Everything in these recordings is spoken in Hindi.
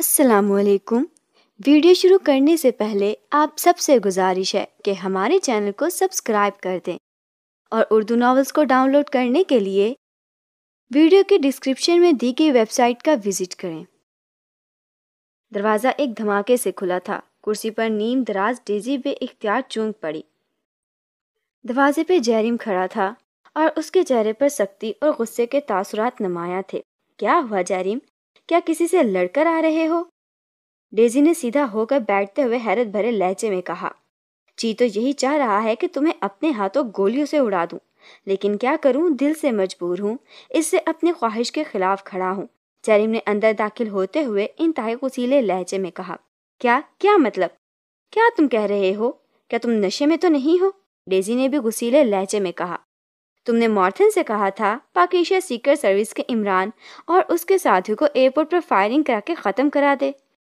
असलकुम वीडियो शुरू करने से पहले आप सबसे गुजारिश है कि हमारे चैनल को सब्सक्राइब कर दें और उर्दू नावल्स को डाउनलोड करने के लिए वीडियो के डिस्क्रिप्शन में दी गई वेबसाइट का विजिट करें दरवाज़ा एक धमाके से खुला था कुर्सी पर नीम दराज डेजी बे इख्तियार चूंक पड़ी दरवाजे पर जैरिम खड़ा था और उसके चेहरे पर सख्ती और गुस्से के तासुरात नमाया थे क्या हुआ जैरिम क्या किसी से लड़कर आ रहे हो डेजी ने सीधा होकर बैठते हुए हैरत भरे लहजे में कहा ची तो यही चाह रहा है कि तुम्हें अपने हाथों गोलियों से उड़ा दूं लेकिन क्या करूं दिल से मजबूर हूं इससे अपनी ख्वाहिश के खिलाफ खड़ा हूं जरीम ने अंदर दाखिल होते हुए इन कुसीले लहजे में कहा क्या क्या मतलब क्या तुम कह रहे हो क्या तुम नशे में तो नहीं हो डेजी ने भी गुसीले लहजे में कहा तुमने मॉर्थन से कहा था पाकिशिया सीकर सर्विस के इमरान और उसके साथियों को एयरपोर्ट पर फायरिंग करा के ख़त्म करा दे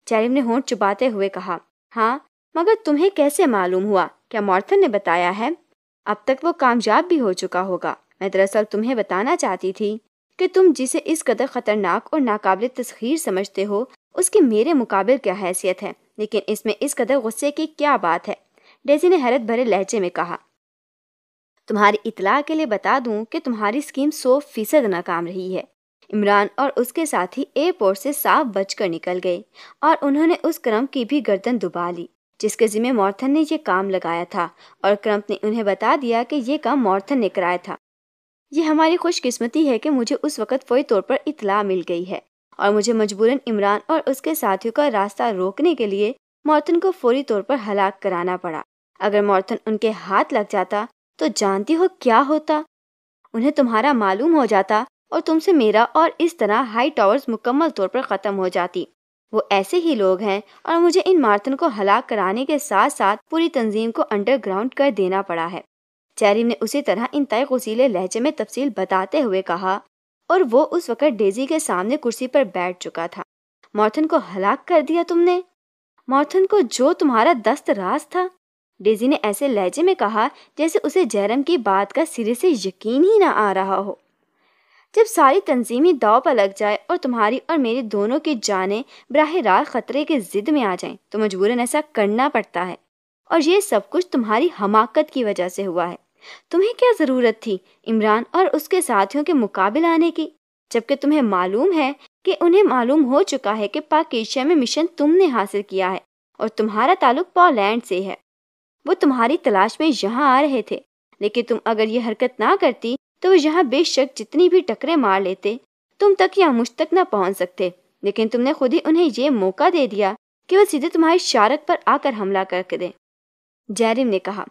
चैरिम ने होंठ चुपाते हुए कहा हाँ मगर तुम्हें कैसे मालूम हुआ क्या मॉर्थन ने बताया है अब तक वो कामयाब भी हो चुका होगा मैं दरअसल तुम्हें बताना चाहती थी कि तुम जिसे इस कदर ख़तरनाक और नाकाबिल तस्खीर समझते हो उसकी मेरे मुकाबले क्या हैसियत है लेकिन इसमें इस कदर गुस्से की क्या बात है डेजी ने हैरत भरे लहजे में कहा तुम्हारी इतला के लिए बता दूं कि तुम्हारी स्कीम सौ फीसद नाकाम रही है इमरान और उसके साथी एयरपोर्ट से साफ बचकर निकल गए और उन्होंने उस क्रम की भी गर्दन दुबा ली जिसके जिम्मे मॉर्थन ने यह काम लगाया था और क्रम्प ने उन्हें बता दिया कि यह काम मॉर्थन ने कराया था ये हमारी खुशकिस्मती है कि मुझे उस वक्त फौरी तौर पर इतला मिल गई है और मुझे मजबूरन इमरान और उसके साथियों का रास्ता रोकने के लिए मॉर्थन को फौरी तौर पर हलाक कराना पड़ा अगर मॉर्थन उनके हाथ लग जाता तो जानती हो क्या होता उन्हें तुम्हारा मालूम हो जाता और तुमसे मेरा और इस तरह हाई टावर्स मुकम्मल तौर पर ख़त्म हो जाती वो ऐसे ही लोग हैं और मुझे इन मार्तन को हलाक कराने के साथ साथ पूरी तंजीम को अंडरग्राउंड कर देना पड़ा है चैरी ने उसी तरह इन तय गुसीले लहजे में तफसील बताते हुए कहा और वो उस वक़्त डेजी के सामने कुर्सी पर बैठ चुका था मॉर्थन को हलाक कर दिया तुमने मॉर्थन को जो तुम्हारा दस्त राज था डेजी ने ऐसे लहजे में कहा जैसे उसे जहरम की बात का सिरे से यकीन ही ना आ रहा हो जब सारी तंजीमी दाव पर लग जाए और तुम्हारी और मेरी दोनों की जानें बरह रात ख़तरे के ज़िद में आ जाएं तो मजबूरन ऐसा करना पड़ता है और ये सब कुछ तुम्हारी हमाकत की वजह से हुआ है तुम्हें क्या ज़रूरत थी इमरान और उसके साथियों के मुकाबले आने की जबकि तुम्हें मालूम है कि उन्हें मालूम हो चुका है कि पाक एशिया में मिशन तुमने हासिल किया है और तुम्हारा ताल्लुक पोलैंड से है वो तुम्हारी तलाश में यहाँ आ रहे थे लेकिन तुम अगर ये हरकत ना करती तो वो यहाँ बेशक जितनी भी टकरे मार लेते तुम तक या मुझ तक ना पहुँच सकते लेकिन तुमने खुद ही उन्हें ये मौका दे दिया कि वो सीधे तुम्हारी शारक पर आकर हमला करके दे जैरिम ने कहा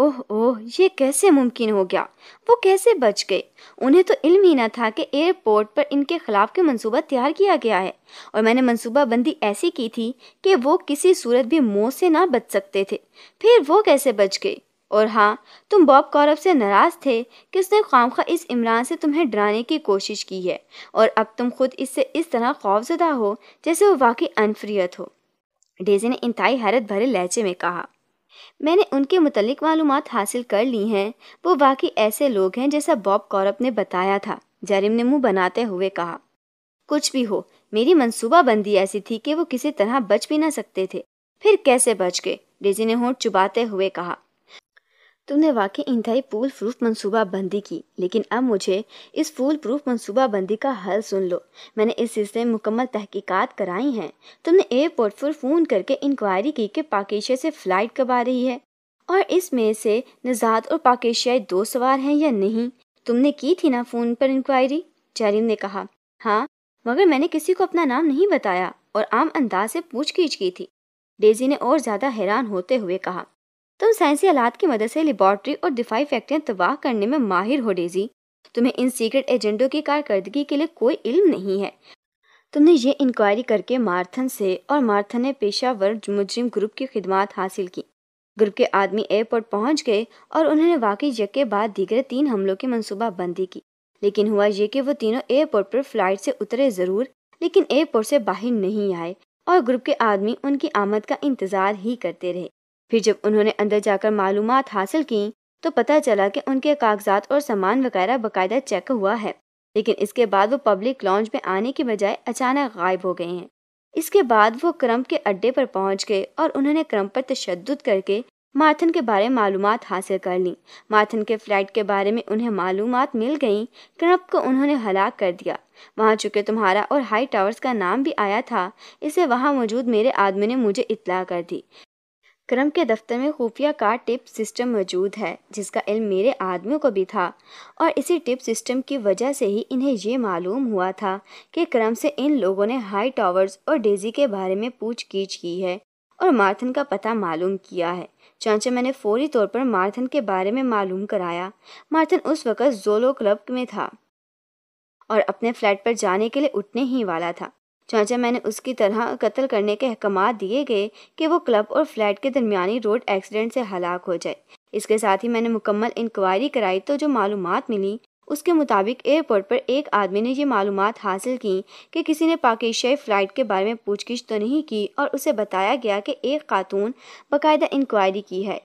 ओह ओह ये कैसे मुमकिन हो गया वो कैसे बच गए उन्हें तो इल्म ही ना था कि एयरपोर्ट पर इनके खिलाफ के मंसूबा तैयार किया गया है और मैंने बंदी ऐसी की थी कि वो किसी सूरत भी मौत से ना बच सकते थे फिर वो कैसे बच गए और हाँ तुम बॉब कौरव से नाराज़ थे कि उसने खामखा इस इमरान से तुम्हें डराने की कोशिश की है और अब तुम खुद इससे इस तरह खौफजदा हो जैसे वो वाकई अनफ्रियत हो डेजी ने इंतहाई हैरत भरे लहजे में कहा मैंने उनके मुतलिक मालूम हासिल कर ली हैं वो वाकई ऐसे लोग हैं जैसा बॉब कौरप ने बताया था जरिम ने मुंह बनाते हुए कहा कुछ भी हो मेरी मंसूबा बंदी ऐसी थी कि वो किसी तरह बच भी ना सकते थे फिर कैसे बच गए डेजी ने होंठ चुबाते हुए कहा तुमने वाकई इंतहाई फूल प्रूफ मनसूबा बंदी की लेकिन अब मुझे इस फूल प्रूफ मनसूबा बंदी का हल सुन लो मैंने इस सिलसिले में मुकम्मल तहकीकात कराई हैं तुमने एयरपोर्ट पर फ़ोन करके इंक्वायरी की कि पाकेशिया से फ़्लाइट कब आ रही है और इसमें से निजात और पाकेशियाई दो सवार हैं या नहीं तुमने की थी ना फ़ोन पर इंक्वायरी चारिम ने कहा हाँ मगर मैंने किसी को अपना नाम नहीं बताया और आम अंदाज से पूछ की थी डेजी ने और ज़्यादा हैरान होते हुए कहा तुम साइंसी आलात की मदद से लेबॉर्ट्री और दिफाई फैक्ट्रियाँ तबाह करने में माहिर हो डेजी तुम्हें इन सीक्रेट एजेंडों की कारकर्दगी के लिए कोई इल्म नहीं है तुमने ये इंक्वायरी करके मार्थन से और मार्थन ने पेशावर मुजरिम ग्रुप की खिदमत हासिल की ग्रुप के आदमी एयरपोर्ट पहुंच गए और उन्होंने वाकई यक के बाद दीगर तीन हमलों की मनसूबा बंदी की लेकिन हुआ ये कि वो तीनों एयरपोर्ट पर फ्लाइट से उतरे ज़रूर लेकिन एयरपोर्ट से बाहर नहीं आए और ग्रुप के आदमी उनकी आमद का इंतज़ार ही करते रहे फिर जब उन्होंने अंदर जाकर मालूम हासिल की तो पता चला कि उनके कागजात और सामान वगैरह बकायदा चेक हुआ है लेकिन इसके बाद वो पब्लिक लॉन्च में आने के बजाय अचानक गायब हो गए हैं इसके बाद वो क्रम्प के अड्डे पर पहुंच गए और उन्होंने क्रम्प पर तशद करके मार्थन के बारे में मालूम हासिल कर ली मार्थन के फ्लैट के बारे में उन्हें मालूम मिल गई क्रम्प को उन्होंने हलाक कर दिया वहाँ चूँकि तुम्हारा और हाई टावर्स का नाम भी आया था इसे वहाँ मौजूद मेरे आदमी ने मुझे इतला कर दी क्रम के दफ्तर में खुफिया का टिप सिस्टम मौजूद है जिसका इल्म मेरे आदमियों को भी था और इसी टिप सिस्टम की वजह से ही इन्हें ये मालूम हुआ था कि क्रम से इन लोगों ने हाई टावर्स और डेजी के बारे में पूछ पूछगीछ की है और मार्थन का पता मालूम किया है चाँचा मैंने फौरी तौर पर मार्थन के बारे में मालूम कराया मार्थन उस वक़्त जोलो क्लब में था और अपने फ्लैट पर जाने के लिए उठने ही वाला था चाचा मैंने उसकी तरह कत्ल करने के अहकाम दिए गए कि वो क्लब और फ्लैट के दरमियानी रोड एक्सीडेंट से हलाक हो जाए इसके साथ ही मैंने मुकम्मल इंक्वायरी कराई तो जो मालूम मिली उसके मुताबिक एयरपोर्ट पर एक आदमी ने ये मालूम हासिल की कि किसी ने पाकिस्तानी फ़्लाइट के बारे में पूछगिछ तो नहीं की और उसे बताया गया कि एक खातून बाकायदा इंक्वायरी की है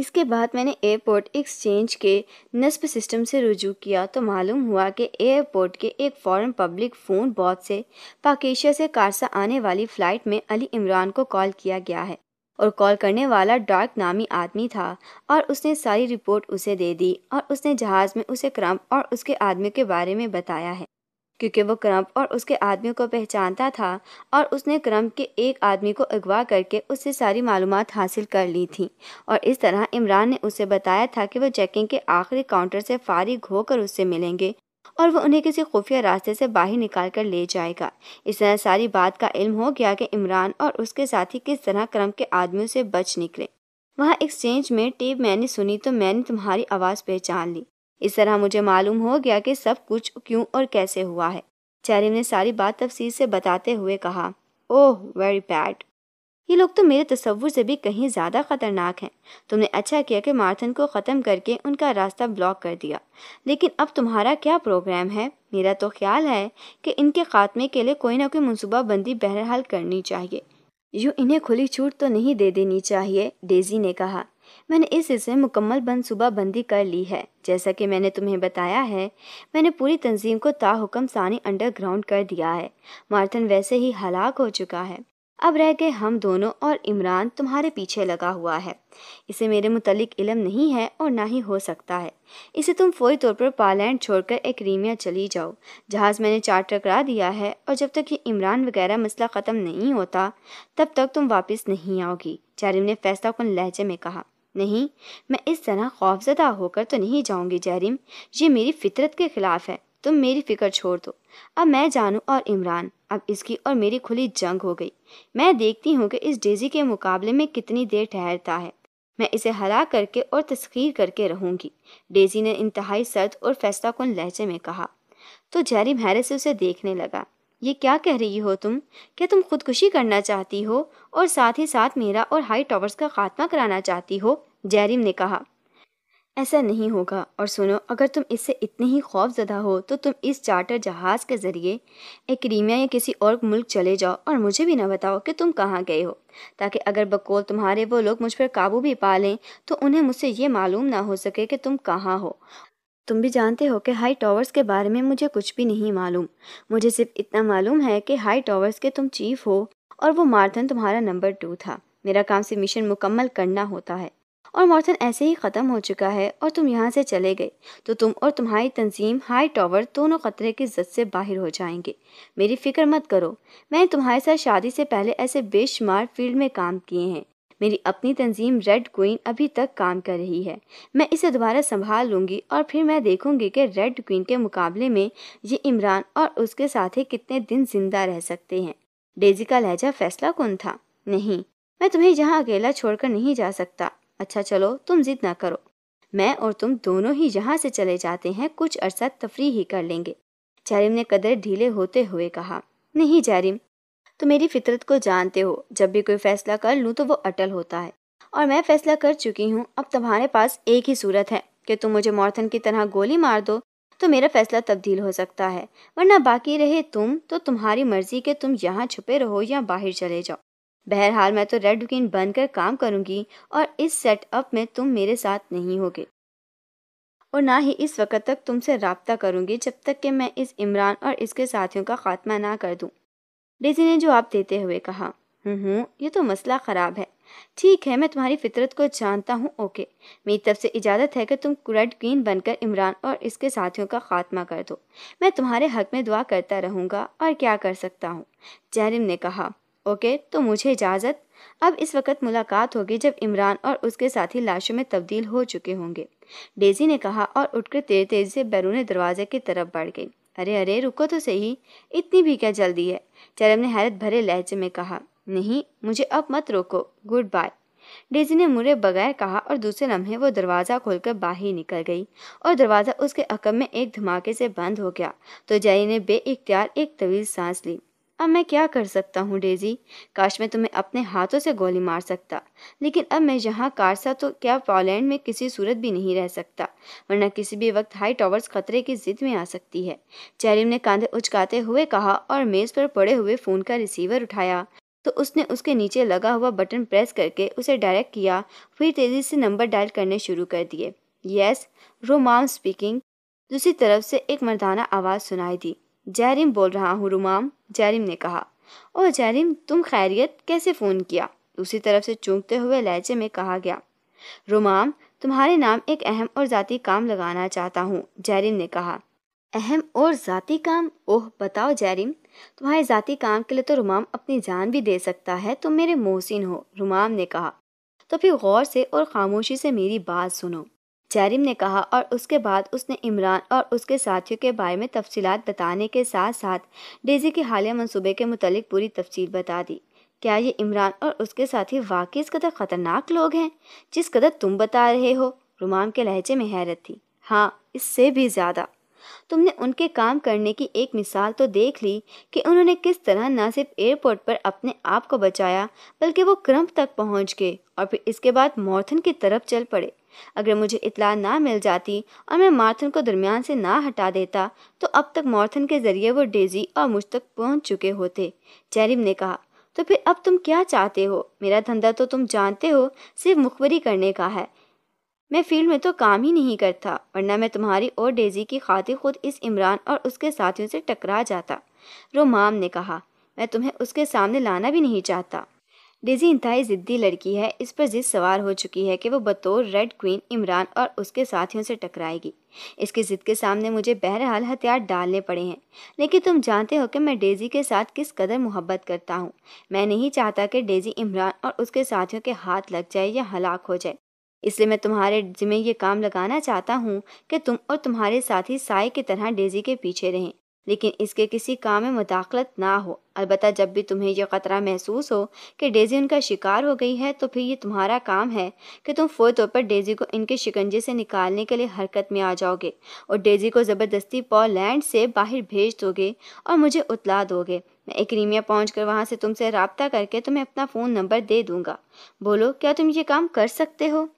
इसके बाद मैंने एयरपोर्ट एक्सचेंज के नस्ब सिस्टम से रुजू किया तो मालूम हुआ कि एयरपोर्ट के एक फॉरेन पब्लिक फ़ोन बॉट से पाकेशिया से कारसा आने वाली फ़्लाइट में अली इमरान को कॉल किया गया है और कॉल करने वाला डार्क नामी आदमी था और उसने सारी रिपोर्ट उसे दे दी और उसने जहाज़ में उसे क्रम और उसके आदमी के बारे में बताया है क्योंकि वो क्रम्प और उसके आदमी को पहचानता था और उसने क्रम्प के एक आदमी को अगवा करके उससे सारी मालूम हासिल कर ली थी और इस तरह इमरान ने उसे बताया था कि वो चेकिंग के आखिरी काउंटर से फारिग होकर उससे मिलेंगे और वह उन्हें किसी खुफिया रास्ते से बाहर निकाल कर ले जाएगा इस तरह सारी बात का इल्म हो गया कि इमरान और उसके साथी किस तरह क्रम के आदमियों से बच निकले वहाँ एक्सचेंज में टेप मैंने सुनी तो मैंने तुम्हारी आवाज़ पहचान ली इस तरह मुझे मालूम हो गया कि सब कुछ क्यों और कैसे हुआ है चैरिम ने सारी बात तफसील से बताते हुए कहा ओह वेरी बैड ये लोग तो मेरे तस्वुर से भी कहीं ज़्यादा ख़तरनाक हैं तुमने अच्छा किया कि मार्थन को ख़त्म करके उनका रास्ता ब्लॉक कर दिया लेकिन अब तुम्हारा क्या प्रोग्राम है मेरा तो ख्याल है कि इनके ख़ात्मे के लिए कोई ना कोई मनसूबा बंदी बहरहाल करनी चाहिए यूँ इन्हें खुली छूट तो नहीं दे देनी चाहिए डेजी ने कहा मैंने इस इसमें मुकम्मल मनसूबा बंदी कर ली है जैसा कि मैंने तुम्हें बताया है मैंने पूरी तंजीम को ताहुकम सानी अंडरग्राउंड कर दिया है मार्थन वैसे ही हलाक हो चुका है अब रह गए हम दोनों और इमरान तुम्हारे पीछे लगा हुआ है इसे मेरे मुतलिक इलम नहीं है और ना ही हो सकता है इसे तुम फौरी तौर पर पालैंड छोड़कर एक रीमिया चली जाओ जहाज़ मैंने चार्टर करा दिया है और जब तक ये इमरान वगैरह मसला ख़त्म नहीं होता तब तक तुम वापस नहीं आओगी चारिम ने फैसला कन लहजे में कहा नहीं मैं इस तरह खौफजदा होकर तो नहीं जाऊंगी जैरिम ये मेरी फितरत के ख़िलाफ़ है तुम मेरी फ़िक्र छोड़ दो अब मैं जानू और इमरान अब इसकी और मेरी खुली जंग हो गई मैं देखती हूँ कि इस डेजी के मुकाबले में कितनी देर ठहरता है मैं इसे हरा करके और तस्खीर करके रहूँगी डेजी ने इंतहाई सर्द और फैसला कन लहजे में कहा तो जहरिम हैरत से उसे देखने लगा ये क्या कह रही हो तुम क्या तुम खुदकुशी करना चाहती हो और साथ ही साथ मेरा और हाई टॉवर्स का खात्मा कराना चाहती हो जैरिम ने कहा ऐसा नहीं होगा और सुनो अगर तुम इससे इतने ही खौफजदा हो तो तुम इस चार्टर जहाज़ के ज़रिए एक एक्रीमिया या किसी और मुल्क चले जाओ और मुझे भी ना बताओ कि तुम कहाँ गए हो ताकि अगर बकौल तुम्हारे वो लोग मुझ पर काबू भी पा लें तो उन्हें मुझसे ये मालूम ना हो सके कि तुम कहाँ हो तुम भी जानते हो कि हाई टॉवर्स के बारे में मुझे कुछ भी नहीं मालूम मुझे सिर्फ इतना मालूम है कि हाई टॉवर्स के तुम चीफ हो और वो मार्थन तुम्हारा नंबर टू था मेरा काम से मिशन मुकम्मल करना होता है और मार्थन ऐसे ही ख़त्म हो चुका है और तुम यहाँ से चले गए तो तुम और तुम्हारी तंजीम हाई टॉवर दोनों ख़तरे की जद से बाहर हो जाएंगे मेरी फ़िक्र मत करो मैंने तुम्हारे साथ शादी से पहले ऐसे बेशुमार फील्ड में काम किए हैं मेरी अपनी तंजीम रेड क्वीन अभी तक काम कर रही है मैं इसे दोबारा संभाल लूँगी और फिर मैं देखूँगी कि रेड क्वीन के मुकाबले में ये इमरान और उसके साथी कितने दिन जिंदा रह सकते हैं डेजी का लहजा फैसला कौन था नहीं मैं तुम्हें यहाँ अकेला छोड़कर नहीं जा सकता अच्छा चलो तुम जिद ना करो मैं और तुम दोनों ही यहाँ से चले जाते हैं कुछ अरसा तफरी ही कर लेंगे जारिम ने कदर ढीले होते हुए कहा नहीं जारिम तो मेरी फितरत को जानते हो जब भी कोई फैसला कर लूँ तो वो अटल होता है और मैं फैसला कर चुकी हूँ अब तुम्हारे पास एक ही सूरत है कि तुम मुझे मॉर्थन की तरह गोली मार दो तो मेरा फैसला तब्दील हो सकता है वरना बाकी रहे तुम तो तुम्हारी मर्जी के तुम यहाँ छुपे रहो या बाहर चले जाओ बहरहाल मैं तो रेड क्वीन बनकर काम करूँगी और इस सेटअप में तुम मेरे साथ नहीं होगे और ना ही इस वक्त तक तुमसे रबता करूंगी जब तक कि मैं इस इमरान और इसके साथियों का खात्मा ना कर दूँ डेजी ने जवाब देते हुए कहा हम्म ये तो मसला ख़राब है ठीक है मैं तुम्हारी फितरत को जानता हूँ ओके मेरी तरफ से इजाज़त है कि तुम क्रेड क्वीन बनकर इमरान और इसके साथियों का खात्मा कर दो मैं तुम्हारे हक में दुआ करता रहूँगा और क्या कर सकता हूँ जहरिम ने कहा ओके तो मुझे इजाज़त अब इस वक्त मुलाकात होगी जब इमरान और उसके साथी लाशों में तब्दील हो चुके होंगे डेजी ने कहा और उठकर तेज तेज से बैरून दरवाजे की तरफ बढ़ गई अरे अरे रुको तो सही इतनी भी क्या जल्दी है चरम ने हैरत भरे लहजे में कहा नहीं मुझे अब मत रोको गुड बाय डेजी ने मुरे बगैर कहा और दूसरे लम्हे वो दरवाज़ा खोलकर बाहर निकल गई और दरवाज़ा उसके अकम में एक धमाके से बंद हो गया तो जय ने बे इख्तियार एक तवील सांस ली अब मैं क्या कर सकता हूँ डेजी काश मैं तुम्हें अपने हाथों से गोली मार सकता लेकिन अब मैं यहाँ कारसा तो क्या पॉलैंड में किसी सूरत भी नहीं रह सकता वरना किसी भी वक्त हाई टॉवर्स खतरे की जिद में आ सकती है चैरिम ने कांधे उचकाते हुए कहा और मेज़ पर पड़े हुए फ़ोन का रिसीवर उठाया तो उसने उसके नीचे लगा हुआ बटन प्रेस करके उसे डायरेक्ट किया फिर तेज़ी से नंबर डायल करने शुरू कर दिए यस रोमाम स्पीकिंग दूसरी तरफ से एक मर्दाना आवाज़ सुनाई दी जैरिम बोल रहा हूँ रुमाम जैरिम ने कहा ओ जैरिम तुम खैरियत कैसे फ़ोन किया दूसरी तरफ से चूंकते हुए लहजे में कहा गया रुमाम तुम्हारे नाम एक अहम और ज़ाती काम लगाना चाहता हूँ जैरिम ने कहा अहम और ज़ाती काम ओह बताओ जैरिम तुम्हारे ज़ाती काम के लिए तो रुमाम अपनी जान भी दे सकता है तुम मेरे मोहसिन हो रुमाम ने कहा तो फिर गौर से और ख़ामोशी से मेरी बात सुनो जैरिम ने कहा और उसके बाद उसने इमरान और उसके साथियों के बारे में तफसीलात बताने के साथ साथ डेजी के हालिया मंसूबे के मुतलिक पूरी तफसील बता दी क्या ये इमरान और उसके साथी वाकई इस कदर ख़तरनाक लोग हैं जिस कदर तुम बता रहे हो रुमाम के लहजे में हैरत थी हाँ इससे भी ज़्यादा तुमने उनके काम करने की एक मिसाल तो देख ली कि उन्होंने किस तरह न सिर्फ एयरपोर्ट पर अपने आप को बचाया बल्कि वो क्रम्प तक पहुंच गए और फिर इसके बाद मॉर्थन की तरफ चल पड़े अगर मुझे इतला ना मिल जाती और मैं मार्थन को दरमियान से ना हटा देता तो अब तक मॉर्थन के ज़रिए वो डेजी और मुझ तक पहुंच चुके होते चैरिम ने कहा तो फिर अब तुम क्या चाहते हो मेरा धंधा तो तुम जानते हो सिर्फ मुखबरी करने का है मैं फील्ड में तो काम ही नहीं करता वरना मैं तुम्हारी और डेजी की खातिर खुद इस इमरान और उसके साथियों से टकरा जाता रोमाम ने कहा मैं तुम्हें उसके सामने लाना भी नहीं चाहता डेजी इंतहाई ज़िद्दी लड़की है इस पर जिद सवार हो चुकी है कि वो बतौर रेड क्वीन इमरान और उसके साथियों से टकराएगी इसकी ज़िद के सामने मुझे बहरहाल हथियार डालने पड़े हैं लेकिन तुम जानते हो कि मैं डेजी के साथ किस कदर मोहब्बत करता हूँ मैं नहीं चाहता कि डेजी इमरान और उसके साथियों के हाथ लग जाए या हलाक हो जाए इसलिए मैं तुम्हारे जिम्मे ये काम लगाना चाहता हूँ कि तुम और तुम्हारे साथी साय की तरह डेजी के पीछे रहें लेकिन इसके किसी काम में मुदाखलत ना हो अलबत् जब भी तुम्हें यह ख़तरा महसूस हो कि डेजी उनका शिकार हो गई है तो फिर ये तुम्हारा काम है कि तुम फौरी तौर पर डेजी को इनके शिकंजे से निकालने के लिए हरकत में आ जाओगे और डेजी को ज़बरदस्ती पॉलैंड से बाहर भेज दोगे और मुझे उतला दोगे मैं एक्रीमिया पहुँच कर वहाँ से तुमसे रबता करके तुम्हें अपना फ़ोन नंबर दे दूँगा बोलो क्या तुम ये काम कर सकते हो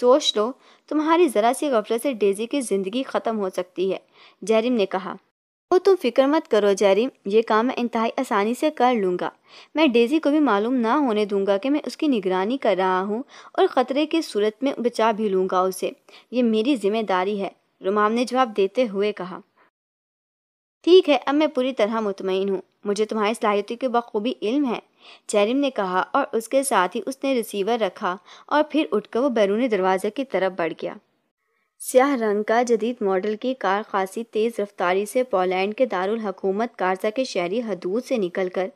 सोच लो तुम्हारी ज़रा सी गफलत से डेजी की ज़िंदगी ख़त्म हो सकती है जैरिम ने कहा वो तो तुम फिक्र मत करो जैरिम ये काम मैं इंतहाई आसानी से कर लूँगा मैं डेजी को भी मालूम ना होने दूंगा कि मैं उसकी निगरानी कर रहा हूँ और ख़तरे की सूरत में बचा भी लूँगा उसे ये मेरी जिम्मेदारी है रुमाम ने जवाब देते हुए कहा ठीक है अब मैं पूरी तरह मुतमिन हूँ मुझे तुम्हारी सलाहियतों के बखूबी इल्म है जैरिम ने कहा और उसके साथ ही उसने रिसीवर रखा और फिर उठकर वो बैरूनी दरवाजे की तरफ बढ़ गया स्याह रंग का जदीद मॉडल की कार खासी तेज़ रफ्तारी से पोलैंड के दारुल हकूमत कारसा के शहरी हदूद से निकलकर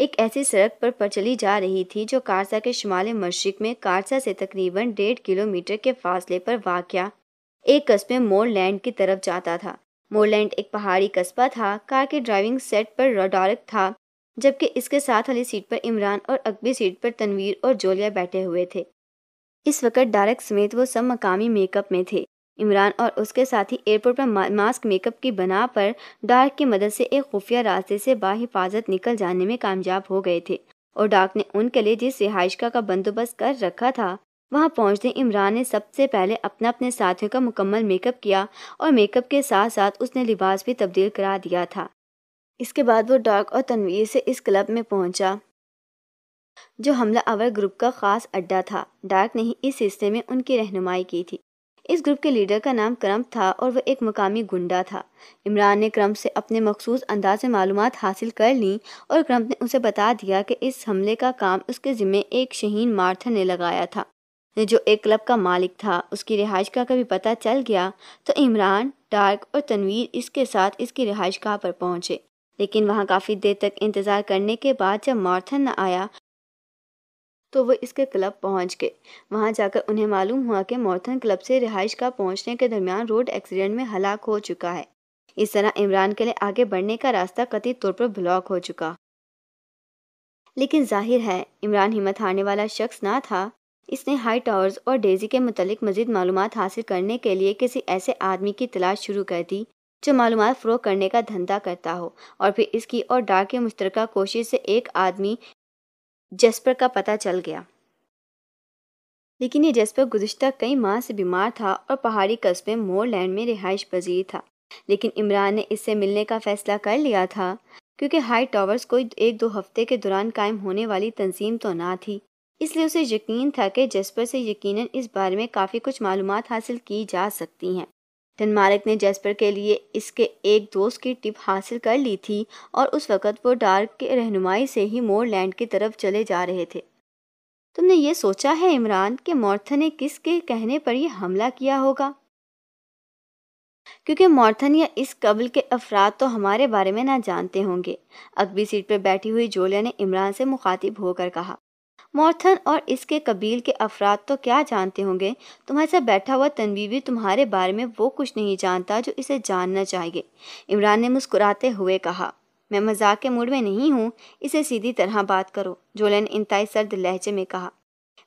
एक ऐसी सड़क पर, पर चली जा रही थी जो कारसा के शुमाल मशरक में कारसा से तकरीबन डेढ़ किलोमीटर के फासले पर वाक़ एक कस्बे मोरलैंड की तरफ जाता था मोरलैंड एक पहाड़ी कस्बा था कार के ड्राइविंग सेट पर रोडारक था जबकि इसके साथ वाली सीट पर इमरान और अकबी सीट पर तनवीर और जोलिया बैठे हुए थे इस वक्त डारक समेत वो सब मकामी मेकअप में थे इमरान और उसके साथी एयरपोर्ट पर मास्क मेकअप की बना पर डार्क की मदद से एक खुफिया रास्ते से बाहिफाजत निकल जाने में कामयाब हो गए थे और डार्क ने उनके लिए जिस रिहाइशका का बंदोबस्त कर रखा था वहां पहुंचते इमरान ने सबसे पहले अपना अपने साथियों का मुकम्मल मेकअप किया और मेकअप के साथ साथ उसने लिबास भी तब्दील करा दिया था इसके बाद वो डॉग और तनवीर से इस क्लब में पहुंचा जो हमला अवर ग्रुप का खास अड्डा था डार्क ने ही इस हिस्से में उनकी रहनुमाई की थी इस ग्रुप के लीडर का नाम क्रम था और वह एक मकामी गुंडा था इमरान ने क्रम से अपने मखसूस अंदाज में मालूम हासिल कर ली और क्रम ने उसे बता दिया कि इस हमले का काम उसके ज़िम्मे एक शहीन मार्थन ने लगाया था जो एक क्लब का मालिक था उसकी रिहाइश का कभी पता चल गया तो इमरान डार्क और तनवीर इसके साथ इसकी रिहाइश पर पहुंचे लेकिन वहाँ काफ़ी देर तक इंतज़ार करने के बाद जब मॉर्थन न आया तो वो इसके क्लब पहुंच गए वहां जाकर उन्हें मालूम हुआ कि मॉर्थन क्लब से रिहाइश का पहुंचने के दरमियान रोड एक्सीडेंट में हलाक हो चुका है इस तरह इमरान के लिए आगे बढ़ने का रास्ता कथित तौर पर ब्लॉक हो चुका लेकिन जाहिर है इमरान हिम्मत हारने वाला शख्स ना था इसने हाई टावर्स और डेजी के मतलब मजीद मालूम हासिल करने के लिए किसी ऐसे आदमी की तलाश शुरू कर दी जो मालूम फ़रोग करने का धंधा करता हो और फिर इसकी और डार के मुश्तर कोशिश से एक आदमी जस्पर का पता चल गया लेकिन ये जस्पर गुज्त कई माह से बीमार था और पहाड़ी कस्बे मोरलैंड में रिहाइश पजीर था लेकिन इमरान ने इससे मिलने का फैसला कर लिया था क्योंकि हाई टावर्स कोई एक दो हफ्ते के दौरान कायम होने वाली तंजीम तो ना थी इसलिए उसे यकीन था कि जस्पर से यकीनन इस बारे में काफ़ी कुछ मालूम हासिल की जा सकती हैं मालिक ने जैस्पर के लिए इसके एक दोस्त की टिप हासिल कर ली थी और उस वक़्त वो डार्क के रहनुमाई से ही मोरलैंड की तरफ चले जा रहे थे तुमने ये सोचा है इमरान कि मॉर्थन ने किसके कहने पर यह हमला किया होगा क्योंकि मॉर्थन या इस कबल के अफराद तो हमारे बारे में ना जानते होंगे अकबी सीट पर बैठी हुई जोलिया ने इमरान से मुखातिब होकर कहा मॉर्थन और इसके कबील के अफराद तो क्या जानते होंगे तुम्हारे साथ बैठा हुआ तनवी भी तुम्हारे बारे में वो कुछ नहीं जानता जो इसे जानना चाहिए इमरान ने मुस्कुराते हुए कहा मैं मजाक के मूड में नहीं हूँ इसे सीधी तरह बात करो जोलिया ने इंतई सर्द लहजे में कहा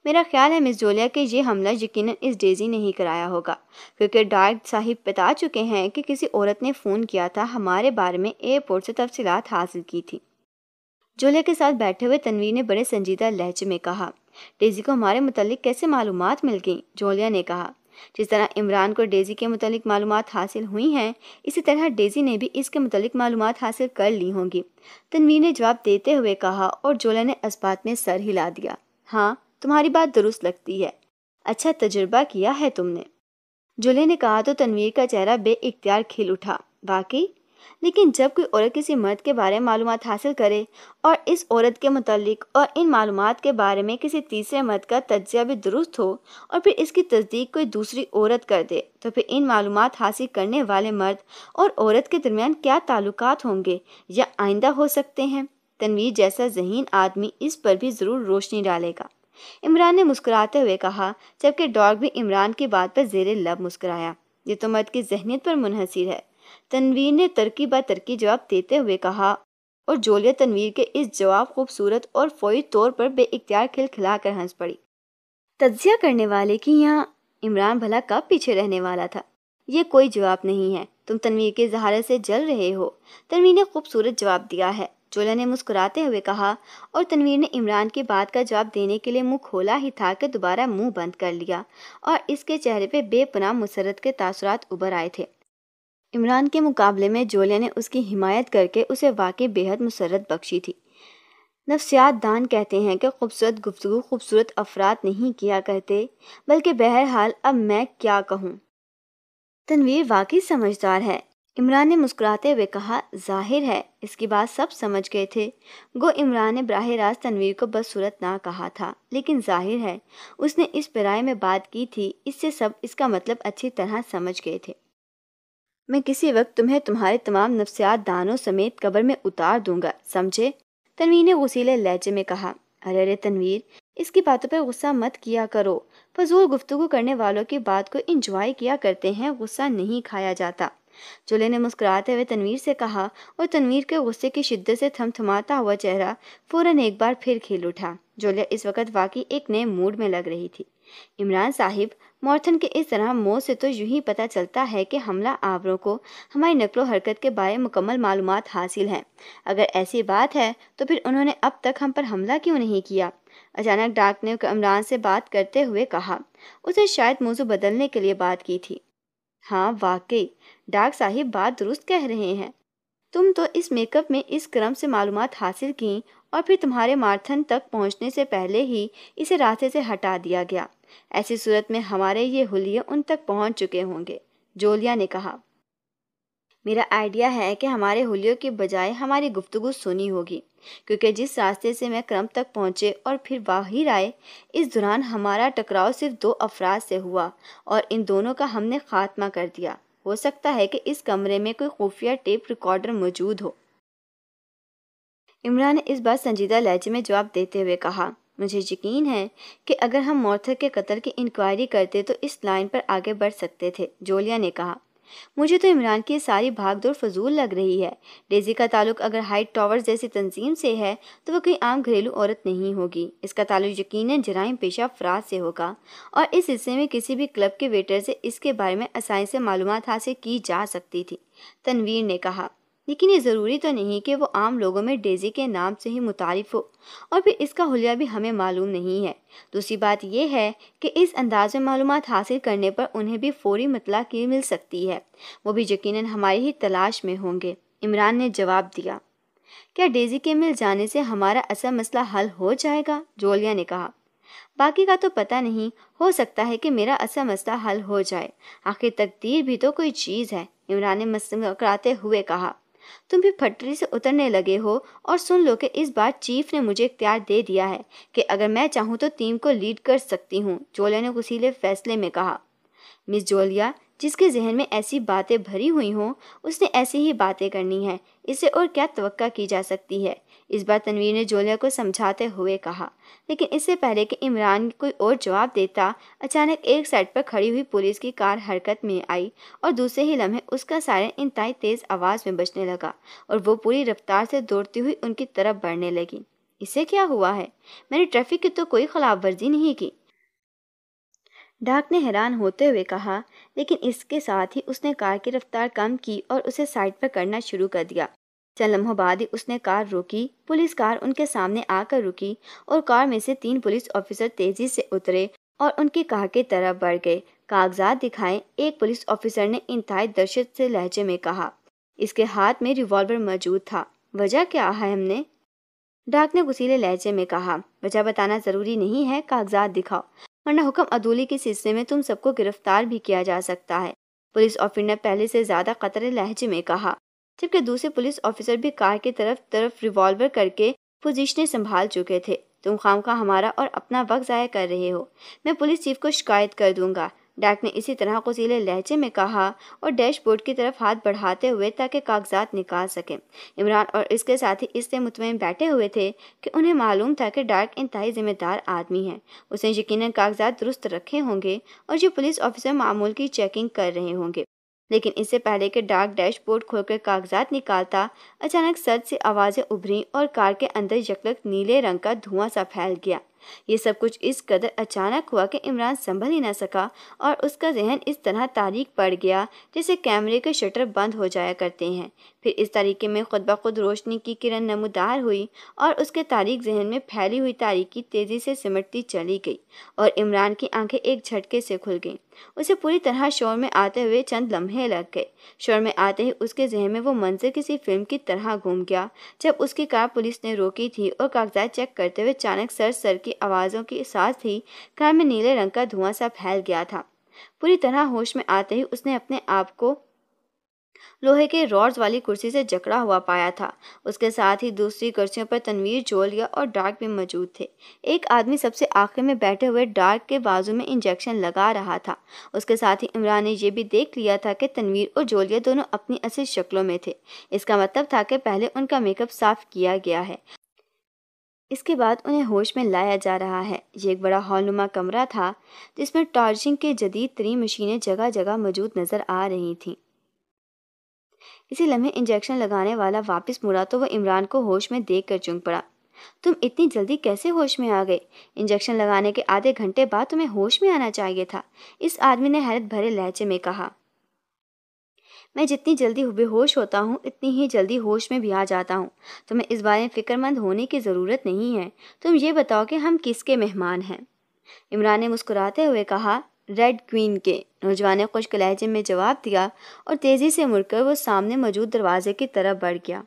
मेरा ख्याल है मिस जोलिया कि ये हमला यकीन इस डेजी ने ही कराया होगा क्योंकि डार्क साहिब बता चुके हैं कि किसी औरत ने फ़ोन किया था हमारे बारे में एयरपोर्ट से तफसीत हासिल की थी जूलिया के साथ बैठे हुए तनवीर ने बड़े संजीदा लहजे में कहा डेजी को हमारे मतलब कैसे मालूम मिल गई जूलिया ने कहा जिस तरह इमरान को डेजी के मतलब मालूम हासिल हुई हैं इसी तरह डेजी ने भी इसके मतलब मालूम हासिल कर ली होंगी तनवीर ने जवाब देते हुए कहा और जोलिया ने इस्बात में सर हिला दिया हाँ तुम्हारी बात दुरुस्त लगती है अच्छा तजुर्बा किया है तुमने जूलिया ने कहा तो तनवीर का चेहरा बेइख्तियार खिल उठा बाकी लेकिन जब कोई औरत किसी मर्द के बारे में मालूम हासिल करे और इस औरत के मतलब और इन मालूम के बारे में किसी तीसरे मर्द का तजिया भी दुरुस्त हो और फिर इसकी तस्दीक कोई दूसरी औरत कर दे तो फिर इन मालूम हासिल करने वाले मर्द और औरत के दरमियान क्या ताल्लुक होंगे या आइंदा हो सकते हैं तनवीर जैसा जहीन आदमी इस पर भी ज़रूर रोशनी डालेगा इमरान ने मुस्कुराते हुए कहा जबकि डॉग भी इमरान की बात पर जेर लब मुस्कुराया ये तो मर्द की जहनीत पर मुनहसर है तनवीर ने तरकी बा तरकी जवाब देते हुए कहा और जोलिया तनवीर के इस जवाब खूबसूरत और फौरी तौर पर बेख्तियार खिलखिला कर हंस पड़ी तजिया करने वाले की यहाँ इमरान भला कब पीछे रहने वाला था ये कोई जवाब नहीं है तुम तनवीर के जहारे से जल रहे हो तनवीर ने खूबसूरत जवाब दिया है जोलिया ने मुस्कुराते हुए कहा और तनवीर ने इमरान की बात का जवाब देने के लिए मुंह खोला ही था कि दोबारा मुंह बंद कर लिया और इसके चेहरे पे बेपनाह मुसरत के तासरात उभर आए थे इमरान के मुकाबले में जोलिया ने उसकी हिमायत करके उसे वाकई बेहद मुसरत बख्शी थी नफ्सियात दान कहते हैं कि खूबसूरत गुफ्तु खूबसूरत अफराद नहीं किया करते बल्कि बहरहाल अब मैं क्या कहूँ तनवीर वाकई समझदार है इमरान ने मुस्कुराते हुए कहा जाहिर है इसकी बात सब समझ गए थे गो इमरान ने बरह रास्त तनवीर को बदसूरत ना कहा था लेकिन जाहिर है उसने इस पिराए में बात की थी इससे सब इसका मतलब अच्छी तरह समझ गए थे मैं किसी वक्त तुम्हें तुम्हारे तमाम नफ्सियात दानों समेत कब्र में उतार दूंगा समझे तनवीर ने गुसीले लहजे में कहा अरे अरे तनवीर इसकी बातों पर गुस्सा मत किया करो फजूल गुफ्तगु करने वालों की बात को इंजॉय किया करते हैं गुस्सा नहीं खाया जाता चूल्हे ने मुस्कुराते हुए तनवीर से कहा और तनवीर के गुस्से की शिद्दत से थमथमाता हुआ चेहरा फौरन एक बार फिर खिल उठा जोलिया इस वक्त वाकई एक नए मूड में लग रही थी इमरान साहिब मॉर्थन के इस तरह मोह से तो यूं ही पता चलता है कि हमला आवरों को हमारी नकलो हरकत के बारे में मुकम्मल मालूम हासिल हैं अगर ऐसी बात है तो फिर उन्होंने अब तक हम पर हमला क्यों नहीं किया अचानक डाक ने इमरान से बात करते हुए कहा उसे शायद मौजू बदलने के लिए बात की थी हाँ वाकई डाक साहिब बात दुरुस्त कह रहे हैं तुम तो इस मेकअप में इस क्रम से मालूम हासिल की और फिर तुम्हारे मार्थन तक पहुँचने से पहले ही इसे रास्ते से हटा दिया गया ऐसी सूरत में हमारे ये हुलिये उन तक पहुंच चुके होंगे जोलिया ने कहा मेरा आइडिया है कि हमारे हुलियों के बजाय हमारी गुफ्तगु सुनी होगी क्योंकि जिस रास्ते से मैं क्रम तक पहुंचे और फिर बाहर आए इस दौरान हमारा टकराव सिर्फ दो अफराद से हुआ और इन दोनों का हमने खात्मा कर दिया हो सकता है कि इस कमरे में कोई खुफिया टेप रिकॉर्डर मौजूद हो इमरान ने इस बात संजीदा लहजे में जवाब देते हुए कहा मुझे यकीन है कि अगर हम मॉर्थर के कत्ल की इंक्वायरी करते तो इस लाइन पर आगे बढ़ सकते थे जोलिया ने कहा मुझे तो इमरान की सारी भागदौड़ फजूल लग रही है डेजी का ताल्लुक अगर हाइट टावर जैसी तंजीम से है तो वह कोई आम घरेलू औरत नहीं होगी इसका ताल्लुक यकीन जराइम पेशा अफ़राज से होगा और इस हिस्से में किसी भी क्लब के वेटर से इसके बारे में आसानी से मालूम हासिल की जा सकती थी तनवीर ने कहा लेकिन ये ज़रूरी तो नहीं कि वो आम लोगों में डेज़ी के नाम से ही मुतारफ़ हो और फिर इसका हलिया भी हमें मालूम नहीं है दूसरी बात यह है कि इस अंदाज में मालूम हासिल करने पर उन्हें भी फौरी मतला की मिल सकती है वो भी यकीन हमारी ही तलाश में होंगे इमरान ने जवाब दिया क्या डेज़ी के मिल जाने से हमारा असल मसला हल हो जाएगा जोलिया ने कहा बाकी का तो पता नहीं हो सकता है कि मेरा असल मसला हल हो जाए आखिर तकदीर भी तो कोई चीज़ है इमरान ने मस्कराते हुए कहा तुम भी फटरी से उतरने लगे हो और सुन लो कि इस बार चीफ ने मुझे इख्तियार दे दिया है कि अगर मैं चाहूँ तो टीम को लीड कर सकती हूँ जोलिया ने घुसीले फैसले में कहा मिस जोलिया जिसके जहन में ऐसी बातें भरी हुई हों उसने ऐसी ही बातें करनी है इसे और क्या तवक्का की जा सकती है इस बार तनवीर ने जोलिया को समझाते हुए कहा लेकिन इससे पहले कि इमरान कोई और जवाब देता अचानक एक साइड पर खड़ी हुई पुलिस की कार हरकत में आई और दूसरे ही लम्हे उसका सायरन इंतहाई तेज़ आवाज़ में बजने लगा और वो पूरी रफ्तार से दौड़ती हुई उनकी तरफ बढ़ने लगी इससे क्या हुआ है मैंने ट्रैफिक की तो कोई खिलाफ वर्जी नहीं की डाक ने हैरान होते हुए कहा लेकिन इसके साथ ही उसने कार की रफ्तार कम की और उसे साइड पर करना शुरू कर दिया चंद लम्हों बाद ही उसने कार रोकी पुलिस कार उनके सामने आकर रुकी और कार में से तीन पुलिस ऑफिसर तेजी से उतरे और उनकी कार की तरफ बढ़ गए कागजात दिखाए एक पुलिस ऑफिसर ने इंतहाई दहशत से लहजे में कहा इसके हाथ में रिवॉल्वर मौजूद था वजह क्या है हमने डाक ने गुसीले लहजे में कहा वजह बताना जरूरी नहीं है कागजात दिखाओ वरना हुक्म अदूली के सिलसिले में तुम सबको गिरफ्तार भी किया जा सकता है पुलिस ऑफिसर ने पहले से ज्यादा कतरे लहजे में कहा जबकि दूसरे पुलिस ऑफिसर भी कार की तरफ तरफ रिवॉल्वर करके पोजिशने संभाल चुके थे तुम खाम खा हमारा और अपना वक्त ज़ाया कर रहे हो मैं पुलिस चीफ को शिकायत कर दूंगा डैक ने इसी तरह कुसीले लहजे में कहा और डैशबोर्ड की तरफ हाथ बढ़ाते हुए ताकि कागजात निकाल सकें इमरान और इसके साथी इससे मुतमिन बैठे हुए थे कि उन्हें मालूम था कि डैक इंतहाई ज़िम्मेदार आदमी है उसने यकीन कागजात दुरुस्त रखे होंगे और ये पुलिस ऑफिसर मामूल की चेकिंग कर रहे होंगे लेकिन इससे पहले कि डार्क डैशबोर्ड खोलकर कागजात निकालता अचानक सर से आवाज़ें उभरी और कार के अंदर यकलक नीले रंग का धुआं सा फैल गया ये सब कुछ इस कदर अचानक हुआ कि इमरान संभल ही ना सका और उसका जहन इस तरह तारीख पड़ गया जैसे कैमरे के शटर बंद हो जाया करते हैं फिर इस तरीके में खुद ब खुद रोशनी की किरण नमदार हुई और उसके तारीख जहन में फैली हुई तारीखी तेज़ी से सिमटती चली गई और इमरान की आंखें एक झटके से खुल गईं उसे पूरी तरह शोर में आते हुए चंद लम्हे लग गए शोर में आते ही उसके जहन में वो मंजर किसी फिल्म की तरह घूम गया जब उसकी कार पुलिस ने रोकी थी और कागजात चेक करते हुए अचानक सर सर की आवाज़ों के साथ ही कार में नीले रंग का धुआं सा फैल गया था पूरी तरह होश में आते ही उसने अपने आप को लोहे के रॉड्स वाली कुर्सी से जकड़ा हुआ पाया था उसके साथ ही दूसरी कुर्सियों पर तनवीर जोलिया और डार्क भी मौजूद थे एक आदमी सबसे आखिर में बैठे हुए डार्क के बाजू में इंजेक्शन लगा रहा था उसके साथ ही इमरान ने यह भी देख लिया था कि तनवीर और जोलिया दोनों अपनी असल शक्लों में थे इसका मतलब था कि पहले उनका मेकअप साफ किया गया है इसके बाद उन्हें होश में लाया जा रहा है ये एक बड़ा हॉलनुमा कमरा था जिसमें टॉर्चिंग के जदीद तरीन मशीनें जगह जगह मौजूद नज़र आ रही थीं इसी लम्हे इंजेक्शन लगाने वाला वापस मुड़ा तो वह इमरान को होश में देख कर चुंग पड़ा तुम इतनी जल्दी कैसे होश में आ गए इंजेक्शन लगाने के आधे घंटे बाद तुम्हें होश में आना चाहिए था इस आदमी ने हैरत भरे लहजे में कहा मैं जितनी जल्दी बेहोश होता हूँ इतनी ही जल्दी होश में भी आ जाता हूँ तुम्हें तो इस बारे में फ़िक्रमंद होने की ज़रूरत नहीं है तुम ये बताओ कि हम किसके मेहमान हैं इमरान ने मुस्कुराते हुए कहा रेड क्वीन के नौजवान ने खुश लहजे में जवाब दिया और तेज़ी से मुड़कर वो सामने मौजूद दरवाजे की तरफ बढ़ गया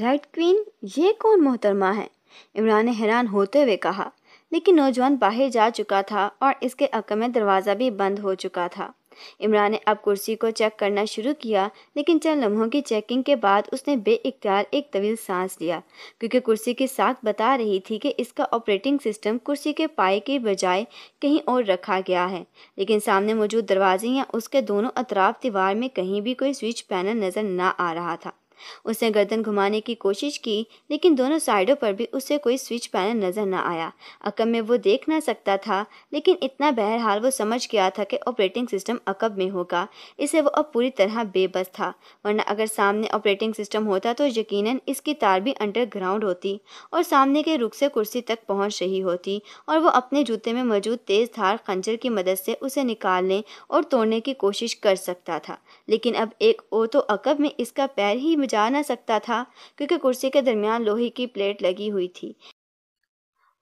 रेड क्वीन ये कौन मोहतरमा है इमरान ने हैरान होते हुए कहा लेकिन नौजवान बाहर जा चुका था और इसके अकमे दरवाज़ा भी बंद हो चुका था इमरान ने अब कुर्सी को चेक करना शुरू किया लेकिन चंद लम्हों की चेकिंग के बाद उसने बेख्तियार एक तवील सांस लिया क्योंकि कुर्सी की साख बता रही थी कि इसका ऑपरेटिंग सिस्टम कुर्सी के पाए के बजाय कहीं और रखा गया है लेकिन सामने मौजूद दरवाजे या उसके दोनों अतराफ दीवार में कहीं भी कोई स्विच पैनल नज़र न आ रहा था उसने गर्दन घुमाने की कोशिश की लेकिन दोनों साइडों पर भी उसे कोई स्विच पैनल नज़र न आया अकब में वो देख ना सकता था लेकिन इतना बहरहाल वो समझ गया था कि ऑपरेटिंग सिस्टम अकब में होगा इसे वो अब पूरी तरह बेबस था वरना अगर सामने ऑपरेटिंग सिस्टम होता तो यकीन इसकी तार भी अंडरग्राउंड होती और सामने के रुख से कुर्सी तक पहुँच रही होती और वह अपने जूते में मौजूद तेज़ धार खंजर की मदद से उसे निकालने और तोड़ने की कोशिश कर सकता था लेकिन अब एक ओ तो अकब में इसका पैर ही जा ना सकता था क्योंकि कुर्सी के दरमियान लोहे की प्लेट लगी हुई थी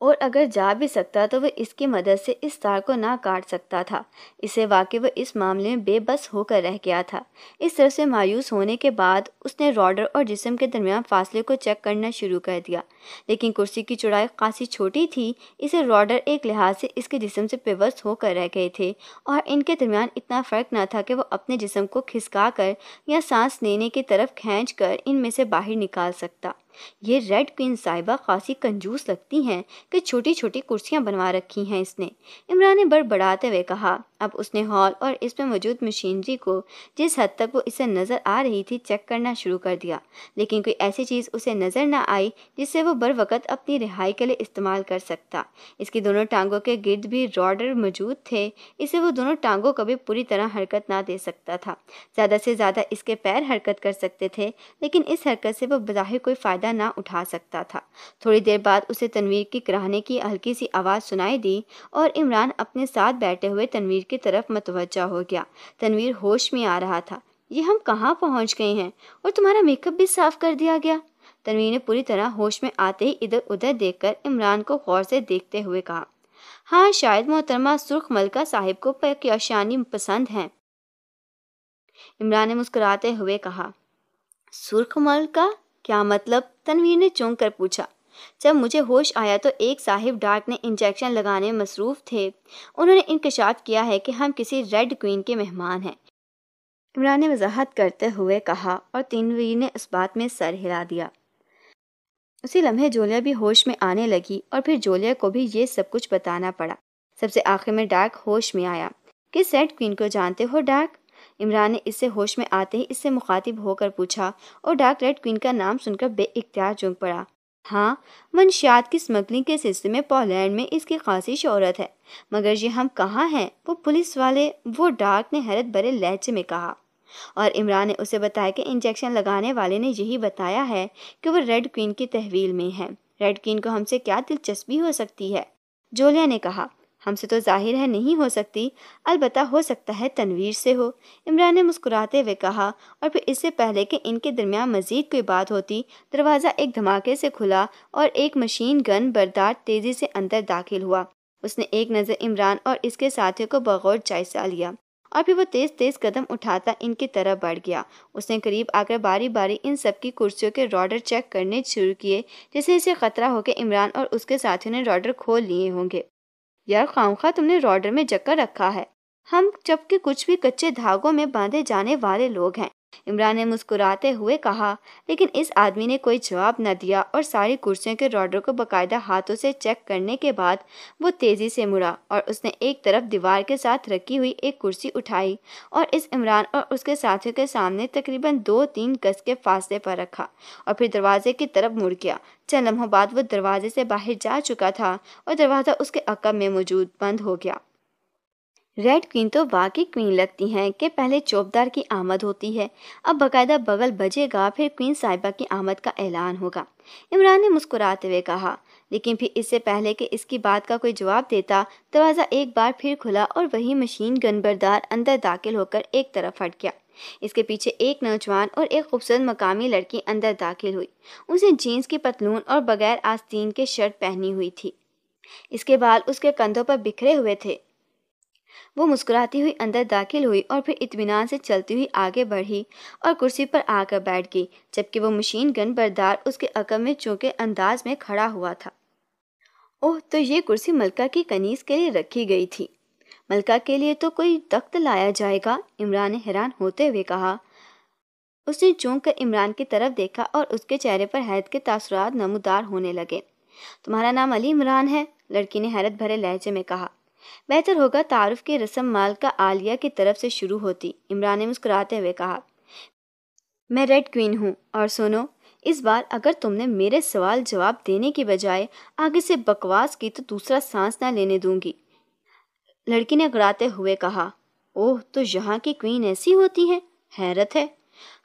और अगर जा भी सकता तो वह इसकी मदद से इस तार को ना काट सकता था इसे वाकई वह इस मामले में बेबस होकर रह गया था इस तरह से मायूस होने के बाद उसने रॉडर और जिसम के दरमियान फासले को चेक करना शुरू कर दिया लेकिन कुर्सी की चौड़ाई खासी छोटी थी इसे रॉडर एक लिहाज से इसके जिसम से बेबस होकर रह गए थे और इनके दरमियान इतना फ़र्क ना था कि वह अपने जिसम को खिसका कर या सांस लेने की तरफ खींच कर इनमें से बाहर निकाल सकता ये रेड क्वीन साहिबा खासी कंजूस लगती हैं कि छोटी छोटी कुर्सियाँ बनवा रखी हैं इसने इमरान ने बड़बड़ाते हुए कहा अब उसने हॉल और इसमें मौजूद मशीनरी को जिस हद तक वो इसे नज़र आ रही थी चेक करना शुरू कर दिया लेकिन कोई ऐसी चीज़ उसे नज़र ना आई जिससे वो बर वक्त अपनी रिहाई के लिए इस्तेमाल कर सकता इसकी दोनों टांगों के गिर्द भी रॉडर मौजूद थे इसे वो दोनों टांगों को भी पूरी तरह हरकत ना दे सकता था ज़्यादा से ज़्यादा इसके पैर हरकत कर सकते थे लेकिन इस हरकत से वो बज़ाहिर कोई फ़ायदा फायदा ना उठा सकता था थोड़ी देर बाद उसे तनवीर की कराहने की हल्की सी आवाज़ सुनाई दी और इमरान अपने साथ बैठे हुए तनवीर की तरफ मतवजा हो गया तनवीर होश में आ रहा था ये हम कहाँ पहुँच गए हैं और तुम्हारा मेकअप भी साफ़ कर दिया गया तनवीर ने पूरी तरह होश में आते ही इधर उधर देख इमरान को गौर से देखते हुए कहा हाँ शायद मोहतरमा सुर्ख मलका साहिब को पैकानी पसंद हैं इमरान ने मुस्कुराते हुए कहा सुर्ख मलका क्या मतलब तनवीर ने चौंक कर पूछा जब मुझे होश आया तो एक साहिब डार्क ने इंजेक्शन लगाने में मसरूफ़ थे उन्होंने इंकशाफ किया है कि हम किसी रेड क्वीन के मेहमान हैं इमरान ने वजाहत करते हुए कहा और तनवीर ने इस बात में सर हिला दिया उसी लम्हे जोलिया भी होश में आने लगी और फिर जोलिया को भी ये सब कुछ बताना पड़ा सबसे आखिर में डार्क होश में आया किस सेट क्वीन को जानते हो डार्क इमरान ने इससे होश में आते ही इससे मुखातिब होकर पूछा और डार्क रेड क्वीन का नाम सुनकर बेख्तियार चौंक पड़ा हाँ मनशियात की स्मगलिंग के सिलसिले में पोलैंड में इसकी खासी शहरत है मगर ये हम कहाँ हैं वो पुलिस वाले वो डार्क ने हैरत भरे लहजे में कहा और इमरान ने उसे बताया कि इंजेक्शन लगाने वाले ने यही बताया है कि वो रेड क्वीन की तहवील में है रेड क्वीन को हमसे क्या दिलचस्पी हो सकती है जोलिया ने कहा हमसे तो जाहिर है नहीं हो सकती अलबत् हो सकता है तनवीर से हो इमरान ने मुस्कुराते हुए कहा और फिर इससे पहले कि इनके दरमियान मजीद कोई बात होती दरवाज़ा एक धमाके से खुला और एक मशीन गन बर्दार तेज़ी से अंदर दाखिल हुआ उसने एक नज़र इमरान और इसके साथियों को बगौर जायजा लिया और फिर वो तेज़ तेज़ कदम उठाता इनकी तरफ बढ़ गया उसने करीब आकर बारी बारी इन सबकी कुर्सियों के रॉडर चेक करने शुरू किए जैसे इसे ख़तरा हो कि इमरान और उसके साथियों ने रॉडर खोल लिए होंगे यार खामखा तुमने रॉडर में जकड़ रखा है हम जबकि कुछ भी कच्चे धागों में बांधे जाने वाले लोग हैं इमरान ने मुस्कुराते हुए कहा लेकिन इस आदमी ने कोई जवाब न दिया और सारी कुर्सियों के रॉडर को बकायदा हाथों से चेक करने के बाद वो तेज़ी से मुड़ा और उसने एक तरफ दीवार के साथ रखी हुई एक कुर्सी उठाई और इस इमरान और उसके साथियों के सामने तकरीबन दो तीन गज के फासले पर रखा और फिर दरवाजे की तरफ मुड़ गया चंद लम्हों बाद वो दरवाजे से बाहर जा चुका था और दरवाज़ा उसके अकब में मौजूद बंद हो गया रेड क्वीन तो वाकई क्वीन लगती हैं कि पहले चौबदार की आमद होती है अब बाकायदा बगल बजेगा फिर क्वीन साहिबा की आमद का ऐलान होगा इमरान ने मुस्कुराते हुए कहा लेकिन फिर इससे पहले कि इसकी बात का कोई जवाब देता दरवाज़ा एक बार फिर खुला और वही मशीन गनबरदार अंदर दाखिल होकर एक तरफ हट गया इसके पीछे एक नौजवान और एक खूबसूरत मकामी लड़की अंदर दाखिल हुई उसे जीन्स की पतलून और बगैर आस्तीन के शर्ट पहनी हुई थी इसके बाल उसके कंधों पर बिखरे हुए थे वो मुस्कुराती हुई अंदर दाखिल हुई और फिर इतमान से चलती हुई आगे बढ़ी और कुर्सी पर आकर बैठ गई जबकि वो मशीन गन बरदार उसके अकम में चौके अंदाज में खड़ा हुआ था ओह तो ये कुर्सी मलका की कनीस के लिए रखी गई थी मलका के लिए तो कोई तख्त लाया जाएगा इमरान ने हैरान होते हुए कहा उसने चौंक कर इमरान की तरफ देखा और उसके चेहरे पर हैरत के तासरात नमदार होने लगे तुम्हारा नाम अली इमरान है लड़की ने हैरत भरे लहजे में कहा बेहतर होगा तारुफ की रस्म का आलिया की तरफ से शुरू होती इमरान ने मुस्कुराते हुए कहा मैं रेड क्वीन हूँ और सुनो इस बार अगर तुमने मेरे सवाल जवाब देने के बजाय आगे से बकवास की तो दूसरा सांस ना लेने दूंगी लड़की ने गड़ाते हुए कहा ओह तो यहाँ की क्वीन ऐसी होती हैं हैरत है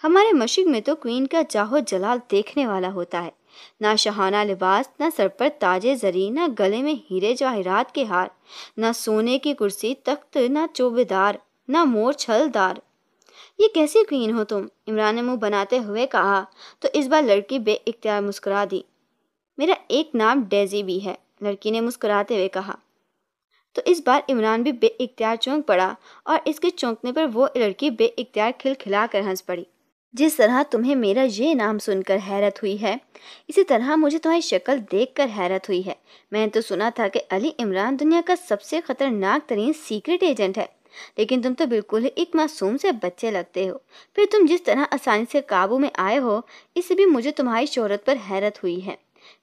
हमारे मशिक में तो क्वीन का जाहो जलाल देखने वाला होता है ना शहाना लिबास ना सर पर ताजे जरी ना गले में हीरे जवाहरात के हार ना सोने की कुर्सी तख्त ना चोबेदार ना मोर छलदार ये कैसी क्वीन हो तुम इमरान ने मुंह बनाते हुए कहा तो इस बार लड़की बे इख्तियार मुस्कुरा दी मेरा एक नाम डेजी भी है लड़की ने मुस्कुराते हुए कहा तो इस बार इमरान भी बे इख्तियार चौंक पड़ा और इसके चौंकने पर वो लड़की बे इख्तियार खिलखिला कर हंस पड़ी जिस तरह तुम्हें मेरा ये नाम सुनकर हैरत हुई है इसी तरह मुझे तुम्हारी शक्ल देखकर हैरत हुई है मैंने तो सुना था कि अली इमरान दुनिया का सबसे खतरनाक तरीन सीक्रेट एजेंट है लेकिन तुम तो बिल्कुल ही एक मासूम से बच्चे लगते हो फिर तुम जिस तरह आसानी से काबू में आए हो इससे भी मुझे तुम्हारी शोहरत पर हैरत हुई है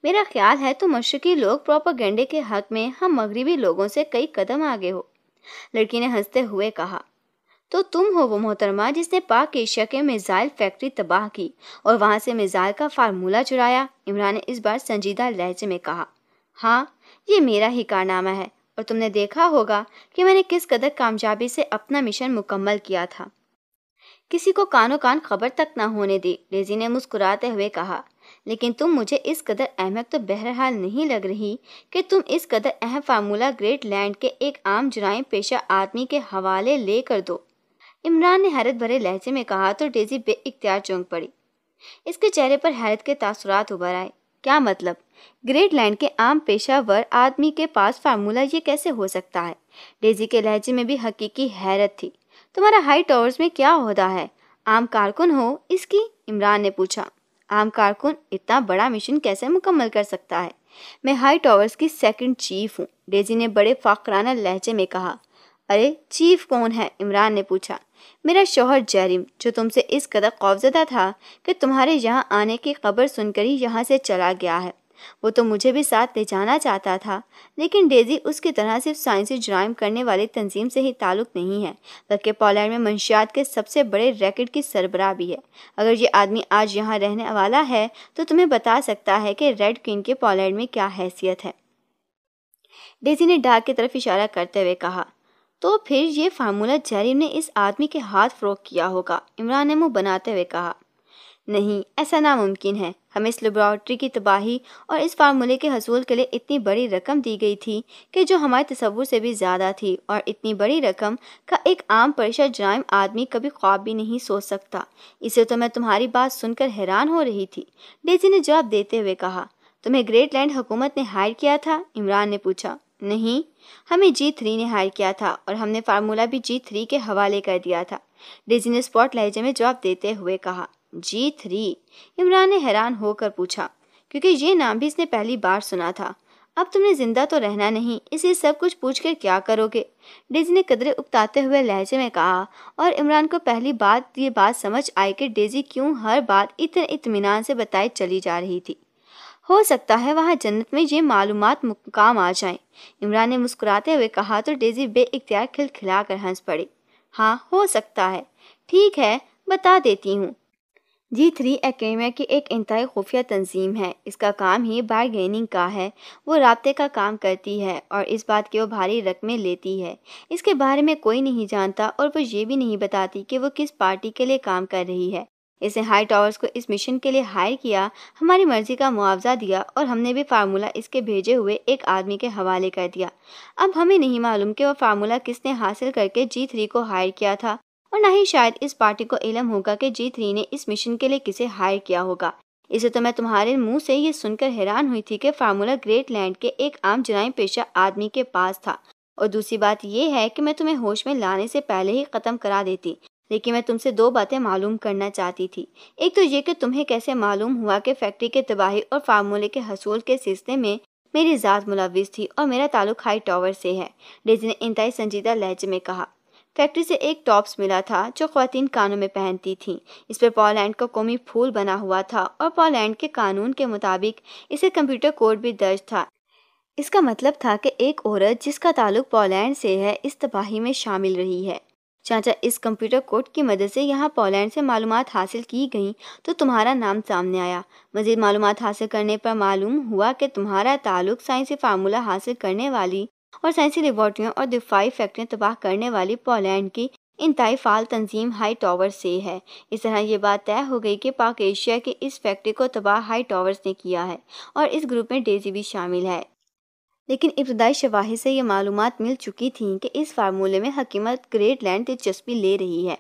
मेरा ख्याल है तुम तो मशरकी लोग प्रोपागेंडे के हक में हम मगरबी लोगों से कई कदम आगे हो लड़की ने हंसते हुए कहा तो तुम हो वो मोहतरमा जिसने पाक एशिया के मिज़ाइल फैक्ट्री तबाह की और वहाँ से मिज़ाइल का फार्मूला चुराया इमरान ने इस बार संजीदा लहजे में कहा हाँ ये मेरा ही कारनामा है और तुमने देखा होगा कि मैंने किस कदर कामयाबी से अपना मिशन मुकम्मल किया था किसी को कानो कान खबर तक ना होने दी डेजी ने मुस्कुराते हुए कहा लेकिन तुम मुझे इस कदर अहमक तो बहरहाल नहीं लग रही कि तुम इस कदर अहम फार्मूला ग्रेट लैंड के एक आम जुराइम पेशा आदमी के हवाले ले कर दो इमरान ने हैरत भरे लहजे में कहा तो डेजी बे इख्तियार चौंक पड़ी इसके चेहरे पर हैरत के तासुरात उभर आए क्या मतलब ग्रेट लैंड के आम पेशावर आदमी के पास फार्मूला ये कैसे हो सकता है डेजी के लहजे में भी हकीकी हैरत थी तुम्हारा हाई टॉवर्स में क्या होता है आम कारकुन हो इसकी इमरान ने पूछा आम कारकुन इतना बड़ा मिशन कैसे मुकम्मल कर सकता है मैं हाई टॉवर्स की सेकंड चीफ हूँ डेजी ने बड़े फ़ाकराना लहजे में कहा अरे चीफ कौन है इमरान ने पूछा मेरा शोहर जैरिम जो तुमसे इस कदर खौफजदा था कि तुम्हारे यहाँ आने की खबर सुनकर ही यहाँ से चला गया है वो तो मुझे भी साथ ले जाना चाहता था लेकिन डेजी उसकी तरह सिर्फ साइंसी जुराम करने वाली तंजीम से ही ताल्लुक़ नहीं है बल्कि पोलैंड में मंशियात के सबसे बड़े रैकेट की सरबराह भी है अगर ये आदमी आज यहाँ रहने वाला है तो तुम्हें बता सकता है कि रेड क्वीन के पोलैंड में क्या हैसियत है डेजी ने डाक की तरफ इशारा करते हुए कहा तो फिर ये फार्मूला जरीम ने इस आदमी के हाथ फरोख किया होगा इमरान ने मुँह बनाते हुए कहा नहीं ऐसा नामुमकिन है हमें इस लेबॉरेटरी की तबाही और इस फार्मूले के हसूल के लिए इतनी बड़ी रकम दी गई थी कि जो हमारे तस्वूर से भी ज़्यादा थी और इतनी बड़ी रकम का एक आम परिशा जायम आदमी कभी ख्वाब भी नहीं सोच सकता इसे तो मैं तुम्हारी बात सुनकर हैरान हो रही थी डेजी ने जवाब देते हुए कहा तुम्हें ग्रेट लैंड हुकूमत ने हायर किया था इमरान ने पूछा नहीं हमें जी थ्री ने हायर किया था और हमने फार्मूला भी जी थ्री के हवाले कर दिया था डेजी ने स्पॉट लहजे में जवाब देते हुए कहा जी थ्री इमरान ने हैरान होकर पूछा क्योंकि ये नाम भी इसने पहली बार सुना था अब तुमने जिंदा तो रहना नहीं इसे सब कुछ पूछ कर क्या करोगे डेजी ने कदरे उकताते हुए लहजे में कहा और इमरान को पहली बात ये बात समझ आई कि डेजी क्यों हर बात इतने इतमान से बताई चली जा रही थी हो सकता है वहाँ जन्नत में ये मालूम मुकाम आ जाए इमरान ने मुस्कुराते हुए कहा तो डेजी बे इख्तियार खिलखिला कर हंस पड़ी हाँ हो सकता है ठीक है बता देती हूँ जी थ्री एकेडमिया की एक इंतहाई खुफिया तंजीम है इसका काम ही बारगेनिंग का है वो रबते का काम करती है और इस बात की वो भारी रकमें लेती है इसके बारे में कोई नहीं जानता और वो ये भी नहीं बताती कि वो किस पार्टी के लिए काम कर रही है इसने हाई टावर्स को इस मिशन के लिए हायर किया हमारी मर्जी का मुआवजा दिया और हमने भी फार्मूला इसके भेजे हुए एक आदमी के हवाले कर दिया अब हमें नहीं मालूम कि वह फार्मूला किसने हासिल करके जी थ्री को हायर किया था और न ही शायद इस पार्टी को इलम होगा कि जी थ्री ने इस मिशन के लिए किसे हायर किया होगा इसे तो मैं तुम्हारे मुंह से ये सुनकर हैरान हुई थी कि फार्मूला ग्रेट लैंड के एक आम जराय पेशा आदमी के पास था और दूसरी बात यह है कि मैं तुम्हें होश में लाने से पहले ही ख़त्म करा देती लेकिन मैं तुमसे दो बातें मालूम करना चाहती थी एक तो ये कि तुम्हें कैसे मालूम हुआ कि फैक्ट्री के तबाही और फार्मूले के हसूल के सिलसिले में मेरी ज़ात मुलविस थी और मेरा ताल्लुक हाई टावर से है डेजी ने इंतई संजीदा लहजे में कहा फैक्ट्री से एक टॉप्स मिला था जो खातन कानों में पहनती थीं इस पर पोलैंड का कौमी फूल बना हुआ था और पोलैंड के कानून के मुताबिक इसे कंप्यूटर कोड भी दर्ज था इसका मतलब था कि एक औरत जिसका ताल्लुक पोलैंड से है इस तबाही में शामिल रही है चाचा इस कंप्यूटर कोड की मदद से यहाँ पोलैंड से मालूम हासिल की गई तो तुम्हारा नाम सामने आया मज़ीद मालूम हासिल करने पर मालूम हुआ कि तुम्हारा ताल्लुक साइंसी फार्मूला हासिल करने वाली और साइंसी लेबॉर्ट्रियों और दिफाई फैक्ट्रियाँ तबाह करने वाली पोलैंड की इंतहाई फाल तंजीम हाई टावर से है इस तरह ये बात तय हो गई कि पाक एशिया के इस फैक्ट्री को तबाह हाई टावर्स ने किया है और इस ग्रुप में डेजी भी शामिल है लेकिन इब्तदाई शवाहि से ये मालूम मिल चुकी थी कि इस फार्मूले में हकीमत ग्रेट लैंड दिलचस्पी ले रही है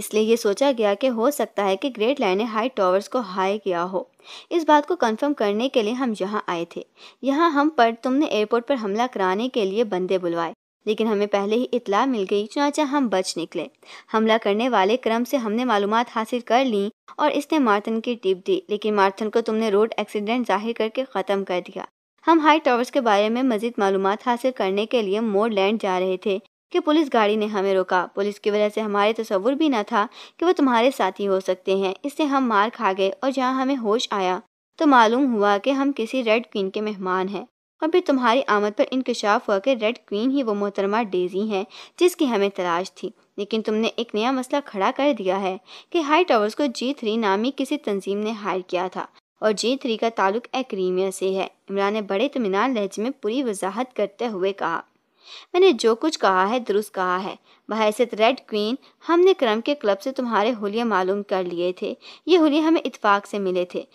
इसलिए ये सोचा गया कि हो सकता है कि ग्रेट लैंड ने हाई टावर्स को हाई किया हो इस बात को कंफर्म करने के लिए हम यहाँ आए थे यहाँ हम पर तुमने एयरपोर्ट पर हमला कराने के लिए बंदे बुलवाए लेकिन हमें पहले ही इतला मिल गई चुनाचा हम बच निकले हमला करने वाले क्रम से हमने मालूम हासिल कर ली और इसने मार्थन की टिप दी लेकिन मार्थन को तुमने रोड एक्सीडेंट जाहिर करके ख़त्म कर दिया हम हाई टावर्स के बारे में मजीद मालूम हासिल करने के लिए मोड़ लैंड जा रहे थे कि पुलिस गाड़ी ने हमें रोका पुलिस की वजह से हमारे तस्वुर भी न था कि वो तुम्हारे साथी हो सकते हैं इससे हम मार खा गए और जहाँ हमें होश आया तो मालूम हुआ कि हम किसी रेड क्वीन के मेहमान हैं और फिर तुम्हारी आमद पर इंकशाफ हुआ कि रेड क्वीन ही वो मोहतरमा डेजी हैं जिसकी हमें तलाश थी लेकिन तुमने एक नया मसला खड़ा कर दिया है कि हाई टावर्स को जी थ्री नामी किसी तंजीम ने हायर किया था और जे थ्री का ताल्लुक एक्रीमिया से है इमरान ने बड़े तमिनार लहजे में पूरी वजाहत करते हुए कहा मैंने जो कुछ कहा है दुरुस्त कहा है बहसत रेड क्वीन हमने क्रम के क्लब से तुम्हारे हुलिया मालूम कर लिए थे ये हुलिया हमें इतफाक से मिले थे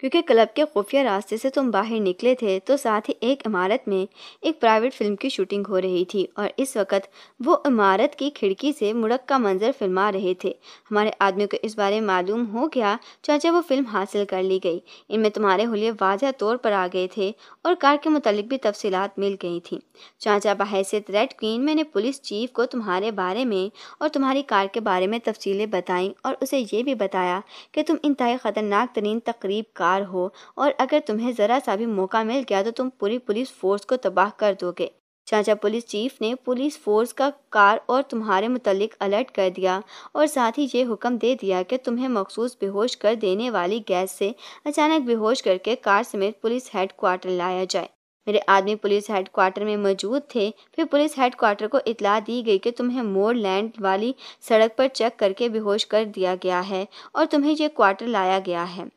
क्योंकि क्लब के खुफिया रास्ते से तुम बाहर निकले थे तो साथ ही एक इमारत में एक प्राइवेट फिल्म की शूटिंग हो रही थी और इस वक्त वो इमारत की खिड़की से मुड़क का मंजर फिल्मा रहे थे हमारे आदमी को इस बारे में मालूम हो गया चाचा वो फिल्म हासिल कर ली गई इनमें तुम्हारे हुलिये वाजह तौर पर आ गए थे और कार के मुतलिक भी तफसीलात मिल गई थी चाचा बहैसियत रेड क्वीन मैंने पुलिस चीफ को तुम्हारे बारे में और तुम्हारी कार के बारे में तफसीलें बताईं और उसे ये भी बताया कि तुम इंतहाई ख़तरनाक तरीन तकरीब का बेकार हो और अगर तुम्हें ज़रा सा भी मौका मिल गया तो तुम पूरी पुलिस फोर्स को तबाह कर दोगे चाचा पुलिस चीफ ने पुलिस फोर्स का कार और तुम्हारे मुतलिक अलर्ट कर दिया और साथ ही ये हुक्म दे दिया कि तुम्हें मखसूस बेहोश कर देने वाली गैस से अचानक बेहोश करके कार समेत पुलिस हेड क्वार्टर लाया जाए मेरे आदमी पुलिस हेड क्वार्टर में मौजूद थे फिर पुलिस हेड क्वार्टर को इतला दी गई कि तुम्हें मोर लैंड वाली सड़क पर चेक करके बेहोश कर दिया गया है और तुम्हें ये क्वार्टर लाया गया है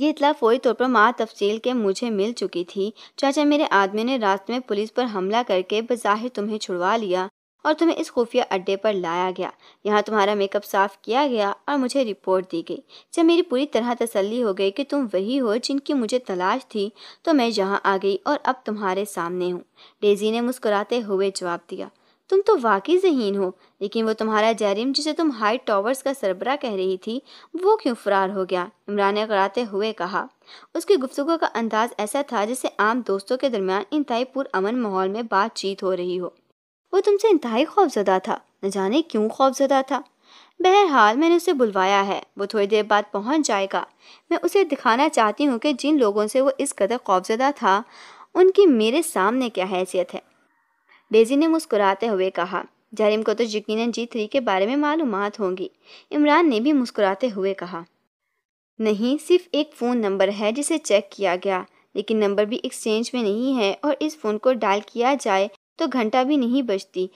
ये इतला फौरी तौर पर माँ तफसील के मुझे मिल चुकी थी चाचा मेरे आदमी ने रास्ते में पुलिस पर हमला करके बज़ाहिर तुम्हें छुड़वा लिया और तुम्हें इस खुफिया अड्डे पर लाया गया यहाँ तुम्हारा मेकअप साफ किया गया और मुझे रिपोर्ट दी गई जब मेरी पूरी तरह तसल्ली हो गई कि तुम वही हो जिनकी मुझे तलाश थी तो मैं यहाँ आ गई और अब तुम्हारे सामने हूँ डेजी ने मुस्कुराते हुए जवाब दिया तुम तो वाकई जहीन हो लेकिन वो तुम्हारा जैरिम जिसे तुम हाई टॉवर्स का सरबरा कह रही थी वो क्यों फरार हो गया इमरान ने कराते हुए कहा उसकी गुफ्तु का अंदाज ऐसा था जैसे आम दोस्तों के दरमियान इंतहाई अमन माहौल में बातचीत हो रही हो वो तुमसे इंतहाई खौफजदा था न जाने क्यों खौफजदा था बहरहाल मैंने उसे बुलवाया है वो थोड़ी देर बाद पहुंच जाएगा मैं उसे दिखाना चाहती हूँ कि जिन लोगों से वो इस कदर खौफजदा था उनकी मेरे सामने क्या हैसियत है डेजी ने मुस्कुराते हुए कहा जरीम को तो यकीन जी थ्री के बारे में मालूम होंगी इमरान ने भी मुस्कुराते हुए कहा नहीं सिर्फ एक फ़ोन नंबर है जिसे चेक किया गया लेकिन नंबर भी एक्सचेंज में नहीं है और इस फ़ोन को डायल किया जाए तो घंटा भी नहीं बजती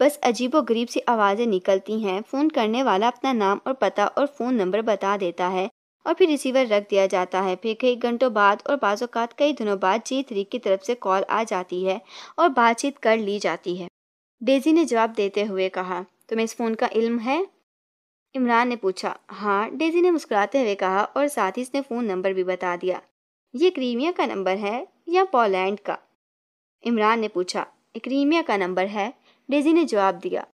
बस व गरीब सी आवाज़ें निकलती हैं फ़ोन करने वाला अपना नाम और पता और फ़ोन नंबर बता देता है और फिर रिसीवर रख दिया जाता है फिर कई घंटों बाद और बाज़ात कई दिनों बाद जी थ्री की तरफ से कॉल आ जाती है और बातचीत कर ली जाती है डेजी ने जवाब देते हुए कहा तुम्हें इस फ़ोन का इल्म है इमरान ने पूछा हाँ डेजी ने मुस्कुराते हुए कहा और साथ ही इसने फ़ोन नंबर भी बता दिया ये क्रीमिया का नंबर है या पोलैंड का इमरान ने पूछा क्रीमिया का नंबर है डेजी ने जवाब दिया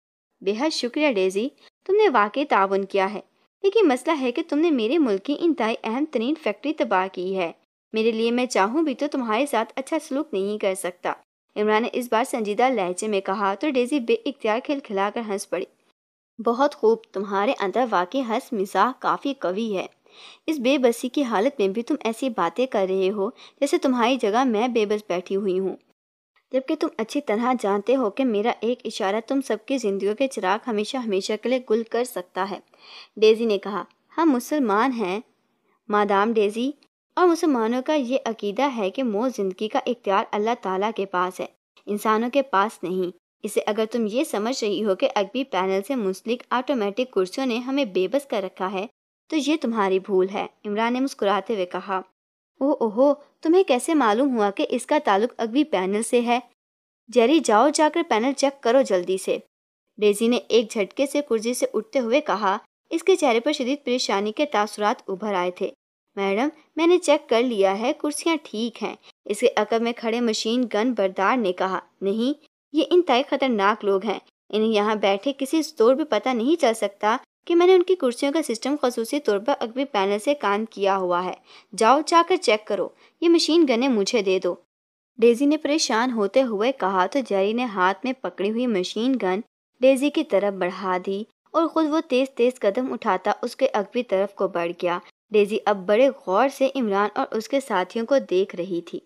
बेहद शुक्रिया डेजी तुमने वाकई ताउन किया है लेकिन मसला है कि तुमने मेरे मुल्क की इंतहाई अहम तरीन फैक्ट्री तबाह की है मेरे लिए मैं चाहूँ भी तो तुम्हारे साथ अच्छा सलूक नहीं कर सकता इमरान ने इस बार संजीदा लहजे में कहा तो डेजी बे इख्तियार खिल खिलाकर हंस पड़ी बहुत खूब तुम्हारे अंदर वाकई हंस मिजाह काफ़ी कवी है इस बेबसी की हालत में भी तुम ऐसी बातें कर रहे हो जैसे तुम्हारी जगह मैं बेबस बैठी हुई हूँ जबकि तुम अच्छी तरह जानते हो कि मेरा एक इशारा तुम सबकी जिंदगियों के चिराग हमेशा हमेशा के लिए गुल कर सकता है डेजी ने कहा हम मुसलमान हैं मादाम डेजी और मुसलमानों का ये अकीदा है कि मौत ज़िंदगी का इख्तियार अल्लाह ताला के पास है इंसानों के पास नहीं इसे अगर तुम ये समझ रही हो कि अगबी पैनल से मुंसलिक ऑटोमेटिक कुर्सियों ने हमें बेबस कर रखा है तो ये तुम्हारी भूल है इमरान ने मुस्कुराते हुए कहा ओह ओहो तुम्हें कैसे मालूम हुआ कि इसका ताल्लुक अगवी पैनल से है जेरी जाओ जाकर पैनल चेक करो जल्दी से डेजी ने एक झटके से कुर्सी से उठते हुए कहा इसके चेहरे पर शदीद परेशानी के तासुरात उभर आए थे मैडम मैंने चेक कर लिया है कुर्सियाँ ठीक हैं इसके अकब में खड़े मशीन गन बरदार ने कहा नहीं ये इन तय खतरनाक लोग हैं इन्हें यहाँ बैठे किसी स्टोर भी पता नहीं चल सकता कि मैंने उनकी कुर्सियों का सिस्टम खसूसी तौर पर अगबी पैनल से काम किया हुआ है जाओ जाकर चेक करो ये मशीन गने मुझे दे दो डेजी ने परेशान होते हुए कहा तो जेरी ने हाथ में पकड़ी हुई मशीन गन डेजी की तरफ बढ़ा दी और ख़ुद वो तेज़ तेज़ कदम उठाता उसके अगबी तरफ को बढ़ गया डेजी अब बड़े गौर से इमरान और उसके साथियों को देख रही थी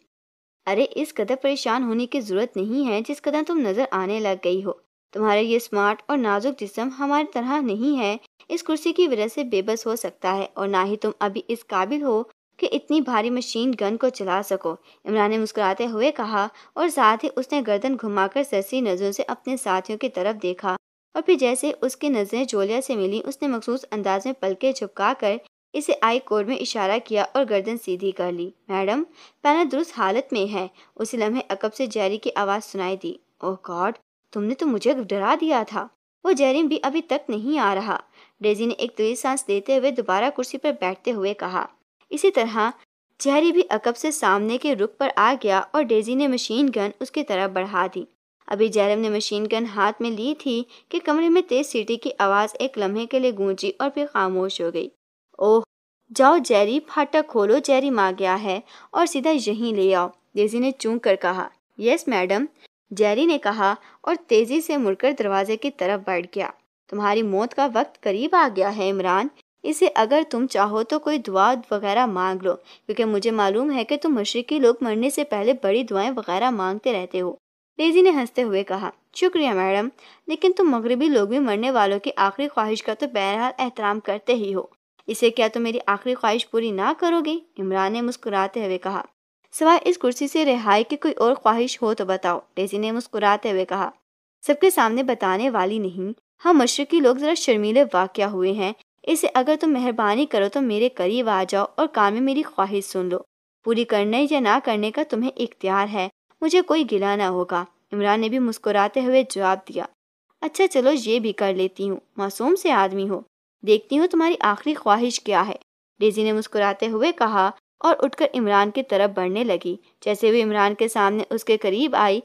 अरे इस कदर परेशान होने की ज़रूरत नहीं है जिस कदर तुम नज़र आने लग गई हो तुम्हारा ये स्मार्ट और नाजुक जिसम हमारी तरह नहीं है इस कुर्सी की वजह से बेबस हो सकता है और ना ही तुम अभी इस काबिल हो कि इतनी भारी मशीन गन को चला सको इमरान ने मुस्कुराते हुए कहा और साथ ही उसने गर्दन घुमाकर सरसी नज़रों से अपने साथियों की तरफ देखा और फिर जैसे उसकी नज़रें जोलिया से मिली उसने मखसूस अंदाज में पलके झुपका कर इसे आई कोर में इशारा किया और गर्दन सीधी कर ली मैडम पहले दुरुस्त हालत में है उसी लम्हे अकब से जैरी की आवाज़ सुनाई दी ओह गॉड तुमने तो मुझे डरा दिया था वो जेरिम भी अभी तक नहीं आ रहा डेजी ने एक तेज सांस लेते हुए दोबारा कुर्सी पर बैठते हुए कहा इसी तरह जेरी भी अकब से सामने के रुख पर आ गया और डेजी ने मशीन गन उसकी तरफ बढ़ा दी अभी जैरम ने मशीन गन हाथ में ली थी कि कमरे में तेज सीटी की आवाज़ एक लम्हे के लिए गूंजी और फिर खामोश हो गई ओह जाओ जैरी फाटक खोलो जैरी मा गया है और सीधा यहीं ले आओ डेजी ने चूंक कर कहा यस मैडम जेरी ने कहा और तेजी से मुड़कर दरवाजे की तरफ बढ़ गया तुम्हारी मौत का वक्त करीब आ गया है इमरान इसे अगर तुम चाहो तो कोई दुआ वगैरह मांग लो क्योंकि मुझे मालूम है कि तुम मशरकी लोग मरने से पहले बड़ी दुआएं वगैरह मांगते रहते हो डेजी ने हंसते हुए कहा शुक्रिया मैडम लेकिन तुम मगरबी लोग भी मरने वालों की आखिरी ख्वाहिश का तो बहरहाल एहतराम करते ही हो इसे क्या तुम मेरी आखिरी ख्वाहिश पूरी ना करोगे इमरान ने मुस्कुराते हुए कहा सिवाय इस कुर्सी से रिहाई की कोई और ख्वाहिश हो तो बताओ डेजी ने मुस्कुराते हुए कहा सबके सामने बताने वाली नहीं हम मशरकी लोग ज़रा शर्मीले वाक़ हुए हैं इसे अगर तुम मेहरबानी करो तो मेरे करीब आ जाओ और काम में मेरी ख्वाहिश सुन लो पूरी करने या ना करने का तुम्हें इख्तियार है मुझे कोई गिला ना होगा इमरान ने भी मुस्कुराते हुए जवाब दिया अच्छा चलो ये भी कर लेती हूँ मासूम से आदमी हो देखती हूँ तुम्हारी आखिरी ख्वाहिश क्या है डेजी ने मुस्कुराते हुए कहा और उठकर इमरान की तरफ बढ़ने लगी जैसे वे इमरान के सामने उसके करीब आई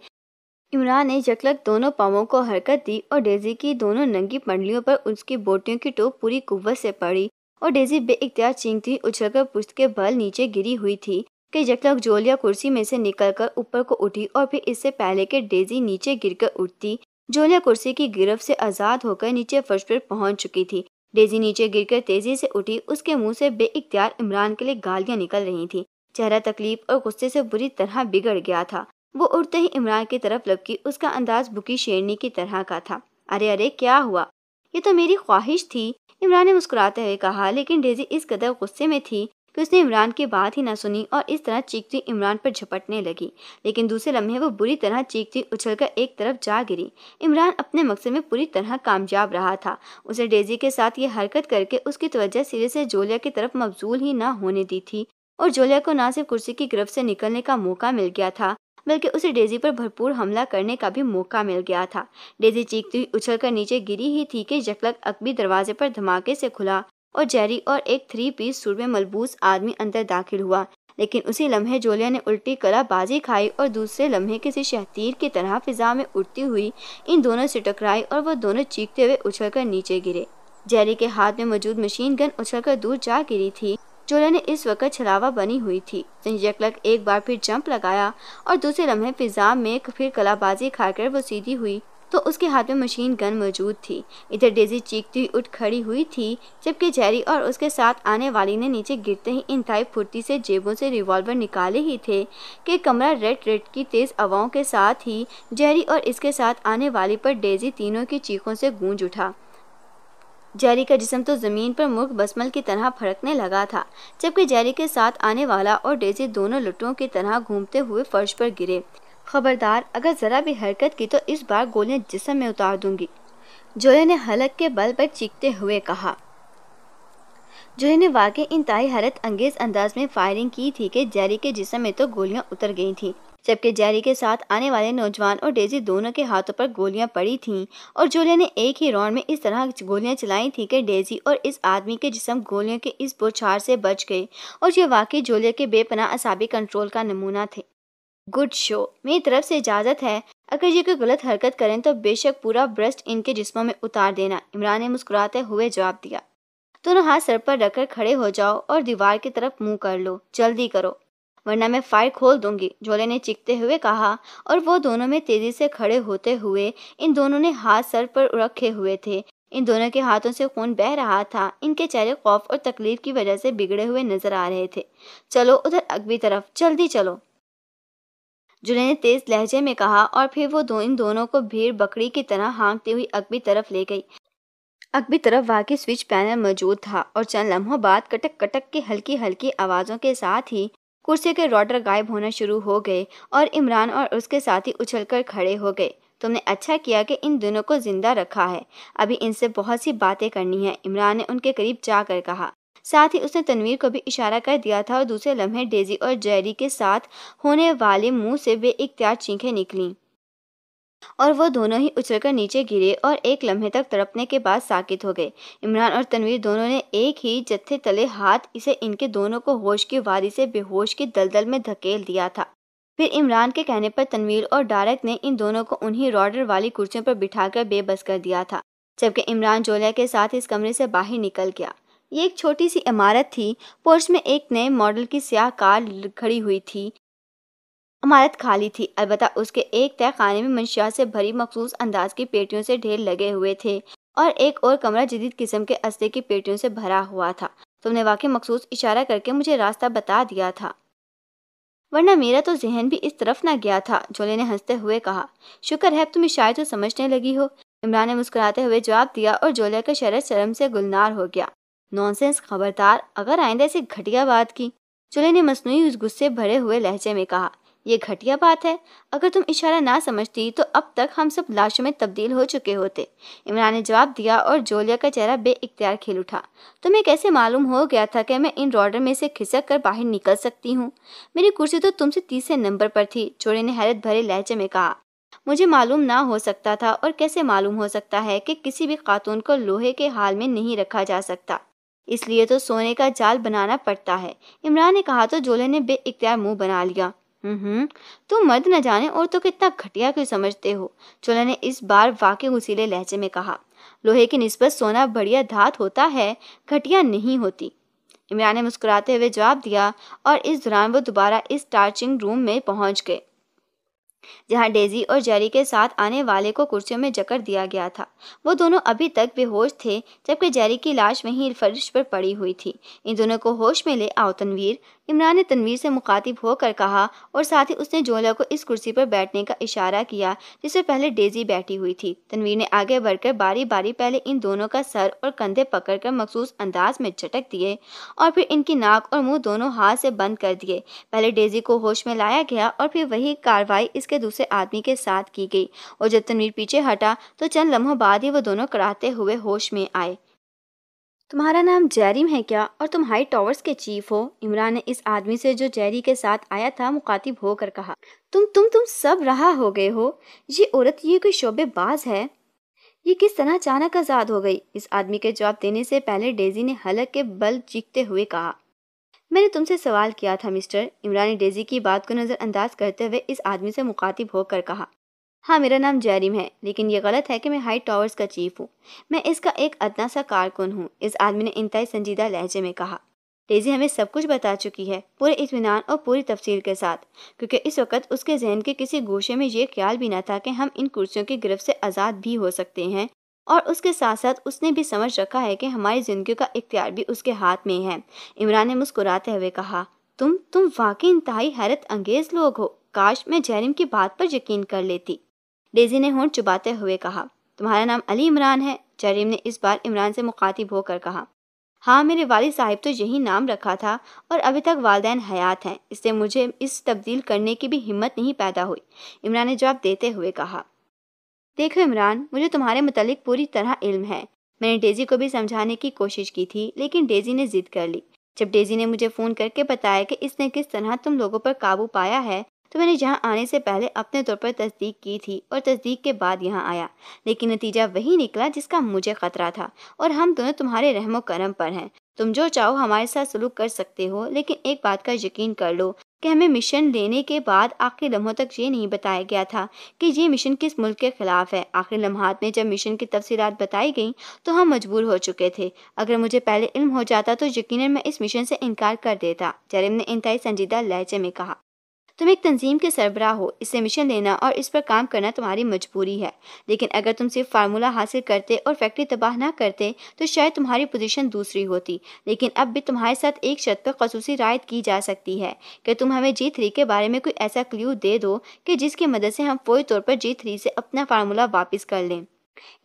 इमरान ने जकलक दोनों पावों को हरकत दी और डेजी की दोनों नंगी पंडलियों पर उसकी बोटियों की टोप पूरी कुव्वत से पड़ी और डेजी बेख्तियार चींगती उछलकर पुश्त के बल नीचे गिरी हुई थी कि जकलक जोलिया कुर्सी में से निकलकर ऊपर को उठी और फिर इससे पहले के डेजी नीचे गिरकर उठती जोलिया कुर्सी की गिरफ्त से आज़ाद होकर नीचे फर्श पर पहुंच चुकी थी डेजी नीचे गिरकर तेजी से उठी उसके मुंह से बेइख्तियार इमरान के लिए गालियां निकल रही थी चेहरा तकलीफ और गुस्से से बुरी तरह बिगड़ गया था वो उड़ते ही इमरान की तरफ लपकी उसका अंदाज बुकी शेरनी की तरह का था अरे अरे क्या हुआ ये तो मेरी ख्वाहिश थी इमरान ने मुस्कुराते हुए कहा लेकिन डेजी इस कदर गुस्से में थी कि उसने इमरान की बात ही ना सुनी और इस तरह चीखती इमरान पर झपटने लगी लेकिन दूसरे लम्हे वो बुरी तरह चीखती उछलकर एक तरफ जा गिरी इमरान अपने मकसद में पूरी तरह कामयाब रहा था उसे डेजी के साथ ये हरकत करके उसकी तवज्जह सिरे से जोलिया की तरफ मबजूल ही ना होने दी थी और जोलिया को न सिर्फ कुर्सी की गिरफ्त से निकलने का मौका मिल गया था बल्कि उसे डेजी पर भरपूर हमला करने का भी मौका मिल गया था डेजी चीखती उछलकर नीचे गिरी ही थी कि जकलक अकबी दरवाजे पर धमाके से खुला और जेरी और एक थ्री पीस सूट में मलबूस आदमी अंदर दाखिल हुआ लेकिन उसी लम्हे जोलिया ने उल्टी कला बाजी खाई और दूसरे लम्हे किसी शहतीर की तरह फिजा में उड़ती हुई इन दोनों से टकराई और वह दोनों चीखते हुए उछलकर नीचे गिरे जेरी के हाथ में मौजूद मशीन गन उछलकर दूर जा गिरी थी जोलिया ने इस वक्त छलावा बनी हुई थी यकलक एक बार फिर जंप लगाया और दूसरे लम्हे फिजा में फिर कलाबाजी खाकर वो सीधी हुई तो उसके हाथ में मशीन गन मौजूद थी इधर डेजी चीखती उठ खड़ी हुई थी जबकि जेरी और उसके साथ आने वाली ने नीचे गिरते ही इंतहाई फुर्ती से जेबों से रिवॉल्वर निकाले ही थे कि कमरा रेड रेड की तेज़ हवाओं के साथ ही जेरी और इसके साथ आने वाली पर डेजी तीनों की चीखों से गूंज उठा जैरी का जिसम तो ज़मीन पर मुर्ग बसमल की तरह फड़कने लगा था जबकि जैरी के साथ आने वाला और डेजी दोनों लुटों की तरह घूमते हुए फर्श पर गिरे खबरदार अगर ज़रा भी हरकत की तो इस बार गोलियां जिसम में उतार दूंगी जोया ने हलक के बल पर चीखते हुए कहा जोया ने वाकई इंतहाई हरत अंगेज अंदाज में फायरिंग की थी कि जैरी के जिसम में तो गोलियां उतर गई थीं जबकि जैरी के साथ आने वाले नौजवान और डेजी दोनों के हाथों पर गोलियां पड़ी थीं और जोलिया ने एक ही राउंड में इस तरह गोलियां चलाई थीं कि डेजी और इस आदमी के जिसम गोलियों के इस बोछार से बच गए और ये वाकई जोलिया के बेपना असाबी कंट्रोल का नमूना थे गुड शो मेरी तरफ से इजाज़त है अगर ये कोई गलत हरकत करें तो बेशक पूरा ब्रस्ट इनके जिस्मों में उतार देना इमरान ने मुस्कुराते हुए जवाब दिया दोनों हाथ सर पर रखकर खड़े हो जाओ और दीवार की तरफ मुंह कर लो जल्दी करो वरना मैं फायर खोल दूंगी झोले ने चिखते हुए कहा और वो दोनों में तेजी से खड़े होते हुए इन दोनों ने हाथ सर पर रखे हुए थे इन दोनों के हाथों से खून बह रहा था इनके चेहरे खौफ और तकलीफ की वजह से बिगड़े हुए नजर आ रहे थे चलो उधर अगली तरफ जल्दी चलो जुले ने तेज लहजे में कहा और फिर वो दो इन दोनों को भीड़ बकरी की तरह हाँकती हुई अकबी तरफ ले गई अकबी तरफ वाकई स्विच पैनल मौजूद था और चंद लम्हों बाद कटक कटक की हल्की हल्की आवाज़ों के साथ ही कुर्सी के रॉडर गायब होना शुरू हो गए और इमरान और उसके साथी उछलकर खड़े हो गए तुमने अच्छा किया कि इन दोनों को जिंदा रखा है अभी इनसे बहुत सी बातें करनी है इमरान ने उनके करीब जाकर कहा साथ ही उसने तनवीर को भी इशारा कर दिया था और दूसरे लम्हे डेजी और जेरी के साथ होने वाले मुंह से वे इख्तियार चीखें निकली और वो दोनों ही उछलकर नीचे गिरे और एक लम्हे तक तड़पने के बाद साकित हो गए इमरान और तनवीर दोनों ने एक ही जत्थे तले हाथ इसे इनके दोनों को होश की वारी से बेहोश की दलदल में धकेल दिया था फिर इमरान के कहने पर तनवीर और डारक ने इन दोनों को उन्हीं रॉडर वाली कुर्सियों पर बिठाकर बेबस कर दिया था जबकि इमरान जोलिया के साथ इस कमरे से बाहर निकल गया ये एक छोटी सी इमारत थी पोर्च में एक नए मॉडल की स्याह कार खड़ी हुई थी इमारत खाली थी अलबत् उसके एक तय खाने में मंशियात से भरी मखसूस अंदाज की पेटियों से ढेर लगे हुए थे और एक और कमरा जदीद किस्म के अस्ते की पेटियों से भरा हुआ था तुमने वाकई मखसूस इशारा करके मुझे रास्ता बता दिया था वरना मेरा तो जहन भी इस तरफ ना गया था झोले ने हंसते हुए कहा शुक्र है तुम शायद तो समझने लगी हो इमरान ने मुस्कुराते हुए जवाब दिया और जोले का शरद शर्म से गुलनार हो गया नॉनसेंस खबरदार अगर आइंदा ऐसी घटिया बात की चुले ने मसनू उस गुस्से भरे हुए लहजे में कहा यह घटिया बात है अगर तुम इशारा ना समझती तो अब तक हम सब लाशों में तब्दील हो चुके होते इमरान ने जवाब दिया और जोलिया का चेहरा बे इख्तियार खिल उठा तुम्हें कैसे मालूम हो गया था कि मैं इन रॉडर में से खिसक कर बाहर निकल सकती हूँ मेरी कुर्सी तो तुमसे तीसरे नंबर पर थी चोरे ने हैरत भरे लहजे में कहा मुझे मालूम ना हो सकता था और कैसे मालूम हो सकता है कि किसी भी खातून को लोहे के हाल में नहीं रखा जा सकता इसलिए तो सोने का जाल बनाना पड़ता है इमरान ने कहा तो जोले ने बे इख्तियार मुंह बना लिया हम्म तुम मर्द न जाने औरतों को इतना घटिया क्यों समझते हो चोला ने इस बार वाकई उसीले लहजे में कहा लोहे की नस्बत सोना बढ़िया धात होता है घटिया नहीं होती इमरान ने मुस्कुराते हुए जवाब दिया और इस दौरान वो दोबारा इस टार्चिंग रूम में पहुंच गए जहां डेजी और जेरी के साथ आने वाले को कुर्सियों में जकड़ दिया गया था वो दोनों अभी तक बेहोश थे जबकि जेरी की लाश वहीं फर्श पर पड़ी हुई थी इन दोनों को होश में ले आओ तनवीर इमरान ने तनवीर से मुखातिब होकर कहा और साथ ही उसने जोला को इस कुर्सी पर बैठने का इशारा किया जिससे पहले डेजी बैठी हुई थी तनवीर ने आगे बढ़कर बारी बारी पहले इन दोनों का सर और कंधे पकड़कर मखसूस अंदाज में झटक दिए और फिर इनकी नाक और मुंह दोनों हाथ से बंद कर दिए पहले डेजी को होश में लाया गया और फिर वही कार्रवाई इसके दूसरे आदमी के साथ की गई और जब तनवीर पीछे हटा तो चंद लम्हों बाद ही वो दोनों कराते हुए होश में आए तुम्हारा नाम जैरिम है क्या और तुम हाई टॉवर्स के चीफ हो इमरान ने इस आदमी से जो जैरी के साथ आया था मुखातिब होकर कहा तुम तुम तुम सब रहा हो गए हो ये औरत ये कोई शोबेबाज है ये किस तरह अचानक आज़ाद हो गई इस आदमी के जवाब देने से पहले डेजी ने हलक के बल चीखते हुए कहा मैंने तुमसे सवाल किया था मिस्टर इमरान ने डेजी की बात को नज़रअंदाज करते हुए इस आदमी से मुखातिब होकर कहा हाँ मेरा नाम जैरिम है लेकिन ये गलत है कि मैं हाई टावर्स का चीफ हूँ मैं इसका एक अदना सा कारकुन हूँ इस आदमी ने इंतई संजीदा लहजे में कहा डेजी हमें सब कुछ बता चुकी है पूरे इतमान और पूरी तफसील के साथ क्योंकि इस वक्त उसके जहन के किसी गोशे में ये ख्याल भी ना था कि हम इन कुर्सियों की गिरफ्त से आज़ाद भी हो सकते हैं और उसके साथ साथ उसने भी समझ रखा है कि हमारी ज़िंदगी का इख्तियार भी उसके हाथ में है इमरान ने मुस्कुराते हुए कहा तुम तुम वाकई इंतहाई हैरत अंगेज़ लोग हो काश मैं जहरिम की बात पर यकीन कर लेती डेजी ने होंठ चुबाते हुए कहा तुम्हारा नाम अली इमरान है जरीम ने इस बार इमरान से मुखातिब होकर कहा हाँ मेरे वाल साहिब तो यही नाम रखा था और अभी तक वालदे हयात हैं इससे मुझे इस तब्दील करने की भी हिम्मत नहीं पैदा हुई इमरान ने जवाब देते हुए कहा देखो इमरान मुझे तुम्हारे मतलब पूरी तरह इल्म है मैंने डेजी को भी समझाने की कोशिश की थी लेकिन डेजी ने जिद कर ली जब डेजी ने मुझे फ़ोन करके बताया कि इसने किस तरह तुम लोगों पर काबू पाया है तो मैंने यहाँ आने से पहले अपने तौर पर तस्दीक की थी और तस्दीक के बाद यहाँ आया लेकिन नतीजा वही निकला जिसका मुझे खतरा था और हम दोनों तुम्हारे रहमो करम पर हैं तुम जो चाहो हमारे साथ सलूक कर सकते हो लेकिन एक बात का यकीन कर लो कि हमें मिशन लेने के बाद आखिरी लम्हों तक ये नहीं बताया गया था कि ये मिशन किस मुल्क के ख़िलाफ़ है आखिरी लम्हात में जब मिशन की तफसीत बताई गई तो हम मजबूर हो चुके थे अगर मुझे पहले इल्म हो जाता तो यकीन मैं इस मिशन से इनकार कर देता जरिम ने इंतहाई संजीदा लहजे में कहा तुम एक तंजीम के सरबरा हो इससे मिशन लेना और इस पर काम करना तुम्हारी मजबूरी है लेकिन अगर तुम सिर्फ फार्मूला हासिल करते और फैक्ट्री तबाह ना करते तो शायद तुम्हारी पोजीशन दूसरी होती लेकिन अब भी तुम्हारे साथ एक शर्त पर खसूसी रायत की जा सकती है कि तुम हमें जी थ्री के बारे में कोई ऐसा क्ल्यू दे दो कि जिसकी मदद से हम फौरी तौर पर जी थ्री से अपना फार्मूला वापस कर लें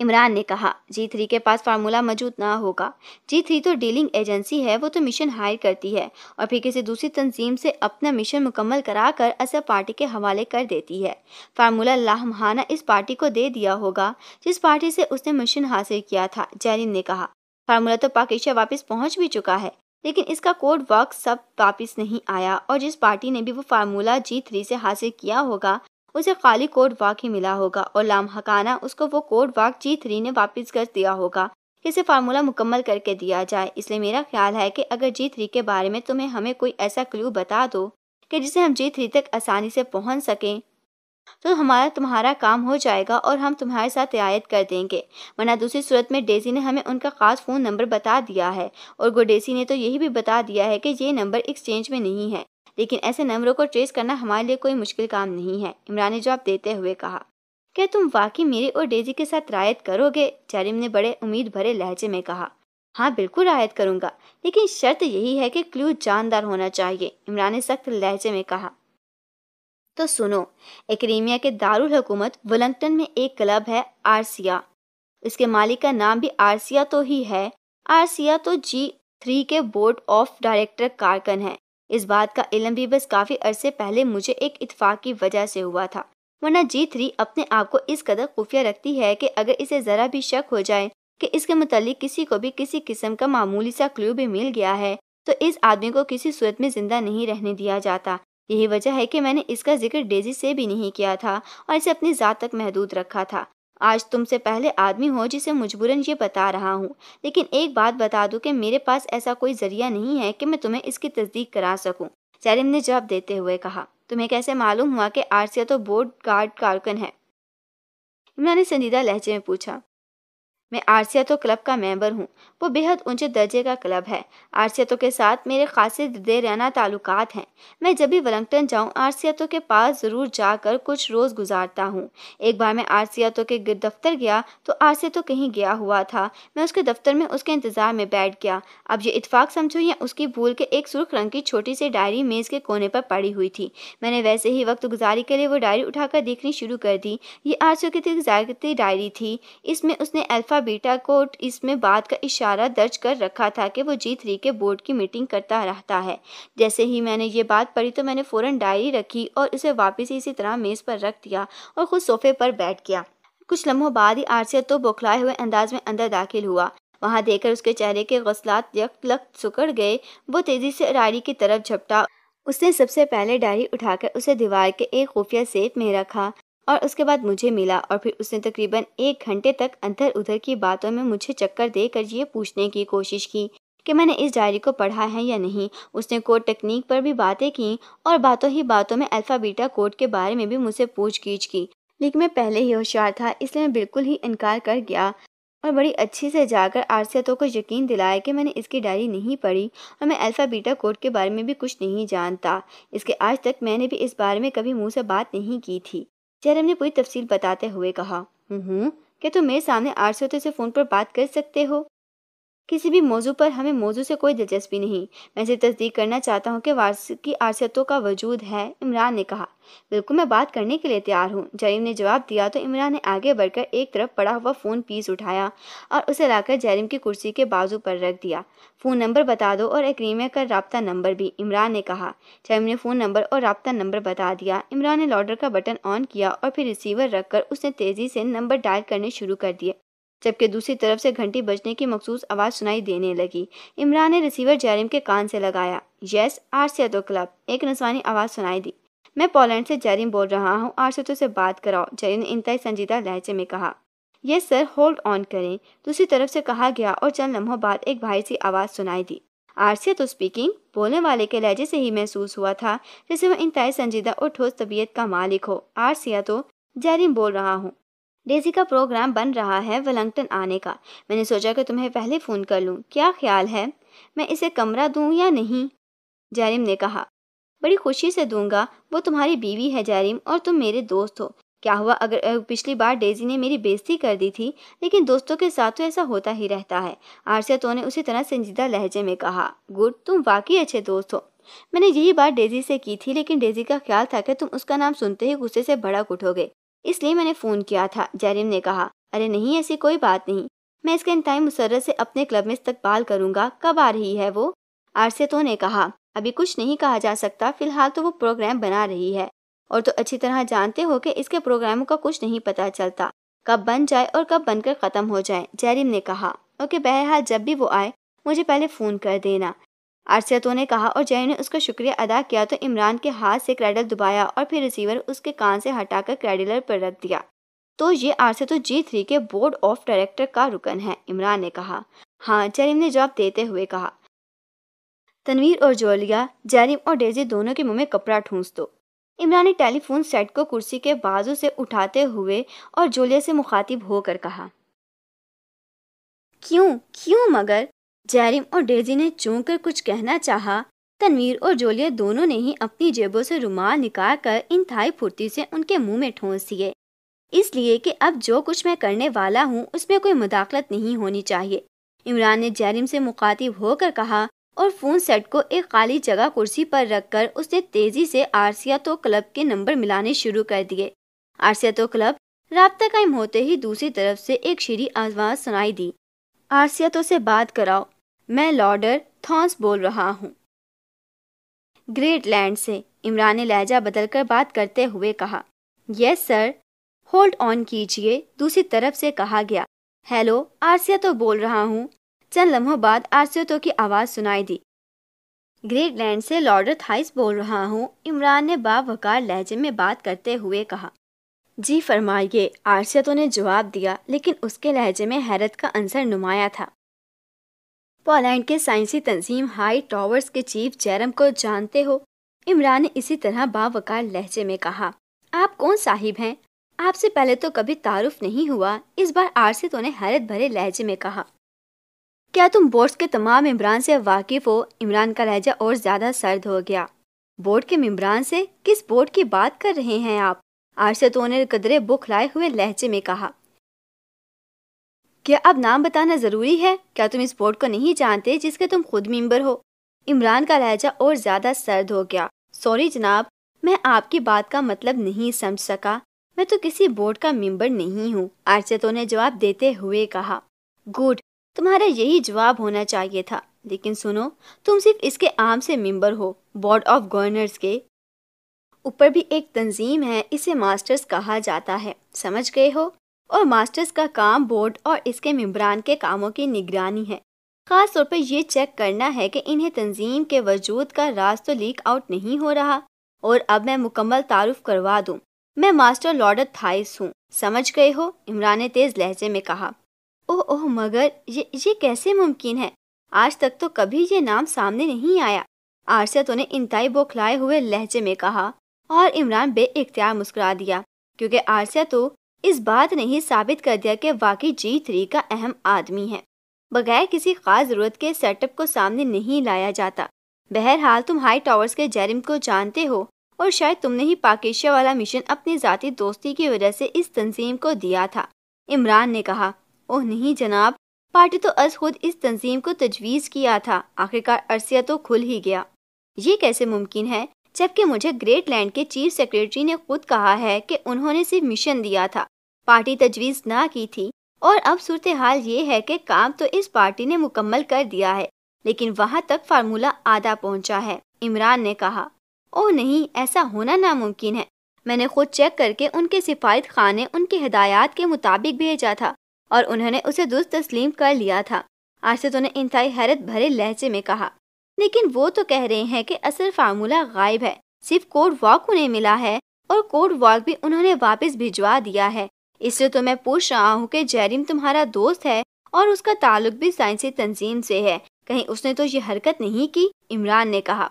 इमरान ने कहा जी थ्री के पास फार्मूला मौजूद ना होगा जी थ्री तो डीलिंग एजेंसी है वो तो मिशन हायर करती है और फिर किसी दूसरी तंजीम से अपना मिशन मुकम्मल करा कर असर पार्टी के हवाले कर देती है फार्मूला लाहमहाना इस पार्टी को दे दिया होगा जिस पार्टी से उसने मिशन हासिल किया था जैरिन ने कहा फार्मूला तो पाकिस्तान वापस पहुँच भी चुका है लेकिन इसका कोड वर्क सब वापस नहीं आया और जिस पार्टी ने भी वो फार्मूला जी थ्री से हासिल किया होगा उसे खाली कोड वाक ही मिला होगा और लामहकाना उसको वो कोड वाक जी थ्री ने वापस कर दिया होगा इसे फार्मूला मुकम्मल करके दिया जाए इसलिए मेरा ख्याल है कि अगर जी थ्री के बारे में तुम्हें हमें कोई ऐसा क्लू बता दो कि जिसे हम जी थ्री तक आसानी से पहुंच सकें तो हमारा तुम्हारा काम हो जाएगा और हम तुम्हारे साथ रियायत कर देंगे वरना दूसरी सूरत में डेजी ने हमें उनका ख़ास फ़ोन नंबर बता दिया है और गोडेसी ने तो यही भी बता दिया है कि ये नंबर एक्सचेंज में नहीं है लेकिन ऐसे नंबरों को ट्रेस करना हमारे लिए कोई मुश्किल काम नहीं है इमरान ने जवाब देते हुए कहा क्या तुम वाकई मेरे और डेजी के साथ रायत करोगे जरिम ने बड़े उम्मीद भरे लहजे में कहा हाँ बिल्कुल रायत करूंगा लेकिन शर्त यही है कि क्लू जानदार होना चाहिए इमरान ने सख्त लहजे में कहा तो सुनो एक्रीमिया के दारुल हुकूमत वलंगटन में एक क्लब है आरसिया इसके मालिक का नाम भी आरसिया तो ही है आरसिया तो जी थ्री के बोर्ड ऑफ डायरेक्टर कारकन है इस बात का इलम भी बस काफ़ी अरसे पहले मुझे एक इतफाक़ की वजह से हुआ था वरना जी थ्री अपने आप को इस कदर खुफिया रखती है कि अगर इसे ज़रा भी शक हो जाए कि इसके मुतालिक किसी को भी किसी किस्म का मामूली सा क्ल्यू भी मिल गया है तो इस आदमी को किसी सूरत में ज़िंदा नहीं रहने दिया जाता यही वजह है कि मैंने इसका जिक्र डेजी से भी नहीं किया था और इसे अपनी ज़ात तक महदूद रखा था आज तुमसे पहले आदमी हो जिसे मजबूरन ये बता रहा हूँ लेकिन एक बात बता दूँ कि मेरे पास ऐसा कोई जरिया नहीं है कि मैं तुम्हें इसकी तस्दीक करा सकूँ सैलिम ने जवाब देते हुए कहा तुम्हें कैसे मालूम हुआ कि आरसिया तो बोर्ड गार्ड कारकुन है इमरान ने संजीदा लहजे में पूछा मैं तो क्लब का मेंबर हूँ वो बेहद ऊंचे दर्जे का क्लब है आरसीएतो के साथ मेरे खासे दिदेराना ताल्लुक हैं मैं जब भी वलंगटन जाऊँ आरसीएतो के पास ज़रूर जाकर कुछ रोज़ गुजारता हूँ एक बार मैं आरसियातो के गिर दफ्तर गया तो तो कहीं गया हुआ था मैं उसके दफ्तर में उसके इंतज़ार में बैठ गया अब ये इतफाक़ समझो या उसकी भूल के एक सुर्ख रंग की छोटी सी डायरी मेज़ के कोने पर पड़ी हुई थी मैंने वैसे ही वक्त गुजारी के लिए वो डायरी उठाकर देखनी शुरू कर दी ये आरसीओ की डायरी थी इसमें उसने अल्फ़ा दफ़ा बेटा को इसमें बात का इशारा दर्ज कर रखा था कि वो जी थ्री के बोर्ड की मीटिंग करता रहता है जैसे ही मैंने ये बात पढ़ी तो मैंने फ़ौरन डायरी रखी और उसे वापस इसी तरह मेज़ पर रख दिया और ख़ुद सोफे पर बैठ गया कुछ लम्हों बाद ही आरसिया तो बौखलाए हुए अंदाज में अंदर दाखिल हुआ वहाँ देखकर उसके चेहरे के गसलात यक लक सुकड़ गए वो तेज़ी से डायरी की तरफ झपटा उसने सबसे पहले डायरी उठाकर उसे दीवार के एक खुफिया सेफ में रखा और उसके बाद मुझे मिला और फिर उसने तकरीबन एक घंटे तक अंदर उधर की बातों में मुझे चक्कर देकर ये पूछने की कोशिश की कि मैंने इस डायरी को पढ़ा है या नहीं उसने कोड टेक्निक पर भी बातें की और बातों ही बातों में अल्फ़ा बीटा कोड के बारे में भी मुझसे पूछ की लेकिन मैं पहले ही होशियार था इसलिए मैं बिल्कुल ही इनकार कर गया और बड़ी अच्छी से जाकर आरसियतों को यकीन दिलाया कि मैंने इसकी डायरी नहीं पढ़ी और मैं अल्फ़ा बीटा कोड के बारे में भी कुछ नहीं जानता इसके आज तक मैंने भी इस बारे में कभी मुँह से बात नहीं की थी जैनब ने पूरी तफसील बताते हुए कहा हूँ हम्म, हम्म, क्या तुम मेरे सामने आरसोते से फ़ोन पर बात कर सकते हो किसी भी मौजू पर हमें मौजू से कोई दिलचस्पी नहीं मैं सिर्फ तस्दीक करना चाहता हूँ कि की आरसियतों का वजूद है इमरान ने कहा बिल्कुल मैं बात करने के लिए तैयार हूँ जरीम ने जवाब दिया तो इमरान ने आगे बढ़कर एक तरफ पड़ा हुआ फ़ोन पीस उठाया और उसे लाकर जरीम की कुर्सी के बाजू पर रख दिया फ़ोन नंबर बता दो और एक्रीमिया का रबता नंबर भी इमरान ने कहा जरीम ने फ़ोन नंबर और रबता नंबर बता दिया इमरान ने लॉडर का बटन ऑन किया और फिर रिसीवर कर उसने तेज़ी से नंबर डायल करने शुरू कर दिए जबकि दूसरी तरफ से घंटी बजने की मखसूस आवाज़ सुनाई देने लगी इमरान ने रिसीवर जैरिम के कान से लगाया यस आरसियतो क्लब एक नसवानी आवाज़ सुनाई दी मैं पोलैंड से जैरिम बोल रहा हूँ आरसियतो से बात कराओ जैरिम ने इंतई संजीदा लहजे में कहा यस सर होल्ड ऑन करें दूसरी तरफ से कहा गया और चंद लम्हों बाद एक भाई सी आवाज़ सुनाई दी आरसिया तो स्पीकिंग बोलने वाले के लहजे से ही महसूस हुआ था जैसे वह इंतहाई संजीदा और ठोस तबीयत का मालिक हो आरसिया तो जैरिम बोल रहा हूँ डेजी का प्रोग्राम बन रहा है वेलंगटन आने का मैंने सोचा कि तुम्हें पहले फ़ोन कर लूँ क्या ख्याल है मैं इसे कमरा दूँ या नहीं जारिम ने कहा बड़ी खुशी से दूंगा वो तुम्हारी बीवी है जारिम और तुम मेरे दोस्त हो क्या हुआ अगर पिछली बार डेजी ने मेरी बेइज्जती कर दी थी लेकिन दोस्तों के साथ तो ऐसा होता ही रहता है आरसिया तो ने उसी तरह संजीदा लहजे में कहा गुड तुम वाकई अच्छे दोस्त हो मैंने यही बात डेजी से की थी लेकिन डेजी का ख्याल था कि तुम उसका नाम सुनते ही गुस्से से भड़क उठोगे इसलिए मैंने फ़ोन किया था जेरिम ने कहा अरे नहीं ऐसी कोई बात नहीं मैं इसके इंतजाम मुसरत से अपने क्लब में इस्तकबाल करूंगा कब आ रही है वो आरसेतो ने कहा अभी कुछ नहीं कहा जा सकता फिलहाल तो वो प्रोग्राम बना रही है और तो अच्छी तरह जानते हो कि इसके प्रोग्रामों का कुछ नहीं पता चलता कब बन जाए और कब बनकर ख़त्म हो जाए जैरिम ने कहा ओके बहरहाल जब भी वो आए मुझे पहले फ़ोन कर देना अरसिया तो ने कहा और जय ने उसका शुक्रिया अदा किया तो इमरान के हाथ से क्रेडल दबाया और फिर रिसीवर उसके कान से हटाकर क्रेडिलर पर रख दिया तो ये आरसे तो जी थ्री के बोर्ड ऑफ डायरेक्टर का रुकन है इमरान ने कहा हाँ जैरिम ने जवाब देते हुए कहा तनवीर और जोलिया जैरिम और डेजी दोनों के मुंह में कपड़ा ठूंस दो इमरान ने टेलीफोन सेट को कुर्सी के बाजू से उठाते हुए और जोलिया से मुखातिब होकर कहा क्यों क्यों मगर जैरिम और डेजी ने चूं कर कुछ कहना चाहा तनवीर और जोलिया दोनों ने ही अपनी जेबों से रुमाल निकाल कर थाई फुर्ती से उनके मुंह में ठोंस दिए इसलिए कि अब जो कुछ मैं करने वाला हूँ उसमें कोई मुदाखलत नहीं होनी चाहिए इमरान ने जैरिम से मुखातिब होकर कहा और फ़ोन सेट को एक खाली जगह कुर्सी पर रखकर उसने तेज़ी से आरसिया तो क्लब के नंबर मिलाने शुरू कर दिए आरसिया तो क्लब रबता कायम होते ही दूसरी तरफ से एक शीरी आवाज़ सुनाई दी आरसिया तो से बात कराओ मैं लॉर्डर थॉन्स बोल रहा हूँ ग्रेट लैंड से इमरान ने लहजा बदलकर बात करते हुए कहा यस सर होल्ड ऑन कीजिए दूसरी तरफ से कहा गया हेलो आरसिया तो बोल रहा हूँ चंद लम्हों बाद आरसिया तो की आवाज़ सुनाई दी ग्रेट लैंड से लॉर्डर थाइस बोल रहा हूँ इमरान ने बावकार लहजे में बात करते हुए कहा जी फरमाइए आरसिया तो ने जवाब दिया लेकिन उसके लहजे में हैरत का अंसर नुमाया था पोलैंड के साइंसी तंजीम हाई टॉवर्स के चीफ जैरम को जानते हो इमरान ने इसी तरह बावकार लहजे में कहा आप कौन साहिब हैं आपसे पहले तो कभी तारुफ नहीं हुआ इस बार तो ने हैरत भरे लहजे में कहा क्या तुम बोर्ड के तमाम इमरान से वाकिफ हो इमरान का लहजा और ज़्यादा सर्द हो गया बोर्ड के मम्बरान से किस बोर्ड की बात कर रहे हैं आप तो ने कदरे लाए हुए लहजे में कहा क्या अब नाम बताना ज़रूरी है क्या तुम इस बोर्ड को नहीं जानते जिसके तुम खुद मेम्बर हो इमरान का लहजा और ज़्यादा सर्द हो गया सॉरी जनाब मैं आपकी बात का मतलब नहीं समझ सका मैं तो किसी बोर्ड का मेंबर नहीं हूँ आर्चतों ने जवाब देते हुए कहा गुड तुम्हारा यही जवाब होना चाहिए था लेकिन सुनो तुम सिर्फ इसके आम से मेंबर हो बोर्ड ऑफ गवर्नर्स के ऊपर भी एक तंजीम है इसे मास्टर्स कहा जाता है समझ गए हो और मास्टर्स का काम बोर्ड और इसके मम्बरान के कामों की निगरानी है ख़ास तौर पर यह चेक करना है कि इन्हें तंजीम के वजूद का राज तो लीक आउट नहीं हो रहा और अब मैं मुकम्मल तारुफ करवा दूँ मैं मास्टर लॉर्डर थाइस हूँ समझ गए हो इमरान ने तेज़ लहजे में कहा ओह ओह मगर ये ये कैसे मुमकिन है आज तक तो कभी ये नाम सामने नहीं आया तो ने इंतई बोखलाए हुए लहजे में कहा और इमरान बे मुस्कुरा दिया क्योंकि आरसिया तो इस बात ने ही साबित कर दिया कि वाकई जी थ्री का अहम आदमी है बगैर किसी खास जरूरत के सेटअप को सामने नहीं लाया जाता बहरहाल तुम हाई टावर्स के जेरिम को जानते हो और शायद तुमने ही पाकिस्तान वाला मिशन अपनी ज़ाती दोस्ती की वजह से इस तंजीम को दिया था इमरान ने कहा ओह नहीं जनाब पार्टी तो अज खुद इस तंजीम को तजवीज़ किया था आखिरकार अरसिया तो खुल ही गया ये कैसे मुमकिन है जबकि मुझे ग्रेट लैंड के चीफ सेक्रेटरी ने खुद कहा है कि उन्होंने सिर्फ मिशन दिया था पार्टी तजवीज़ ना की थी और अब सूरत हाल ये है कि काम तो इस पार्टी ने मुकम्मल कर दिया है लेकिन वहाँ तक फार्मूला आधा पहुँचा है इमरान ने कहा ओ नहीं ऐसा होना नामुमकिन है मैंने खुद चेक करके उनके सिफारत खान ने उनकी हदायत के मुताबिक भेजा था और उन्होंने उसे दुरुस्त तस्लीम कर लिया था आसित तो उन्हें इंतहाई हैरत भरे लहजे में कहा लेकिन वो तो कह रहे हैं कि असल फार्मूला गायब है सिर्फ कोड वॉक उन्हें मिला है और कोड वॉक भी उन्होंने वापस भिजवा दिया है इसलिए तो मैं पूछ रहा हूँ कि जैरिम तुम्हारा दोस्त है और उसका ताल्लुक भी साइंसी तंजीम से है कहीं उसने तो ये हरकत नहीं की इमरान ने कहा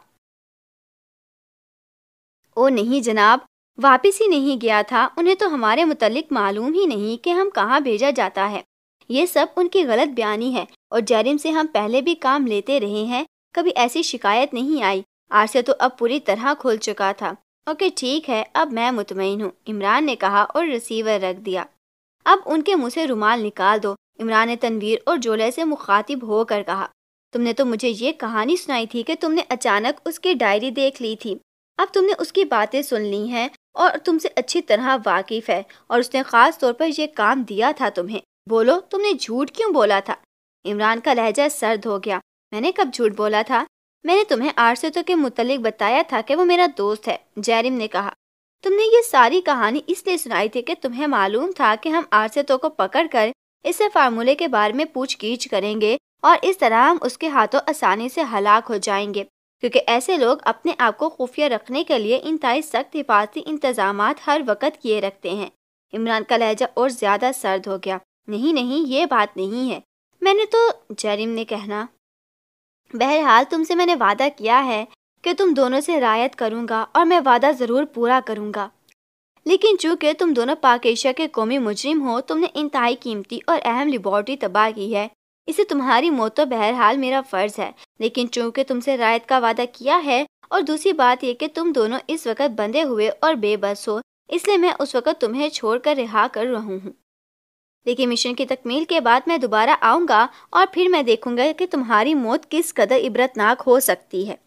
ओ नहीं जनाब वापस ही नहीं गया था उन्हें तो हमारे मुतलिक मालूम ही नहीं कि हम कहाँ भेजा जाता है ये सब उनकी गलत बयानी है और जैरिम से हम पहले भी काम लेते रहे हैं कभी ऐसी शिकायत नहीं आई आरसिया तो अब पूरी तरह खुल चुका था ओके ठीक है अब मैं मुतमिन हूँ इमरान ने कहा और रिसीवर रख दिया अब उनके मुँह से रुमाल निकाल दो इमरान ने तनवीर और जोले से मुखातिब होकर कहा तुमने तो मुझे ये कहानी सुनाई थी कि तुमने अचानक उसकी डायरी देख ली थी अब तुमने उसकी बातें सुन ली हैं और तुमसे अच्छी तरह वाकिफ है और उसने ख़ास तौर पर यह काम दिया था तुम्हें बोलो तुमने झूठ क्यों बोला था इमरान का लहजा सर्द हो गया मैंने कब झूठ बोला था मैंने तुम्हें आरसेतो के मुतालिक बताया था कि वो मेरा दोस्त है जैरिम ने कहा तुमने ये सारी कहानी इसलिए सुनाई थी कि तुम्हें मालूम था कि हम आरसेतो को पकड़ कर इसे फार्मूले के बारे में पूछगीछ करेंगे और इस तरह हम उसके हाथों आसानी से हलाक हो जाएंगे क्योंकि ऐसे लोग अपने आप को खुफिया रखने के लिए इंतहाई सख्त हिफाजती इंतजाम हर वक्त किए रखते हैं इमरान का लहजा और ज़्यादा सर्द हो गया नहीं नहीं ये बात नहीं है मैंने तो जैरिम ने कहना बहरहाल तुमसे मैंने वादा किया है कि तुम दोनों से रायत करूंगा और मैं वादा ज़रूर पूरा करूंगा लेकिन चूंकि तुम दोनों पाक एशिया के कौमी मुजरिम हो तुमने इंतहाई कीमती और अहम लिबॉर्टरी तबाह की है इसे तुम्हारी मौत तो बहरहाल मेरा फ़र्ज़ है लेकिन चूंकि तुमसे रायत का वादा किया है और दूसरी बात यह कि तुम दोनों इस वक्त बंधे हुए और बेबस हो इसलिए मैं उस वक्त तुम्हें छोड़ कर रिहा कर रहा हूँ लेकिन मिशन की तकमील के बाद मैं दोबारा आऊँगा और फिर मैं देखूँगा कि तुम्हारी मौत किस कदर इबरतनाक हो सकती है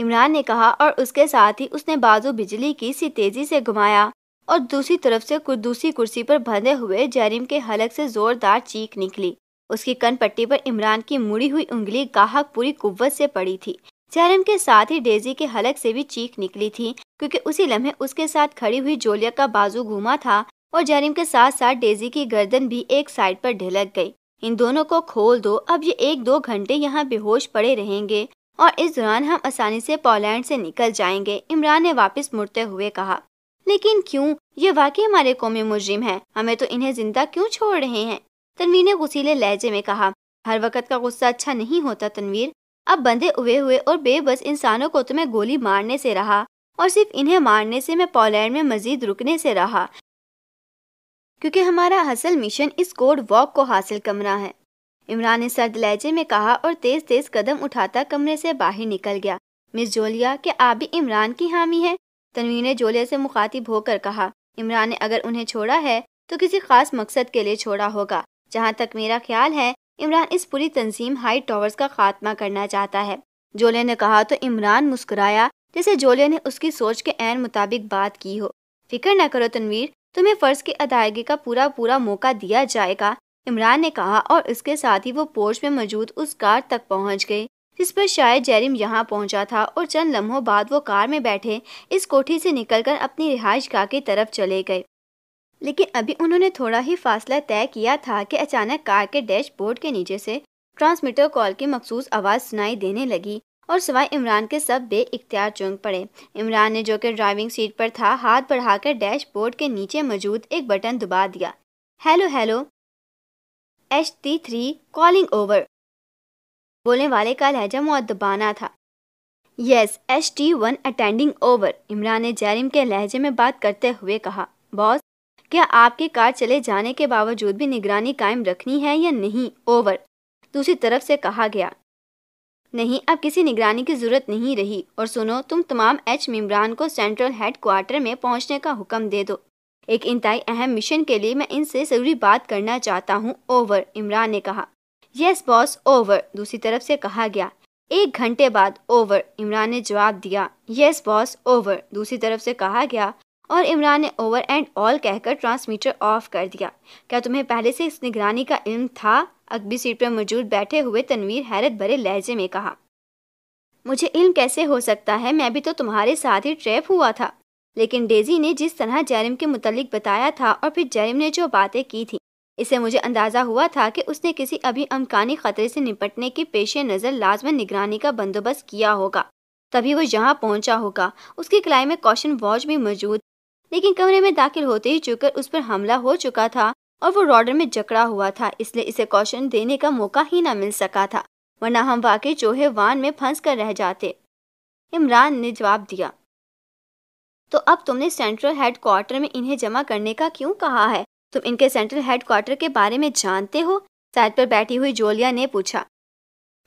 इमरान ने कहा और उसके साथ ही उसने बाजू बिजली की सी तेज़ी से घुमाया और दूसरी तरफ से दूसरी कुर्सी पर बंधे हुए जैरिम के हलक से ज़ोरदार चीख निकली उसकी कनपट्टी पर इमरान की मुड़ी हुई उंगली गाहक पूरी कुव्वत से पड़ी थी जैरिम के साथ ही डेजी के हलक से भी चीख निकली थी क्योंकि उसी लम्हे उसके साथ खड़ी हुई जोलिया का बाजू घूमा था और जेरिम के साथ साथ डेजी की गर्दन भी एक साइड पर ढिलक गई इन दोनों को खोल दो अब ये एक दो घंटे यहाँ बेहोश पड़े रहेंगे और इस दौरान हम आसानी से पोलैंड से निकल जाएंगे इमरान ने वापस मुड़ते हुए कहा लेकिन क्यों ये वाकई हमारे कौमी मुजरिम है हमें तो इन्हें जिंदा क्यों छोड़ रहे हैं तनवीर ने गुसीले लहजे में कहा हर वक्त का गुस्सा अच्छा नहीं होता तनवीर अब बंधे हुए हुए और बेबस इंसानों को तुम्हें तो गोली मारने से रहा और सिर्फ इन्हें मारने से मैं पोलैंड में मजीद रुकने से रहा क्योंकि हमारा असल मिशन इस कोड वॉक को हासिल करना है इमरान ने सर्द लहजे में कहा और तेज तेज कदम उठाता कमरे से बाहर निकल गया मिस जोलिया के आप भी इमरान की हामी है तनवीर ने जोलिया से मुखातिब होकर कहा इमरान ने अगर उन्हें छोड़ा है तो किसी खास मकसद के लिए छोड़ा होगा जहाँ तक मेरा ख्याल है इमरान इस पूरी तंजीम हाई टॉवर्स का खात्मा करना चाहता है जोलिया ने कहा तो इमरान मुस्कुराया जैसे जोलिया ने उसकी सोच के एन मुताबिक बात की हो फिक्र न करो तनवीर तुम्हें फ़र्ज की अदायगी का पूरा पूरा मौका दिया जाएगा इमरान ने कहा और इसके साथ ही वो पोर्च में मौजूद उस कार तक पहुंच गए जिस पर शायद जैरिम यहाँ पहुंचा था और चंद लम्हों बाद वो कार में बैठे इस कोठी से निकलकर अपनी रिहाइश गाह की तरफ चले गए लेकिन अभी उन्होंने थोड़ा ही फासला तय किया था कि अचानक कार के डैशबोर्ड के नीचे से ट्रांसमीटर कॉल की मखसूस आवाज़ सुनाई देने लगी और सिवाय इमरान के सब बे इख्तियार चुंग पड़े इमरान ने जो कि ड्राइविंग सीट पर था हाथ बढ़ाकर डैशबोर्ड के नीचे मौजूद एक बटन दबा दिया hello hello H T three calling over बोलने वाले का लहजा मुद्दबाना था yes H T one attending over Imran ने जैरिम के लहजे में बात करते हुए कहा बॉस क्या आपकी कार चले जाने के बावजूद भी निगरानी कायम रखनी है या नहीं ओवर दूसरी तरफ से कहा गया नहीं अब किसी निगरानी की जरूरत नहीं रही और सुनो तुम तमाम एच मेम्बरान को सेंट्रल हेड क्वार्टर में पहुंचने का हुक्म दे दो एक इंतई अहम मिशन के लिए मैं इनसे जरूरी बात करना चाहता हूँ ओवर इमरान ने कहा यस बॉस ओवर दूसरी तरफ से कहा गया एक घंटे बाद ओवर इमरान ने जवाब दिया यस बॉस ओवर दूसरी तरफ से कहा गया और इमरान ने ओवर एंड ऑल कहकर ट्रांसमीटर ऑफ कर दिया क्या तुम्हें पहले से इस निगरानी का इल्म था अकबी सीट पर मौजूद बैठे हुए तनवीर हैरत भरे लहजे में कहा मुझे इल्म कैसे हो सकता है मैं भी तो तुम्हारे साथ ही ट्रैप हुआ था लेकिन डेजी ने जिस तरह जैरिम के मुतलिक बताया था और फिर जैरिम ने जो बातें की थी इससे मुझे अंदाज़ा हुआ था कि उसने किसी अभी अमकानी खतरे से निपटने के पेश नज़र लाजमन निगरानी का बंदोबस्त किया होगा तभी वो यहाँ पहुँचा होगा उसके क्लाइमेट में कॉशन वॉच भी मौजूद लेकिन कमरे में दाखिल होते ही चुकर उस पर हमला हो चुका था और वो रॉडर में जकड़ा हुआ था इसलिए इसे कौशन देने का मौका ही ना मिल सका था वरना हम वाकई चूहे वान में फंस कर रह जाते इमरान ने जवाब दिया तो अब तुमने सेंट्रल हेड क्वार्टर में इन्हें जमा करने का क्यों कहा है तुम इनके सेंट्रल हेड क्वार्टर के बारे में जानते हो साइड पर बैठी हुई जोलिया ने पूछा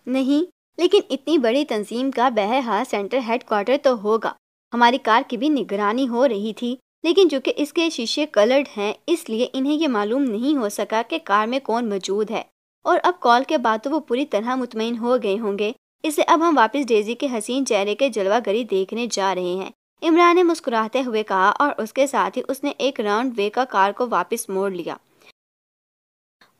नहीं लेकिन इतनी बड़ी तंजीम का बहरहाल सेंट्रल हेड क्वार्टर तो होगा हमारी कार की भी निगरानी हो रही थी लेकिन कि इसके शीशे कलर्ड हैं इसलिए इन्हें ये मालूम नहीं हो सका कि कार में कौन मौजूद है और अब कॉल के बाद तो वो पूरी तरह मुतमिन हो गए होंगे इसे अब हम वापस डेजी के हसीन चेहरे के जलवा गरी देखने जा रहे हैं इमरान ने मुस्कुराते हुए कहा और उसके साथ ही उसने एक राउंड वे का कार को वापस मोड़ लिया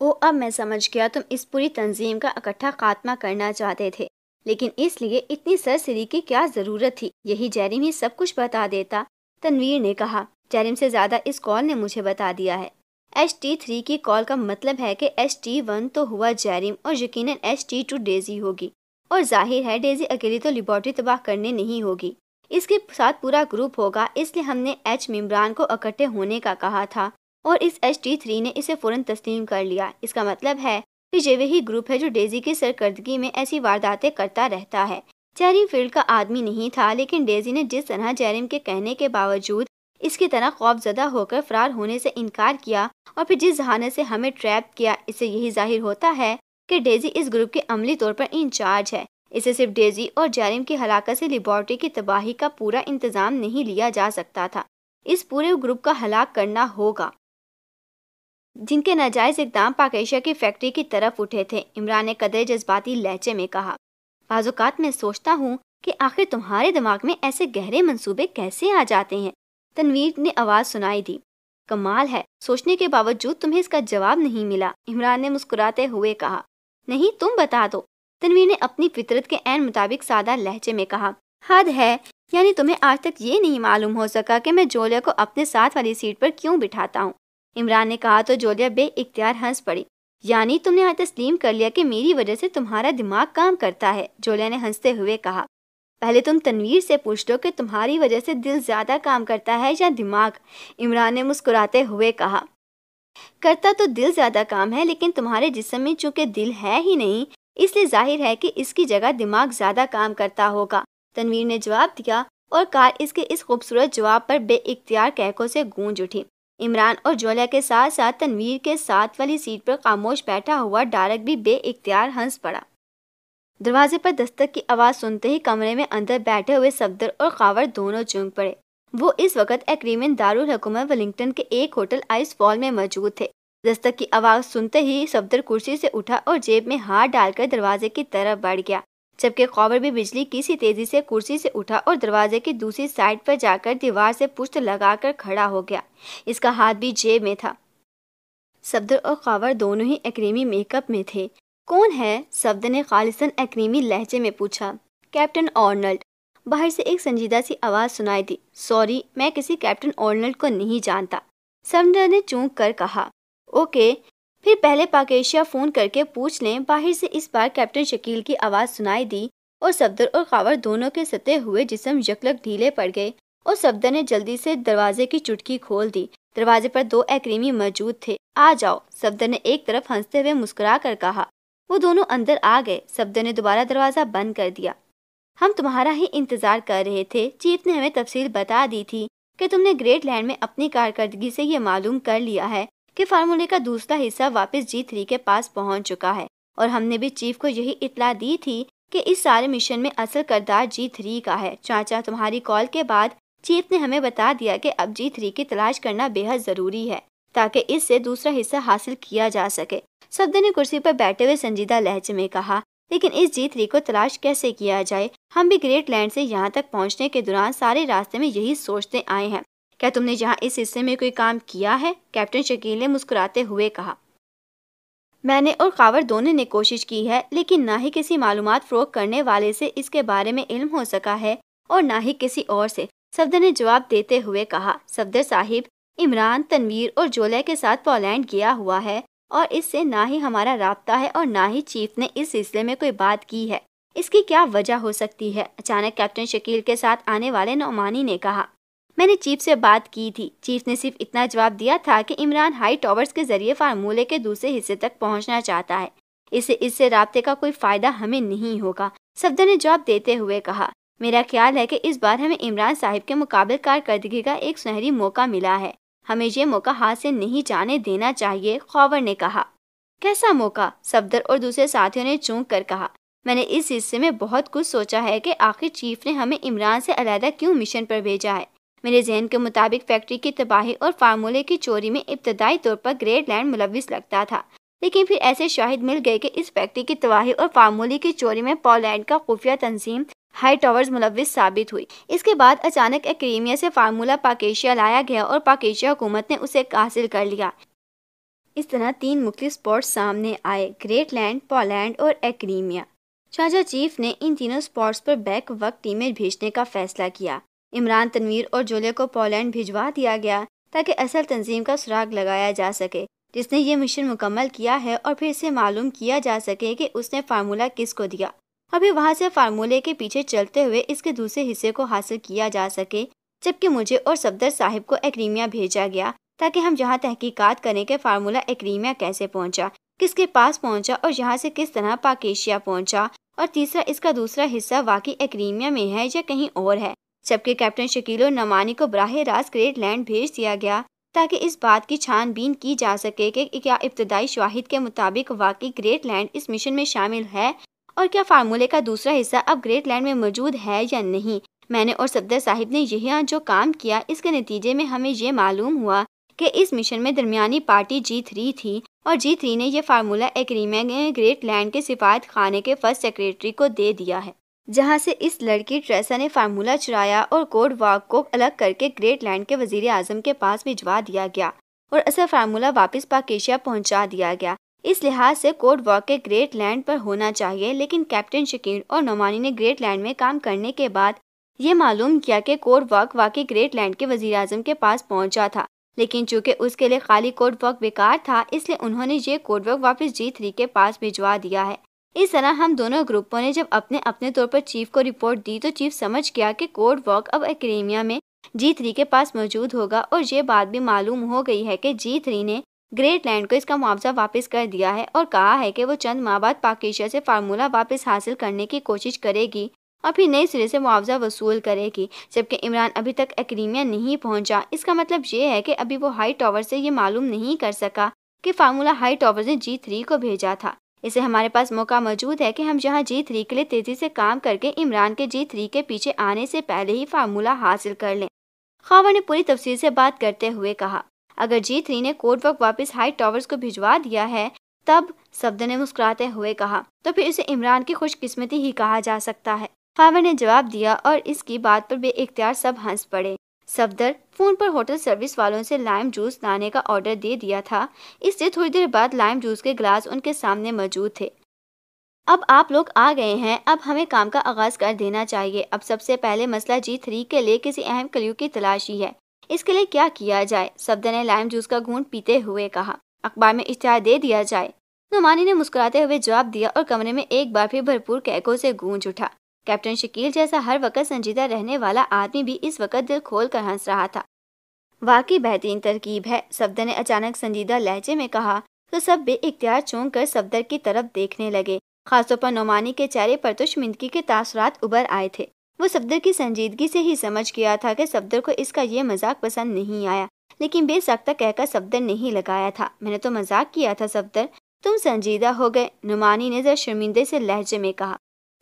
ओ अब मैं समझ गया तुम इस पूरी तंजीम का इकट्ठा खात्मा करना चाहते थे लेकिन इसलिए इतनी सरसरी की क्या ज़रूरत थी यही जैरिम ही सब कुछ बता देता तनवीर ने कहा जैरिम से ज़्यादा इस कॉल ने मुझे बता दिया है एच टी थ्री की कॉल का मतलब है कि एच टी वन तो हुआ जैरिम और यकीन एच टी टू डेजी होगी और जाहिर है डेजी अकेली तो लेबॉर्ट्री तबाह करने नहीं होगी इसके साथ पूरा ग्रुप होगा इसलिए हमने एच मिम्बरान को इकट्ठे होने का कहा था और इस एच टी थ्री ने इसे फ़ौरन तस्लीम कर लिया इसका मतलब है कि ये वही ग्रुप है जो डेजी की सरकर्दगी में ऐसी वारदातें करता रहता है जैरिम फील्ड का आदमी नहीं था लेकिन डेजी ने जिस तरह जेरिम के कहने के बावजूद इसकी तरह खौफजदा होकर फरार होने से इनकार किया और फिर जिस जहाने से हमें ट्रैप किया इससे यही जाहिर होता है कि डेजी इस ग्रुप के अमली तौर पर इंचार्ज है इसे सिर्फ डेजी और जेरिम की हलाकत से लेबॉर्टरी की तबाही का पूरा इंतजाम नहीं लिया जा सकता था इस पूरे ग्रुप का हलाक करना होगा जिनके नाजायज इकदाम पाकेशा की फैक्ट्री की तरफ उठे थे इमरान ने कदर जज्बाती लहजे में कहा बाजुकात मैं सोचता हूँ कि आखिर तुम्हारे दिमाग में ऐसे गहरे मंसूबे कैसे आ जाते हैं तनवीर ने आवाज़ सुनाई दी कमाल है सोचने के बावजूद तुम्हें इसका जवाब नहीं मिला इमरान ने मुस्कुराते हुए कहा नहीं तुम बता दो तनवीर ने अपनी फितरत के ऐन मुताबिक सादा लहजे में कहा हद है यानी तुम्हें आज तक ये नहीं मालूम हो सका कि मैं जोलिया को अपने साथ वाली सीट पर क्यों बिठाता हूँ इमरान ने कहा तो जोलिया बे इख्तियार हंस पड़ी यानी तुमने यहाँ तस्लीम कर लिया कि मेरी वजह से तुम्हारा दिमाग काम करता है जोलिया ने हंसते हुए कहा पहले तुम तनवीर से पूछ लो कि तुम्हारी वजह से दिल ज़्यादा काम करता है या दिमाग इमरान ने मुस्कुराते हुए कहा करता तो दिल ज़्यादा काम है लेकिन तुम्हारे जिसम में चूंकि दिल है ही नहीं इसलिए जाहिर है कि इसकी जगह दिमाग ज़्यादा काम करता होगा तनवीर ने जवाब दिया और कार इसके इस खूबसूरत जवाब पर बेइख्तियार कहकों से गूंज उठी इमरान और जोलिया के साथ साथ तनवीर के साथ वाली सीट पर खामोश बैठा हुआ डारक भी बे इख्तियार हंस पड़ा दरवाजे पर दस्तक की आवाज़ सुनते ही कमरे में अंदर बैठे हुए सफदर और कावर दोनों चूंक पड़े वो इस वक्त एक्रीमेंट दारुल हुकूमत वेलिंगटन के एक होटल आइस फॉल में मौजूद थे दस्तक की आवाज़ सुनते ही सफदर कुर्सी से उठा और जेब में हाथ डालकर दरवाजे की तरफ बढ़ गया जबकि कॉवर भी बिजली किसी तेजी से कुर्सी से उठा और दरवाजे की दूसरी साइड पर जाकर दीवार से पुश्त लगाकर खड़ा हो गया इसका हाथ भी जेब में था सफदर और कावर दोनों ही एक्रीमी मेकअप में थे कौन है सफदर ने खालिस्तन एक्रीमी लहजे में पूछा कैप्टन ऑर्नल्ड बाहर से एक संजीदा सी आवाज़ सुनाई दी सॉरी मैं किसी कैप्टन ऑर्नल्ड को नहीं जानता सफदर ने चूंक कर कहा ओके फिर पहले पाकेशिया फ़ोन करके पूछ लें बाहर से इस बार कैप्टन शकील की आवाज़ सुनाई दी और सफदर और कावर दोनों के सते हुए जिसम यकलक ढीले पड़ गए और सफदर ने जल्दी से दरवाजे की चुटकी खोल दी दरवाजे पर दो एक्रीमी मौजूद थे आ जाओ सफदर ने एक तरफ हंसते हुए मुस्कुरा कर कहा वो दोनों अंदर आ गए सफदर ने दोबारा दरवाज़ा बंद कर दिया हम तुम्हारा ही इंतज़ार कर रहे थे चीफ ने हमें तफसील बता दी थी कि तुमने ग्रेट लैंड में अपनी कारकर्दगी से ये मालूम कर लिया है कि फार्मूले का दूसरा हिस्सा वापस जी थ्री के पास पहुंच चुका है और हमने भी चीफ को यही इतला दी थी कि इस सारे मिशन में असल करदार जी थ्री का है चाचा तुम्हारी कॉल के बाद चीफ ने हमें बता दिया कि अब जी थ्री की तलाश करना बेहद ज़रूरी है ताकि इससे दूसरा हिस्सा हासिल किया जा सके सब्द ने कुर्सी पर बैठे हुए संजीदा लहजे में कहा लेकिन इस जी थ्री को तलाश कैसे किया जाए हम भी ग्रेट लैंड से यहाँ तक पहुँचने के दौरान सारे रास्ते में यही सोचते आए हैं क्या तुमने यहाँ इस हिस्से में कोई काम किया है कैप्टन शकील ने मुस्कुराते हुए कहा मैंने और कावर दोनों ने कोशिश की है लेकिन ना ही किसी मालूम फ़रोग करने वाले से इसके बारे में इल्म हो सका है और ना ही किसी और से सफदर ने जवाब देते हुए कहा सफदर साहिब इमरान तनवीर और जोले के साथ पोलैंड गया हुआ है और इससे ना ही हमारा रबता है और ना ही चीफ ने इस सिलसिले में कोई बात की है इसकी क्या वजह हो सकती है अचानक कैप्टन शकील के साथ आने वाले नौमानी ने कहा मैंने चीफ से बात की थी चीफ ने सिर्फ इतना जवाब दिया था कि इमरान हाई टॉवर्स के जरिए फार्मूले के दूसरे हिस्से तक पहुंचना चाहता है इससे इससे रबते का कोई फ़ायदा हमें नहीं होगा सफदर ने जवाब देते हुए कहा मेरा ख्याल है कि इस बार हमें इमरान साहिब के मुकाबले कारकर्दगी का एक सुनहरी मौका मिला है हमें ये मौका हाथ से नहीं जाने देना चाहिए खावर ने कहा कैसा मौका सफदर और दूसरे साथियों ने चूंक कर कहा मैंने इस हिस्से में बहुत कुछ सोचा है कि आखिर चीफ ने हमें इमरान से अलहदा क्यों मिशन पर भेजा है मेरे जहन के मुताबिक फैक्ट्री की तबाही और फार्मूले की चोरी में इब्तदाई तौर पर ग्रेट लैंड मुलविस लगता था लेकिन फिर ऐसे शाहिद मिल गए कि इस फैक्ट्री की तबाही और फार्मूले की चोरी में पोलैंड का खुफिया तंजीम हाई टावर्स मुलविस साबित हुई इसके बाद अचानक एक क्रीमिया से फार्मूला पाकेशिया लाया गया और पाकेशिया हुकूमत ने उसे हासिल कर लिया इस तरह तीन मुख्तलिफ स्पॉट सामने आए ग्रेट लैंड पोलैंड और एक्रीमिया शाहजहाँ चीफ ने इन तीनों स्पॉट्स पर बैक वक्त टीमें भेजने का फैसला किया इमरान तनवीर और जोले को पोलैंड भिजवा दिया गया ताकि असल तंजीम का सुराग लगाया जा सके जिसने ये मिशन मुकम्मल किया है और फिर इसे मालूम किया जा सके कि उसने फार्मूला किस को दिया अभी वहाँ से फार्मूले के पीछे चलते हुए इसके दूसरे हिस्से को हासिल किया जा सके जबकि मुझे और सफदर साहिब को एक्रीमिया भेजा गया ताकि हम जहाँ तहकीकात करें कि फार्मूला एक्रीमिया कैसे पहुँचा किसके पास पहुँचा और यहाँ से किस तरह पाकेशिया पहुँचा और तीसरा इसका दूसरा हिस्सा वाकई एक्रीमिया में है या कहीं और है जबकि कैप्टन शकील और नमानी को बराह रास्त ग्रेट लैंड भेज दिया गया ताकि इस बात की छानबीन की जा सके कि क्या इब्तदाई शवाहिद के मुताबिक वाकई ग्रेट लैंड इस मिशन में शामिल है और क्या फार्मूले का दूसरा हिस्सा अब ग्रेट लैंड में मौजूद है या नहीं मैंने और सफदर साहिब ने यह जो काम किया इसके नतीजे में हमें ये मालूम हुआ कि इस मिशन में दरमियानी पार्टी जी थ्री थी और जी थ्री ने यह फार्मूला एग्रीमेंट ग्रेट लैंड के सिफायत खाने के फर्स्ट सेक्रेटरी को दे दिया है जहां से इस लड़की ट्रेसा ने फार्मूला चुराया और कोड वाक को अलग करके ग्रेट लैंड के वजीर आजम के पास भिजवा दिया गया और असल फार्मूला वापस पाकेशिया पहुंचा दिया गया इस लिहाज से कोड वॉक के ग्रेट लैंड पर होना चाहिए लेकिन कैप्टन शकीर और नोमानी ने ग्रेट लैंड में काम करने के बाद ये मालूम किया कि कोड वॉक वाकई ग्रेट लैंड के वजीर अजम के पास पहुंचा था लेकिन चूंकि उसके लिए खाली कोड वॉक बेकार था इसलिए उन्होंने ये कोड वॉक वापस जी थ्री के पास भिजवा दिया है इस तरह हम दोनों ग्रुपों ने जब अपने अपने तौर पर चीफ को रिपोर्ट दी तो चीफ समझ गया कि कोड वॉक अब एक्रीमिया में जी थ्री के पास मौजूद होगा और ये बात भी मालूम हो गई है कि जी थ्री ने ग्रेट लैंड को इसका मुआवजा वापस कर दिया है और कहा है कि वो चंद माह बाद पाकिस्तान से फार्मूला वापस हासिल करने की कोशिश करेगी और फिर नए सिरे से मुआवजा वसूल करेगी जबकि इमरान अभी तक एक्रीमिया नहीं पहुंचा इसका मतलब ये है कि अभी वो हाई टॉवर से ये मालूम नहीं कर सका कि फार्मूला हाई टॉवर ने जी थ्री को भेजा था इसे हमारे पास मौका मौजूद है कि हम जहां जी थ्री के लिए तेज़ी से काम करके इमरान के जी थ्री के पीछे आने से पहले ही फार्मूला हासिल कर लें खावर ने पूरी तफसील से बात करते हुए कहा अगर जी थ्री ने कोर्ट वर्क वापस हाई टावर्स को भिजवा दिया है तब सब्द ने मुस्कुराते हुए कहा तो फिर इसे इमरान की खुशकिस्मती ही कहा जा सकता है खावर ने जवाब दिया और इसकी बात पर बेख्तियार सब हंस पड़े सफदर फ़ोन पर होटल सर्विस वालों से लाइम जूस लाने का ऑर्डर दे दिया था इससे थोड़ी देर बाद लाइम जूस के ग्लास उनके सामने मौजूद थे अब आप लोग आ गए हैं अब हमें काम का आगाज़ कर देना चाहिए अब सबसे पहले मसला जी थ्री के लिए किसी अहम कलियों की तलाशी है इसके लिए क्या किया जाए सफदर ने लाइम जूस का घूंट पीते हुए कहा अखबार में इश्तहार दे दिया जाए नुमानी ने मुस्कुराते हुए जवाब दिया और कमरे में एक बार फिर भरपूर कैकों से गूंज उठा कैप्टन शकील जैसा हर वक्त संजीदा रहने वाला आदमी भी इस वक्त दिल खोल कर हंस रहा था वाकई बेहतरीन तरकीब है सफदर ने अचानक संजीदा लहजे में कहा तो सब बे इख्तियार चौंक कर सफदर की तरफ देखने लगे खासतौर पर नोमानी के चेहरे पर तो शमिंदगी के तासरात उबर आए थे वो सफदर की संजीदगी से ही समझ गया था कि सफदर को इसका ये मजाक पसंद नहीं आया लेकिन बेसख्ता कहकर सफदर नहीं लगाया था मैंने तो मजाक किया था सफदर तुम संजीदा हो गए नुमानी ने जरा शर्मिंदे से लहजे में कहा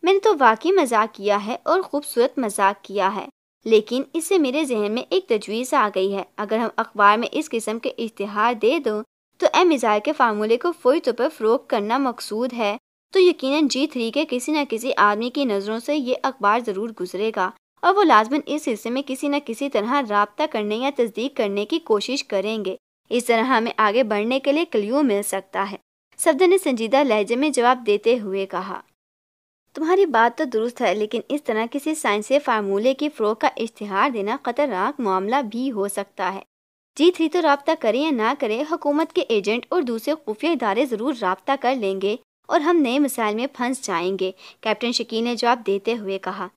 मैंने तो वाकई मजाक किया है और खूबसूरत मजाक किया है लेकिन इससे मेरे जहन में एक तजवीज़ आ गई है अगर हम अखबार में इस किस्म के इश्तहार दे दो तो ए मिजाज के फार्मूले को फौरी तौर पर फरोख करना मकसूद है तो यकीन जी थ्री के किसी न किसी आदमी की नज़रों से ये अखबार ज़रूर गुजरेगा और वो लाजमन इस हिस्से में किसी न किसी तरह रबता करने या तस्दीक करने की कोशिश करेंगे इस तरह हमें आगे बढ़ने के लिए क्ल्यू मिल सकता है सफदर ने संजीदा लहजे में जवाब देते हुए कहा तुम्हारी बात तो दुरुस्त है लेकिन इस तरह किसी साइंस फार्मूले की फ़रोग का इश्तहार देना खतरनाक मामला भी हो सकता है जी थ्री तो रबता करें या ना करें हुकूमत के एजेंट और दूसरे खुफिया इदारे ज़रूर रबता कर लेंगे और हम नए मिसाइल में फंस जाएंगे कैप्टन शकीन ने जवाब देते हुए कहा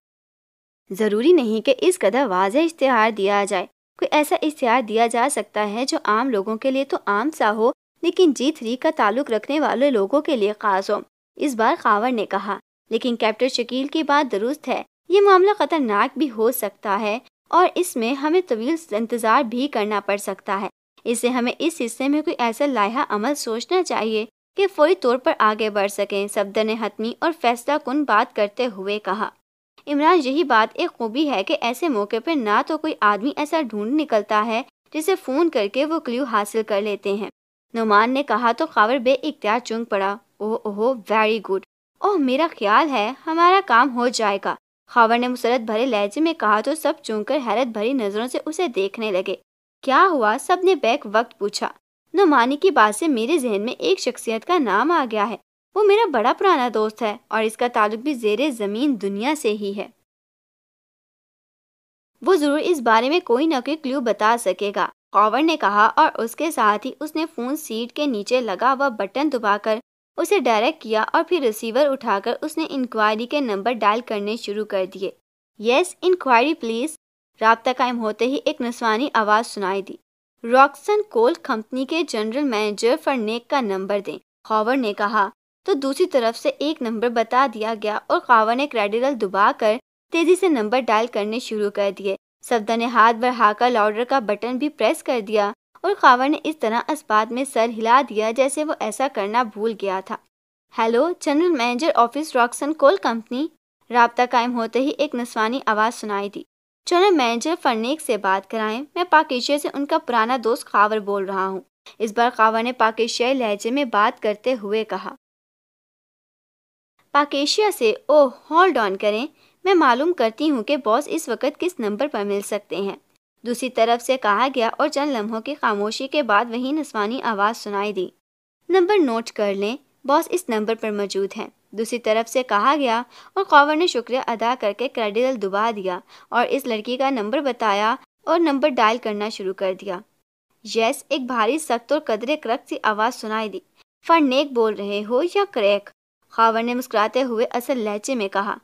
ज़रूरी नहीं कि इस कदर वाज इश्तहार दिया जाए कोई ऐसा इश्तहार दिया जा सकता है जो आम लोगों के लिए तो आम सा हो लेकिन जी थ्री का ताल्लुक रखने वाले लोगों के लिए ख़ास हो इस बार खावर ने कहा लेकिन कैप्टन शकील की बात दुरुस्त है ये मामला खतरनाक भी हो सकता है और इसमें हमें तवील इंतज़ार भी करना पड़ सकता है इसे हमें इस हिस्से में कोई ऐसा लाया अमल सोचना चाहिए कि फौरी तौर पर आगे बढ़ सके सफदर ने हतमी और फैसला कन बात करते हुए कहा इमरान यही बात एक खूबी है कि ऐसे मौके पर ना तो कोई आदमी ऐसा ढूंढ निकलता है जिसे फ़ोन करके वो क्ल्यू हासिल कर लेते हैं नुमान ने कहा तो खबर बे इख्तियार चुंग पड़ा ओह ओह वेरी गुड ओह मेरा ख्याल है हमारा काम हो जाएगा खावर ने मुसरत भरे लहजे में कहा तो सब चूंकर हैरत भरी नज़रों से उसे देखने लगे क्या हुआ सब ने बैक वक्त पूछा नुमानी की बात से मेरे जहन में एक शख्सियत का नाम आ गया है वो मेरा बड़ा पुराना दोस्त है और इसका ताल्लुक भी जेर ज़मीन दुनिया से ही है वो ज़रूर इस बारे में कोई न कोई क्ल्यू बता सकेगा कॉवर ने कहा और उसके साथ ही उसने फ़ोन सीट के नीचे लगा हुआ बटन दबाकर उसे डायरेक्ट किया और फिर रिसीवर उठाकर उसने इंक्वायरी के नंबर डायल करने शुरू कर दिए यस इंक्वायरी प्लीज़ रबता कायम होते ही एक नस्वानी आवाज़ सुनाई दी रॉक्सन कोल कंपनी के जनरल मैनेजर नेक का नंबर दें खॉवर ने कहा तो दूसरी तरफ से एक नंबर बता दिया गया और कावर ने क्रेडिटल दुबा कर तेज़ी से नंबर डायल करने शुरू कर दिए सफदा ने हाथ बढ़ाकर लाउडर का बटन भी प्रेस कर दिया और खावर ने इस तरह इस्पात में सर हिला दिया जैसे वो ऐसा करना भूल गया था hello general manager office Roxon coal company रबता कायम होते ही एक नस्वानी आवाज़ सुनाई दी जनरल मैनेजर फरनेक से बात कराएं मैं पाकिशिया से उनका पुराना दोस्त खावर बोल रहा हूँ इस बार खावर ने पाकिशियाई लहजे में बात करते हुए कहा पाकेशिया से ओह हॉल्ड ऑन करें मैं मालूम करती हूँ कि बॉस इस वक्त किस नंबर पर मिल सकते हैं दूसरी तरफ से कहा गया और चंद लम्हों की खामोशी के बाद वही नस्वानी आवाज़ सुनाई दी नंबर नोट कर लें बॉस इस नंबर पर मौजूद हैं दूसरी तरफ से कहा गया और कॉवर ने शुक्रिया अदा करके क्रेडिटल दुबा दिया और इस लड़की का नंबर बताया और नंबर डायल करना शुरू कर दिया यस एक भारी सख्त और कदरे क्रक सी आवाज़ सुनाई दी फर्नेक बोल रहे हो या क्रैक खावर ने मुस्कुराते हुए असल लहजे में कहा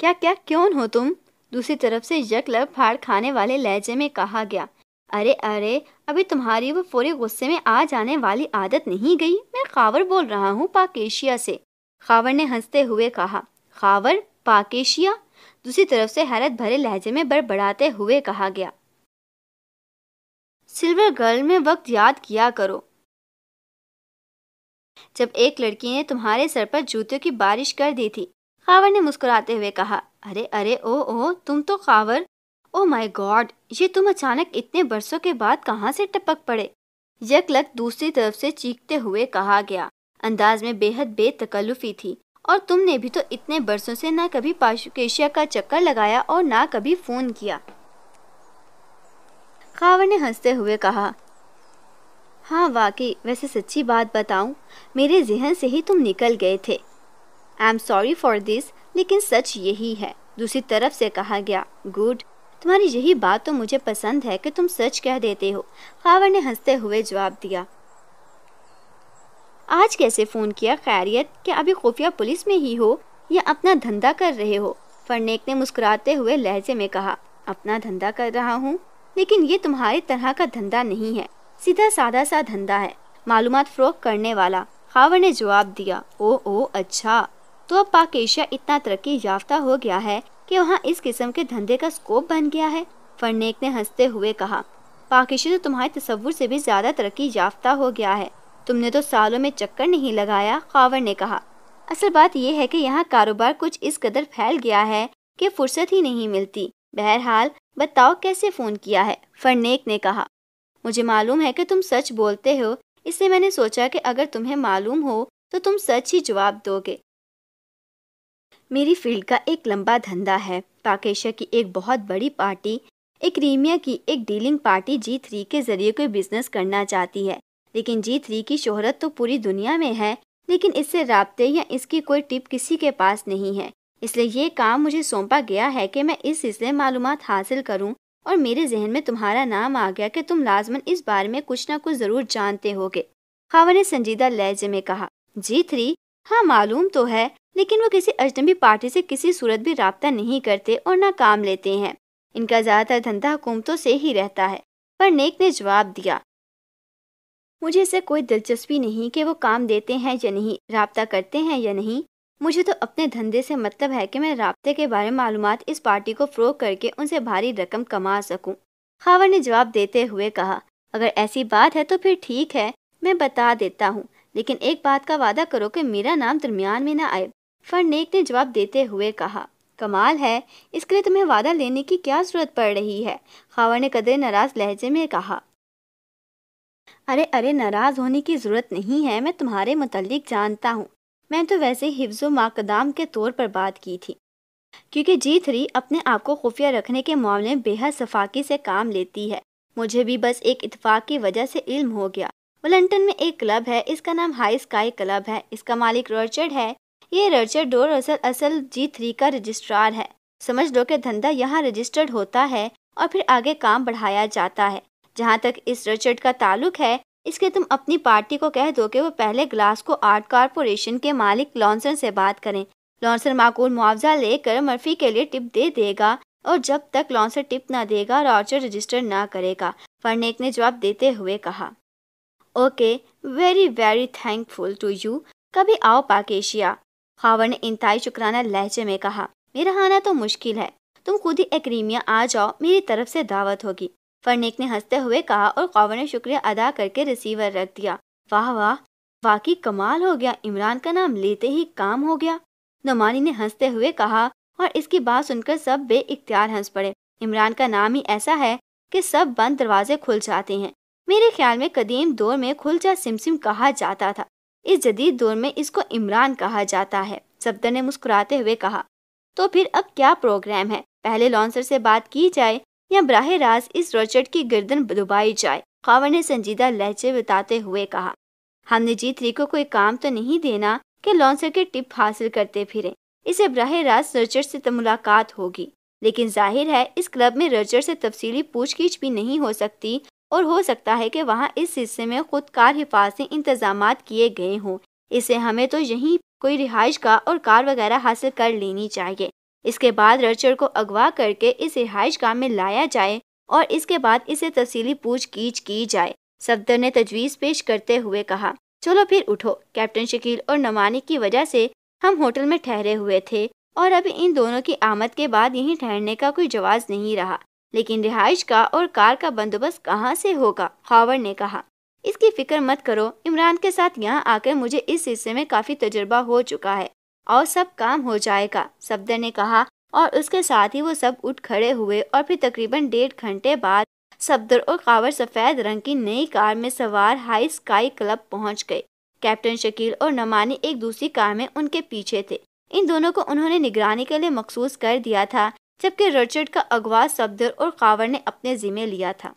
क्या क्या क्यों हो तुम दूसरी तरफ से यकलब फाड़ खाने वाले लहजे में कहा गया अरे अरे अभी तुम्हारी वो फौरी गुस्से में आ जाने वाली आदत नहीं गई मैं खावर बोल रहा हूँ पाकेशिया से खावर ने हंसते हुए कहा खावर पाकेशिया दूसरी तरफ से हैरत भरे लहजे में बड़बड़ाते हुए कहा गया सिल्वर गर्ल में वक्त याद किया करो जब एक लड़की ने तुम्हारे सर पर जूतों की बारिश कर दी थी खावर ने मुस्कुराते हुए कहा अरे अरे ओ ओ तुम तो कावर ओ माय गॉड ये तुम अचानक इतने बरसों के बाद कहाँ से टपक पड़े यकलक दूसरी तरफ से चीखते हुए कहा गया अंदाज में बेहद बेतकल्लुफी थी और तुमने भी तो इतने बरसों से ना कभी पाशुकेशिया का चक्कर लगाया और ना कभी फ़ोन किया खावर ने हंसते हुए कहा हाँ वाकई वैसे सच्ची बात बताऊं मेरे जहन से ही तुम निकल गए थे I am sorry for this लेकिन सच यही है दूसरी तरफ से कहा गया गुड तुम्हारी यही बात तो मुझे पसंद है कि तुम सच कह देते हो खावर ने हंसते हुए जवाब दिया आज कैसे फ़ोन किया खैरियत क्या अभी खुफिया पुलिस में ही हो या अपना धंधा कर रहे हो फरनेक ने मुस्कुराते हुए लहजे में कहा अपना धंधा कर रहा हूँ लेकिन ये तुम्हारी तरह का धंधा नहीं है सीधा साधा सा धंधा है मालूम फरोख करने वाला खावर ने जवाब दिया ओ ओ अच्छा तो अब पाक एशिया इतना तरक्की याफ्ता हो गया है कि वहाँ इस किस्म के धंधे का स्कोप बन गया है फरनेक ने हंसते हुए कहा पाक एशिया तो तुम्हारे तस्वुर से भी ज़्यादा तरक्की याफ्ता हो गया है तुमने तो सालों में चक्कर नहीं लगाया खावर ने कहा असल बात यह है कि यहाँ कारोबार कुछ इस कदर फैल गया है कि फुर्सत ही नहीं मिलती बहरहाल बताओ कैसे फ़ोन किया है फरनेक ने कहा मुझे मालूम है कि तुम सच बोलते हो इसलिए मैंने सोचा कि अगर तुम्हें मालूम हो तो तुम सच ही जवाब दोगे मेरी फील्ड का एक लंबा धंधा है पाकेशा की एक बहुत बड़ी पार्टी एक रीमिया की एक डीलिंग पार्टी जी थ्री के जरिए कोई बिजनेस करना चाहती है लेकिन जी थ्री की शोहरत तो पूरी दुनिया में है लेकिन इससे रबते या इसकी कोई टिप किसी के पास नहीं है इसलिए ये काम मुझे सौंपा गया है कि मैं इस सिलसिले मालूम हासिल करूँ और मेरे जहन में तुम्हारा नाम आ गया कि तुम लाजमन इस बारे में कुछ ना कुछ ज़रूर जानते होगे खावर ने संजीदा लहजे में कहा जी थ्री हाँ मालूम तो है लेकिन वो किसी अजनबी पार्टी से किसी सूरत भी रबता नहीं करते और ना काम लेते हैं इनका ज़्यादातर धंधा हुकूमतों से ही रहता है पर नेक ने जवाब दिया मुझे इससे कोई दिलचस्पी नहीं कि वो काम देते हैं या नहीं रबता करते हैं या नहीं मुझे तो अपने धंधे से मतलब है कि मैं रबते के बारे में मालूम इस पार्टी को फ्रोक करके उनसे भारी रकम कमा सकूं। खावर ने जवाब देते हुए कहा अगर ऐसी बात है तो फिर ठीक है मैं बता देता हूँ लेकिन एक बात का वादा करो कि मेरा नाम दरमियान में ना आए फरनेक ने जवाब देते हुए कहा कमाल है इसके लिए तुम्हें वादा लेने की क्या जरूरत पड़ रही है खावर ने कदर नाराज लहजे में कहा अरे अरे नाराज होने की ज़रूरत नहीं है मैं तुम्हारे मुतलिक जानता हूँ मैं तो वैसे हिफ्ज़ माकदाम के तौर पर बात की थी क्योंकि जी थ्री अपने आप को खुफिया रखने के मामले में बेहद सफाकी से काम लेती है मुझे भी बस एक इतफाक की वजह से इल्म हो गया वलंटन में एक क्लब है इसका नाम हाई स्काई क्लब है इसका मालिक रॉचर्ड है ये रर्चर डोर असल असल जी थ्री का रजिस्ट्रार है समझ लो कि धंधा यहाँ रजिस्टर्ड होता है और फिर आगे काम बढ़ाया जाता है जहाँ तक इस रचर्ड का ताल्लुक है इसके तुम अपनी पार्टी को कह दो कि वो पहले ग्लास को आर्ट कारपोरेशन के मालिक लॉन्सन से बात करें लॉन्सन माकूल मुआवजा लेकर मर्फी के लिए टिप दे देगा और जब तक लॉन्सन टिप ना देगा रॉचर रजिस्टर ना करेगा फर्नेक ने जवाब देते हुए कहा okay very very thankful to you कभी आओ पाकेशिया खावर ने इंतहाई शुक्राना लहजे में कहा मेरा आना तो मुश्किल है तुम खुद ही एक्रीमिया आ जाओ मेरी तरफ से दावत होगी फर्निक ने हंसते हुए कहा और खावर ने शुक्रिया अदा करके रिसीवर रख दिया वाह वाह वाकई कमाल हो गया इमरान का नाम लेते ही काम हो गया नुमानी ने हंसते हुए कहा और इसकी बात सुनकर सब बे इख्तियार हंस पड़े इमरान का नाम ही ऐसा है कि सब बंद दरवाजे खुल जाते हैं मेरे ख्याल में कदीम दौर में खुल जा सिमसिम कहा जाता था इस जदीद दौर में इसको इमरान कहा जाता है सफदर ने मुस्कुराते हुए कहा तो फिर अब क्या प्रोग्राम है पहले लॉन्सर से बात की जाए या बराह रास्त इस रॉचर्ड की गर्दन दुबाई जाए खावर ने संजीदा लहजे बताते हुए कहा हमने जी थ्री को कोई काम तो नहीं देना कि लॉन्सर के टिप हासिल करते फिरें इसे बराह रास्त रॉचर्ड से तो मुलाकात होगी लेकिन जाहिर है इस क्लब में रॉचर्ड से तफसीली पूछगिछ भी नहीं हो सकती और हो सकता है कि वहाँ इस हिस्से में खुद कार हिफाजती इंतजाम किए गए हों इसे हमें तो यहीं कोई रिहाइश का और कार वगैरह हासिल कर लेनी चाहिए इसके बाद रचर को अगवा करके इस रिहाइश गाह में लाया जाए और इसके बाद इसे तफसीली पूछगीछ की जाए सफदर ने तजवीज़ पेश करते हुए कहा चलो फिर उठो कैप्टन शकील और नमानी की वजह से हम होटल में ठहरे हुए थे और अभी इन दोनों की आमद के बाद यहीं ठहरने का कोई जवाब नहीं रहा लेकिन रिहाइश का और कार का बंदोबस्त कहाँ से होगा हावर ने कहा इसकी फिक्र मत करो इमरान के साथ यहाँ आकर मुझे इस हिस्से में काफी तजुर्बा हो चुका है और सब काम हो जाएगा सफदर ने कहा और उसके साथ ही वो सब उठ खड़े हुए और फिर तकरीबन डेढ़ घंटे बाद सफदर और कावर सफ़ेद रंग की नई कार में सवार हाई स्काई क्लब पहुंच गए कैप्टन शकील और नमानी एक दूसरी कार में उनके पीछे थे इन दोनों को उन्होंने निगरानी के लिए मखसूस कर दिया था जबकि रिचर्ड का अगवा सफदर और कावर ने अपने जिम्मे लिया था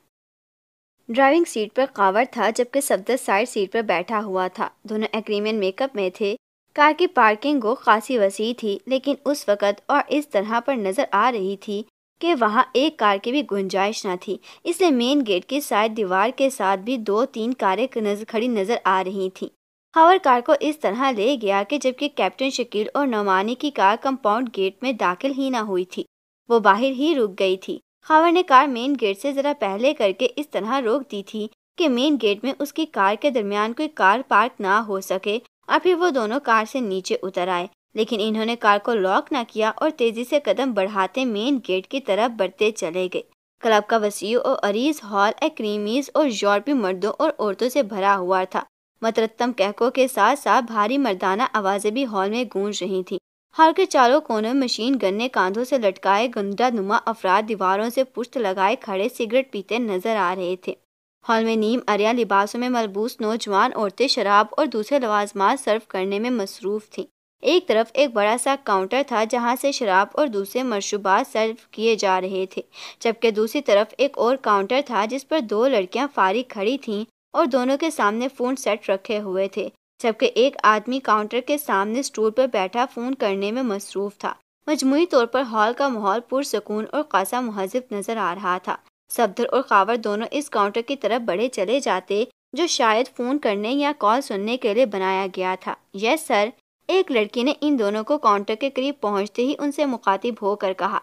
ड्राइविंग सीट पर कावर था जबकि सफदर साइड सीट पर बैठा हुआ था दोनों एग्रीमेंट मेकअप में थे कार की पार्किंग गो खासी वसी थी लेकिन उस वक़्त और इस तरह पर नज़र आ रही थी कि वहाँ एक कार की भी गुंजाइश ना थी इसलिए मेन गेट की साइड दीवार के साथ भी दो तीन कारें खड़ी नज़र आ रही थी हावर कार को इस तरह ले गया कि जबकि कैप्टन शकील और नमानी की कार कंपाउंड गेट में दाखिल ही ना हुई थी वो बाहर ही रुक गई थी खावर ने कार मेन गेट से ज़रा पहले करके इस तरह रोक दी थी कि मेन गेट में उसकी कार के दरमियान कोई कार पार्क ना हो सके और फिर वो दोनों कार से नीचे उतर आए लेकिन इन्होंने कार को लॉक ना किया और तेज़ी से कदम बढ़ाते मेन गेट की तरफ बढ़ते चले गए क्लब का वसी और अरीज हॉल ए क्रीमीज और यूरोपी मर्दों और औरतों से भरा हुआ था मतरत्तम कहकों के साथ साथ भारी मर्दाना आवाज़ें भी हॉल में गूंज रही थी हॉल के चारों कोनों मशीन गन ने कांधों से लटकाए गुंडा नुमा अफराद दीवारों से पुश्त लगाए खड़े सिगरेट पीते नजर आ रहे थे हॉल में नीम अरिया लिबासों में मलबूस नौजवान औरतें शराब और दूसरे लवाजमात सर्व करने में मसरूफ थी एक तरफ एक बड़ा सा काउंटर था जहां से शराब और दूसरे मशरूबात सर्व किए जा रहे थे जबकि दूसरी तरफ एक और काउंटर था जिस पर दो लड़कियां फारिग खड़ी थीं और दोनों के सामने फ़ोन सेट रखे हुए थे जबकि एक आदमी काउंटर के सामने स्टूल पर बैठा फ़ोन करने में मसरूफ था मजमुई तौर पर हॉल का माहौल पुरसकून और खासा महजब नज़र आ रहा था सफदर और कावर दोनों इस काउंटर की तरफ बढ़े चले जाते जो शायद फ़ोन करने या कॉल सुनने के लिए बनाया गया था यस सर एक लड़की ने इन दोनों को काउंटर के करीब पहुंचते ही उनसे मुखातिब होकर कहा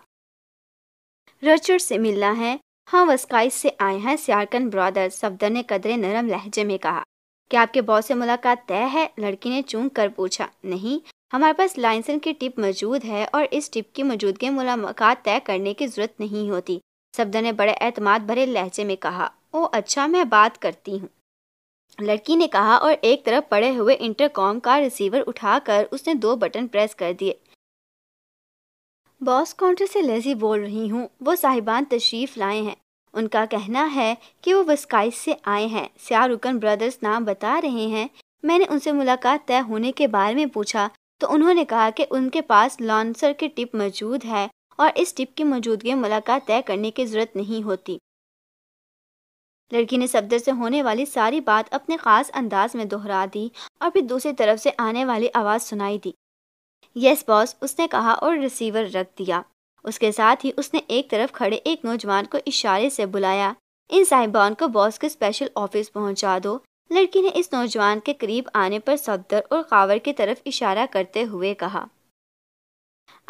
रचर्ड से मिलना है हाँ वस्काइस से आए हैं सियारकन ब्रदर्स सफदर ने कदरे नरम लहजे में कहा क्या आपके बॉस से मुलाकात तय है लड़की ने चूंक कर पूछा नहीं हमारे पास लाइसेंस की टिप मौजूद है और इस टिप की मौजूदगी मुलाकात तय करने की जरूरत नहीं होती सबदा ने बड़े एतमाद भरे लहजे में कहा ओ अच्छा मैं बात करती हूँ लड़की ने कहा और एक तरफ पड़े हुए इंटरकॉम का रिसीवर उठाकर उसने दो बटन प्रेस कर दिए बॉस काउंटर से लेजी बोल रही हूँ वो साहिबान तशरीफ लाए हैं उनका कहना है कि वो विस्काइस से आए हैं सियारुकन ब्रदर्स नाम बता रहे हैं मैंने उनसे मुलाकात तय होने के बारे में पूछा तो उन्होंने कहा कि उनके पास लॉन्सर की टिप मौजूद है और इस टिप की मौजूदगी मुलाकात तय करने की ज़रूरत नहीं होती लड़की ने सफदर से होने वाली सारी बात अपने ख़ास अंदाज में दोहरा दी और फिर दूसरी तरफ से आने वाली आवाज़ सुनाई दी यस बॉस उसने कहा और रिसीवर रख दिया उसके साथ ही उसने एक तरफ खड़े एक नौजवान को इशारे से बुलाया इन साहिबान को बॉस के स्पेशल ऑफिस पहुंचा दो लड़की ने इस नौजवान के करीब आने पर सफदर और कावर की तरफ इशारा करते हुए कहा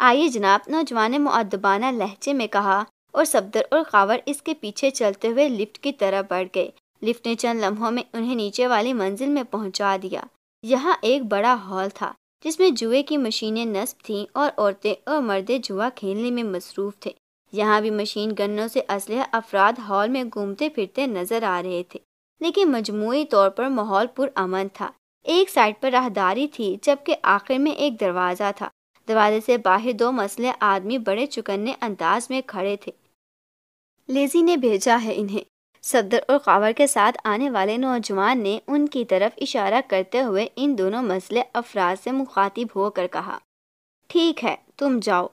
आइए जनाब नौजवान ने मुद्दबाना लहजे में कहा और सफदर और कावर इसके पीछे चलते हुए लिफ्ट की तरफ बढ़ गए लिफ्ट ने चंद लम्हों में उन्हें नीचे वाली मंजिल में पहुंचा दिया यहाँ एक बड़ा हॉल था जिसमें जुए की मशीनें नस्ब थीं और औरतें और मर्दे जुआ खेलने में मसरूफ़ थे यहाँ भी मशीन गन्नों से असलह अफराद हॉल में घूमते फिरते नजर आ रहे थे लेकिन मजमू तौर पर माहौल पुरअमन था एक साइड पर राहदारी थी जबकि आखिर में एक दरवाज़ा था दरवाजे से बाहर दो मसले आदमी बड़े चुकन्ने अंदाज में खड़े थे लेजी ने भेजा है इन्हें सदर और कावर के साथ आने वाले नौजवान ने उनकी तरफ इशारा करते हुए इन दोनों मसले अफराज से मुखातिब होकर कहा ठीक है तुम जाओ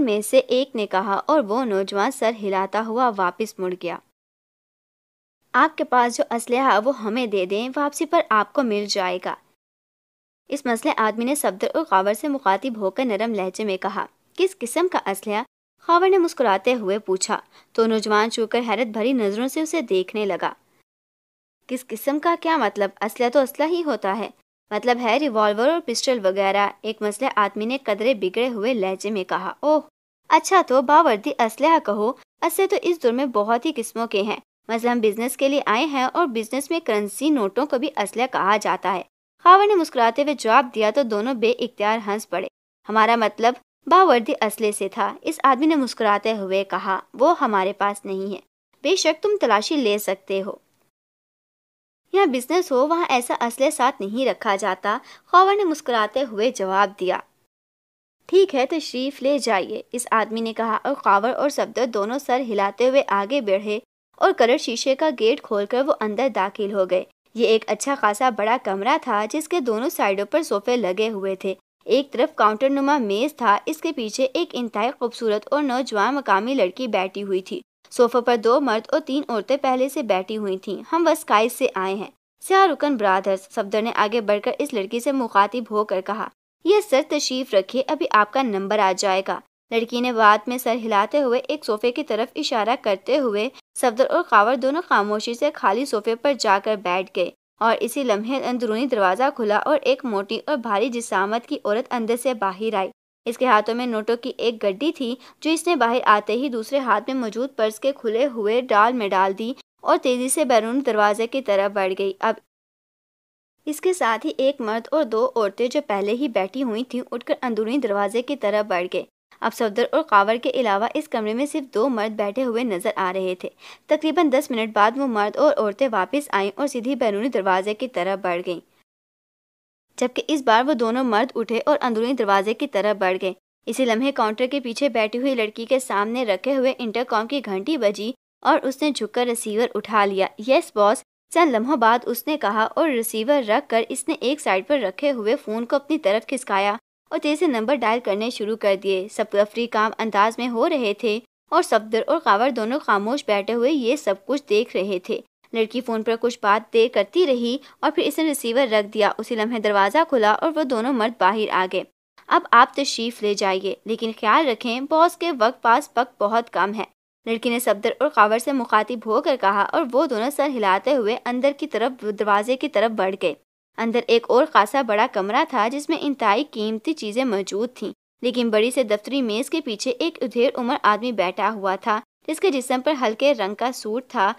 में से एक ने कहा और वो नौजवान सर हिलाता हुआ वापस मुड़ गया आपके पास जो असलहा वो हमें दे दें वापसी पर आपको मिल जाएगा इस मसले आदमी ने सफदर और कावर से मुखातिब होकर नरम लहजे में कहा किस किस्म का असलहा खावर ने मुस्कुराते हुए पूछा तो नौजवान छूकर हैरत भरी नज़रों से उसे देखने लगा किस किस्म का क्या मतलब असला तो असला ही होता है मतलब है रिवॉल्वर और पिस्टल वगैरह एक मसले आदमी ने कदरे बिगड़े हुए लहजे में कहा ओह अच्छा तो बावर्दी असलह कहो असले तो इस दौर में बहुत ही किस्मों के हैं मसला मतलब हम बिजनेस के लिए आए हैं और बिजनेस में करेंसी नोटों को भी असलह कहा जाता है खावर ने मुस्कुराते हुए जवाब दिया तो दोनों बे हंस पड़े हमारा मतलब बावर्दी असले से था इस आदमी ने मुस्कुराते हुए कहा वो हमारे पास नहीं है बेशक तुम तलाशी ले सकते हो यहाँ बिजनेस हो वहाँ ऐसा असले साथ नहीं रखा जाता खौवर ने मुस्कुराते हुए जवाब दिया ठीक है तशरीफ ले जाइए इस आदमी ने कहा और कावर और सफदर दोनों सर हिलाते हुए आगे बढ़े और कलर शीशे का गेट खोलकर वो अंदर दाखिल हो गए ये एक अच्छा खासा बड़ा कमरा था जिसके दोनों साइडों पर सोफे लगे हुए थे एक तरफ काउंटर नुमा मेज था इसके पीछे एक इंतहा खूबसूरत और नौजवान मकामी लड़की बैठी हुई थी सोफा पर दो मर्द और तीन औरतें पहले से बैठी हुई थीं हम काइज से आए हैं सियारुकन ब्रादर्स सफदर ने आगे बढ़कर इस लड़की से मुखातिब होकर कहा यह सर तशरीफ रखिए अभी आपका नंबर आ जाएगा लड़की ने बाद में सर हिलाते हुए एक सोफे की तरफ इशारा करते हुए सफदर और कावर दोनों खामोशी से खाली सोफे पर जाकर बैठ गए और इसी लम्हे अंदरूनी दरवाज़ा खुला और एक मोटी और भारी जिसामत की औरत अंदर से बाहर आई इसके हाथों में नोटों की एक गड्डी थी जो इसने बाहर आते ही दूसरे हाथ में मौजूद पर्स के खुले हुए डाल में डाल दी और तेज़ी से बैरून दरवाजे की तरफ बढ़ गई अब इसके साथ ही एक मर्द और दो औरतें जो पहले ही बैठी हुई थीं उठकर अंदरूनी दरवाजे की तरफ बढ़ गए अब सफदर और कावर के अलावा इस कमरे में सिर्फ दो मर्द बैठे हुए नजर आ रहे थे तकरीबन दस मिनट बाद वो मर्द और औरतें वापस आईं और सीधी बैरूनी दरवाजे की तरफ बढ़ गईं जबकि इस बार वो दोनों मर्द उठे और अंदरूनी दरवाजे की तरफ बढ़ गए इसी लम्हे काउंटर के पीछे बैठी हुई लड़की के सामने रखे हुए इंटरकॉम की घंटी बजी और उसने झुककर रिसीवर उठा लिया यस बॉस चंद लम्हों बाद उसने कहा और रिसीवर रख कर इसने एक साइड पर रखे हुए फ़ोन को अपनी तरफ खिसकाया और से नंबर डायल करने शुरू कर दिए सब रफरी काम अंदाज में हो रहे थे और सफदर और कावर दोनों खामोश बैठे हुए ये सब कुछ देख रहे थे लड़की फ़ोन पर कुछ बात देर करती रही और फिर इसने रिसीवर रख दिया उसी लम्हे दरवाज़ा खुला और वो दोनों मर्द बाहर आ गए अब आप तशरीफ़ ले जाइए लेकिन ख्याल रखें बॉस के वक्त पास वक्त बहुत कम है लड़की ने सफदर और कावर से मुखातिब होकर कहा और वो दोनों सर हिलाते हुए अंदर की तरफ दरवाजे की तरफ बढ़ गए अंदर एक और खासा बड़ा कमरा था जिसमें इंतहाई कीमती चीज़ें मौजूद थीं लेकिन बड़ी से दफ्तरी मेज़ के पीछे एक उधेर उम्र आदमी बैठा हुआ था जिसके जिसम पर हल्के रंग का सूट था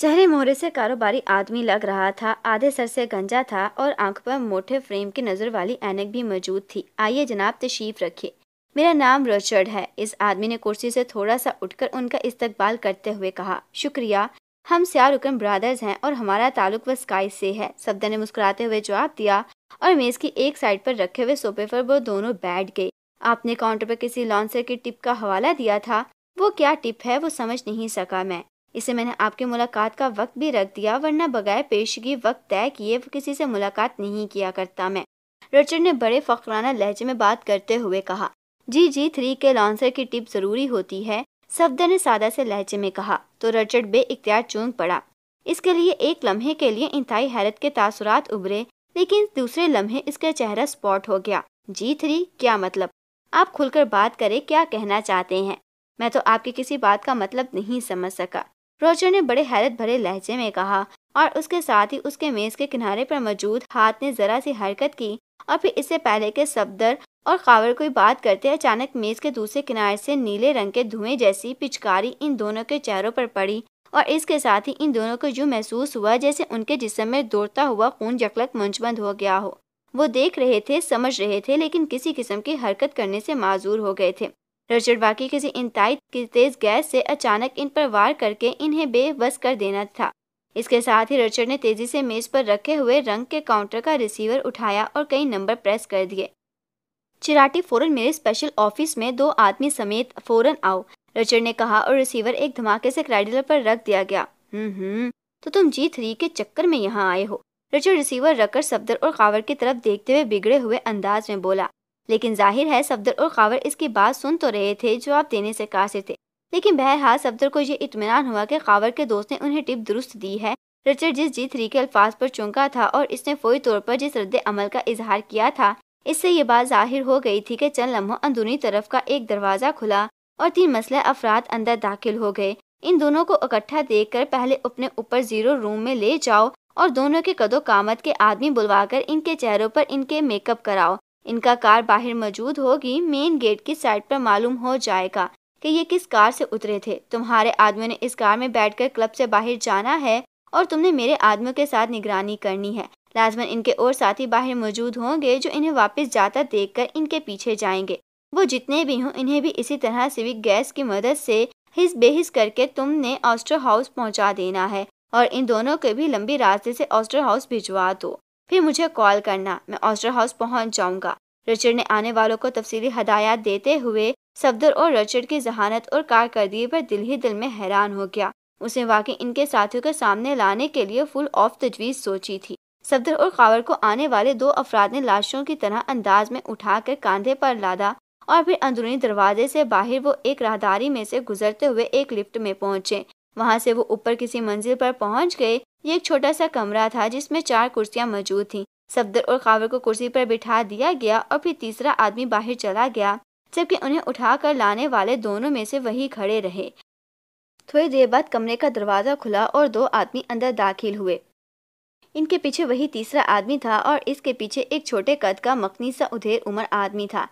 चेहरे मोहरे से कारोबारी आदमी लग रहा था आधे सर से गंजा था और आंख पर मोटे फ्रेम की नज़र वाली एनक भी मौजूद थी आइए जनाब तशीफ रखिए मेरा नाम रिचर्ड है इस आदमी ने कुर्सी से थोड़ा सा उठकर उनका इस्तकबाल करते हुए कहा शुक्रिया हम रुकन ब्रदर्स हैं और हमारा ताल्लुक व स्काई से है सब्दा ने मुस्कुराते हुए जवाब दिया और मेज़ की एक साइड पर रखे हुए सोफे पर वो दोनों बैठ गए आपने काउंटर पर किसी लॉन्सर की टिप का हवाला दिया था वो क्या टिप है वो समझ नहीं सका मैं इसे मैंने आपकी मुलाकात का वक्त भी रख दिया वरना बगैर पेशगी वक्त तय किए किसी से मुलाकात नहीं किया करता मैं रिचर्ड ने बड़े फकराना लहजे में बात करते हुए कहा जी जी थ्री के लॉन्सर की टिप ज़रूरी होती है सफदर ने सादा से लहजे में कहा तो रचर्ड बे इख्तियार चूंग पड़ा इसके लिए एक लम्हे के लिए इंतहाई हैरत के तासुरात उभरे लेकिन दूसरे लम्हे इसका चेहरा स्पॉट हो गया जी थ्री क्या मतलब आप खुलकर बात करें क्या कहना चाहते हैं मैं तो आपकी किसी बात का मतलब नहीं समझ सका रोजर ने बड़े हैरत भरे लहजे में कहा और उसके साथ ही उसके मेज़ के किनारे पर मौजूद हाथ ने ज़रा सी हरकत की और फिर इससे पहले के सफदर और कावर कोई बात करते अचानक मेज के दूसरे किनारे से नीले रंग के धुएं जैसी पिचकारी इन दोनों के चेहरों पर पड़ी और इसके साथ ही इन दोनों को यूँ महसूस हुआ जैसे उनके जिसम में दौड़ता हुआ खून जकलक मंचबंद हो गया हो वो देख रहे थे समझ रहे थे लेकिन किसी किस्म की हरकत करने से माजूर हो गए थे रचर्ड बाकी किसी इंतई की तेज गैस से अचानक इन पर वार करके इन्हें बेबस कर देना था इसके साथ ही रचर्ड ने तेजी से मेज पर रखे हुए रंग के काउंटर का रिसीवर उठाया और कई नंबर प्रेस कर दिए चिराटी फौरन मेरे स्पेशल ऑफिस में दो आदमी समेत फौरन आओ रिचर्ड ने कहा और रिसीवर एक धमाके से क्राइडलर पर रख दिया गया हम्म तो तुम जी थ्री के चक्कर में यहाँ आए हो रिचर्ड रिसीवर रखकर सफदर और कावर की तरफ देखते हुए बिगड़े हुए अंदाज में बोला लेकिन जाहिर है सफदर और कावर इसकी बात सुन तो रहे थे जो आप देने से कासे थे लेकिन बहरहाल सफदर को ये इतमान हुआ कि कावर के दोस्त ने उन्हें टिप दुरुस्त दी है रिचर्ड जिस जी थ्री के अल्फाज पर चौंका था और इसने फौरी तौर पर जिस रद्द अमल का इजहार किया था इससे ये बात जाहिर हो गई थी कि चंद लम्हों अंदरूनी तरफ का एक दरवाज़ा खुला और तीन मसले अफराद अंदर दाखिल हो गए इन दोनों को इकट्ठा कर पहले अपने ऊपर जीरो रूम में ले जाओ और दोनों के कदो कामत के आदमी बुलवाकर इनके चेहरों पर इनके मेकअप कराओ इनका कार बाहर मौजूद होगी मेन गेट की साइड पर मालूम हो जाएगा कि ये किस कार से उतरे थे तुम्हारे आदमियों ने इस कार में बैठकर क्लब से बाहर जाना है और तुमने मेरे आदमियों के साथ निगरानी करनी है लाजमन इनके और साथी बाहर मौजूद होंगे जो इन्हें वापस जाता देखकर इनके पीछे जाएंगे वो जितने भी हों इन्हें भी इसी तरह सिविक गैस की मदद से हिस बेहिस करके तुमने ऑस्टर हाउस पहुंचा देना है और इन दोनों को भी लंबी रास्ते से ऑस्टर हाउस भिजवा दो फिर मुझे कॉल करना मैं ऑस्टर हाउस पहुंच जाऊंगा रिचर्ड ने आने वालों को तफसीली हदायत देते हुए सफदर और रिचर्ड की जहानत और कारकर्दगी पर दिल ही दिल में हैरान हो गया उसने वाकई इनके साथियों के सामने लाने के लिए फुल ऑफ तजवीज़ सोची थी सफदर और कावर को आने वाले दो अफराद ने लाशों की तरह अंदाज में उठाकर कंधे पर लादा और फिर अंदरूनी दरवाजे से बाहर वो एक राहदारी में से गुजरते हुए एक लिफ्ट में पहुंचे वहां से वो ऊपर किसी मंजिल पर पहुंच गए ये एक छोटा सा कमरा था जिसमें चार कुर्सियां मौजूद थीं सफदर और कावर को कुर्सी पर बिठा दिया गया और फिर तीसरा आदमी बाहर चला गया जबकि उन्हें उठाकर लाने वाले दोनों में से वही खड़े रहे थोड़ी देर बाद कमरे का दरवाज़ा खुला और दो आदमी अंदर दाखिल हुए इनके पीछे वही तीसरा आदमी था और इसके पीछे एक छोटे कद का सा उधेर उम्र आदमी था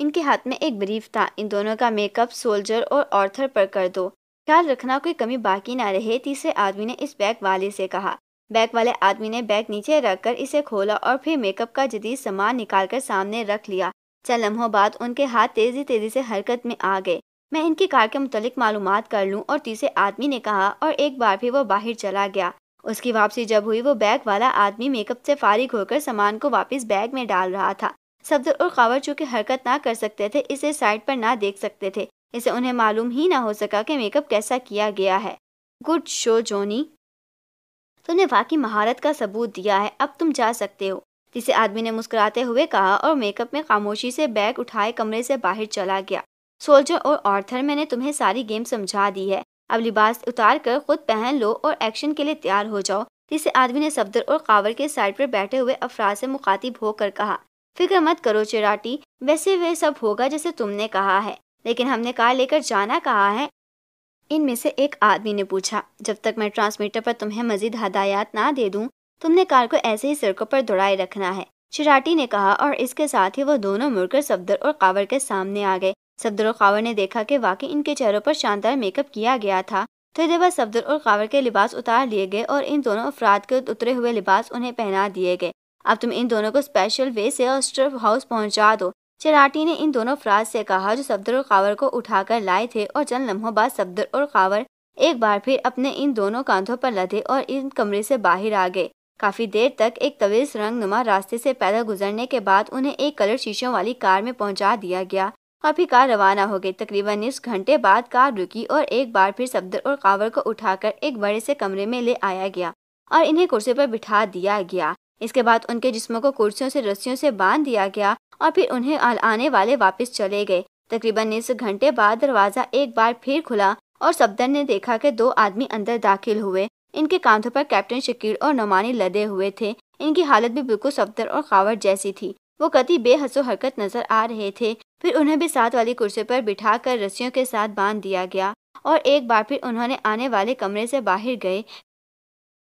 इनके हाथ में एक ब्रीफ था इन दोनों का मेकअप सोल्जर और ऑर्थर पर कर दो ख्याल रखना कोई कमी बाकी ना रहे तीसरे आदमी ने इस बैग वाले से कहा बैग वाले आदमी ने बैग नीचे रखकर इसे खोला और फिर मेकअप का जदीद सामान निकालकर सामने रख लिया चंद लम्हों बाद उनके हाथ तेजी तेजी से हरकत में आ गए मैं इनकी कार के मुतलिक मालूम कर लूँ और तीसरे आदमी ने कहा और एक बार फिर वो बाहर चला गया उसकी वापसी जब हुई वो बैग वाला आदमी मेकअप से फारिग होकर सामान को वापस बैग में डाल रहा था सफदर और कावर चूंकि हरकत ना कर सकते थे इसे साइड पर ना देख सकते थे इसे उन्हें मालूम ही ना हो सका कि मेकअप कैसा किया गया है गुड शो जोनी तुमने वाकई महारत का सबूत दिया है अब तुम जा सकते हो तीसरे आदमी ने मुस्कुराते हुए कहा और मेकअप में खामोशी से बैग उठाए कमरे से बाहर चला गया सोल्जर और ऑर्थर मैंने तुम्हें सारी गेम समझा दी है अब लिबास उतार कर खुद पहन लो और एक्शन के लिए तैयार हो जाओ तीसरे आदमी ने सफदर और कावर के साइड पर बैठे हुए अफराज से मुखातिब होकर कहा फिक्र मत करो चिराटी वैसे वे सब होगा जैसे तुमने कहा है लेकिन हमने कार लेकर जाना कहा है इनमें से एक आदमी ने पूछा जब तक मैं ट्रांसमीटर पर तुम्हें मजीद हदायत ना दे दूँ तुमने कार को ऐसे ही सड़कों पर दौड़ाए रखना है चिराटी ने कहा और इसके साथ ही वो दोनों मुड़कर सफदर और कावर के सामने आ गए सफदर और कावर ने देखा कि वाकई इनके चेहरों पर शानदार मेकअप किया गया था तो जब सफदर और कावर के लिबास उतार लिए गए और इन दोनों अफराद के उतरे हुए लिबास उन्हें पहना दिए गए अब तुम इन दोनों को स्पेशल वे से ऑस्टर हाउस पहुंचा दो चराटी ने इन दोनों अफराद से कहा जो सफदर और कावर को उठाकर लाए थे और चंद लम्हों बाद सफदर और कावर एक बार फिर अपने इन दोनों कांधों पर लदे और इन कमरे से बाहर आ गए काफ़ी देर तक एक तवीज नुमा रास्ते से पैदल गुजरने के बाद उन्हें एक कलर शीशों वाली कार में पहुंचा दिया गया और फिर कार रवाना हो गई तकरीबन इस घंटे बाद कार रुकी और एक बार फिर सफदर और कावर को उठाकर एक बड़े से कमरे में ले आया गया और इन्हें कुर्सी पर बिठा दिया गया इसके बाद उनके जिस्मों को कुर्सियों से रस्सियों से बांध दिया गया और फिर उन्हें आने वाले वापस चले गए तकरीबन इस घंटे बाद दरवाज़ा एक बार फिर खुला और सफदर ने देखा कि दो आदमी अंदर दाखिल हुए इनके कांधों पर कैप्टन शकीर और नमानी लदे हुए थे इनकी हालत भी बिल्कुल सफदर और कावट जैसी थी वो कति बेहसो हरकत नजर आ रहे थे फिर उन्हें भी साथ वाली कुर्सी पर बिठा कर रस्सियों के साथ बांध दिया गया और एक बार फिर उन्होंने आने वाले कमरे से बाहर गए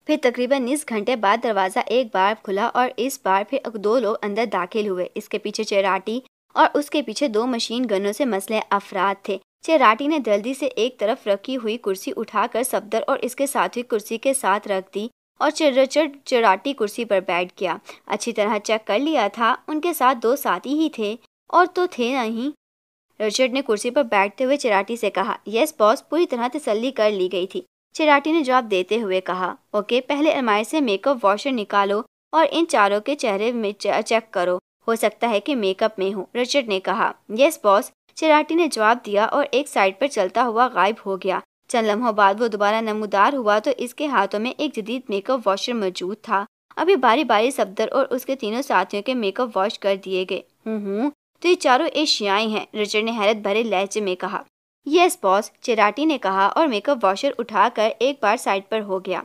फिर तकरीबन बीस घंटे बाद दरवाज़ा एक बार खुला और इस बार फिर दो लोग अंदर दाखिल हुए इसके पीछे चेराटी और उसके पीछे दो मशीन गनों से मसले अफराद थे चेराटी ने जल्दी से एक तरफ रखी हुई कुर्सी उठाकर सफदर और इसके साथी कुर्सी के साथ रख दी और चिर्रचट चिराटी कुर्सी पर बैठ गया अच्छी तरह चेक कर लिया था उनके साथ दो साथी ही थे और तो थे नहीं रिचर्ड ने कुर्सी पर बैठते हुए चिराटी से कहा यस बॉस पूरी तरह तसल्ली कर ली गई थी चिराटी ने जवाब देते हुए कहा ओके पहले अलमारी से मेकअप वॉशर निकालो और इन चारों के चेहरे में चेक करो हो सकता है कि मेकअप में हो रिचर्ड ने कहा यस बॉस चिराटी ने जवाब दिया और एक साइड पर चलता हुआ गायब हो गया चंद लम्हों बाद वो दोबारा नमूदार हुआ तो इसके हाथों में एक जदीद मेकअप वॉशर मौजूद था अभी बारी बारी सफदर और उसके तीनों साथियों के मेकअप वॉश कर दिए गए हूँ तो ये चारों एशियाई हैं रिचर्ड ने हैरत भरे लहजे में कहा यस बॉस चिराटी ने कहा और मेकअप वॉशर उठाकर एक बार साइड पर हो गया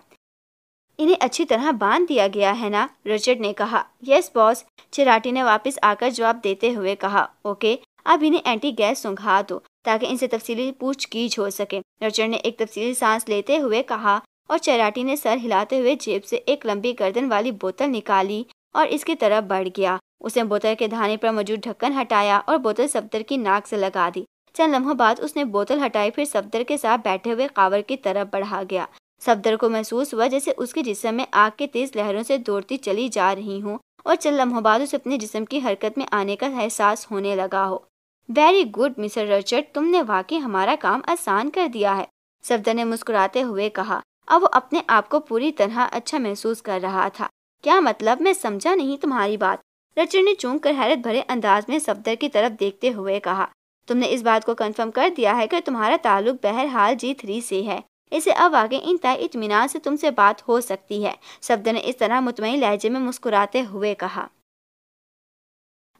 इन्हें अच्छी तरह बांध दिया गया है ना रिचर्ड ने कहा यस बॉस चिराटी ने वापस आकर जवाब देते हुए कहा ओके आप इन्हें एंटी गैस सुंघा दो ताकि इनसे तफसीली पूछगीछ हो सके रचर ने एक तफसीली सांस लेते हुए कहा और चराटी ने सर हिलाते हुए जेब से एक लंबी गर्दन वाली बोतल निकाली और इसकी तरफ बढ़ गया उसने बोतल के धाने पर मौजूद ढक्कन हटाया और बोतल सफदर की नाक से लगा दी चंद लम्हों बाद उसने बोतल हटाई फिर सफदर के साथ बैठे हुए कावर की तरफ बढ़ा गया सफदर को महसूस हुआ जैसे उसके जिसम में आग के तेज लहरों से दौड़ती चली जा रही हूँ और चंद लम्हों बाद उसे अपने जिसम की हरकत में आने का एहसास होने लगा हो वेरी गुड मिस्टर रचर्ड तुमने वाकई हमारा काम आसान कर दिया है सफदर ने मुस्कुराते हुए कहा अब वो अपने आप को पूरी तरह अच्छा महसूस कर रहा था क्या मतलब मैं समझा नहीं तुम्हारी बात रिचर्ड ने चूंक कर हैरत भरे अंदाज में सफदर की तरफ देखते हुए कहा तुमने इस बात को कंफर्म कर दिया है कि तुम्हारा ताल्लुक बहरहाल जी थ्री से है इसे अब आगे इनता इतमान से तुमसे बात हो सकती है सफदर ने इस तरह मुतमिन लहजे में मुस्कुराते हुए कहा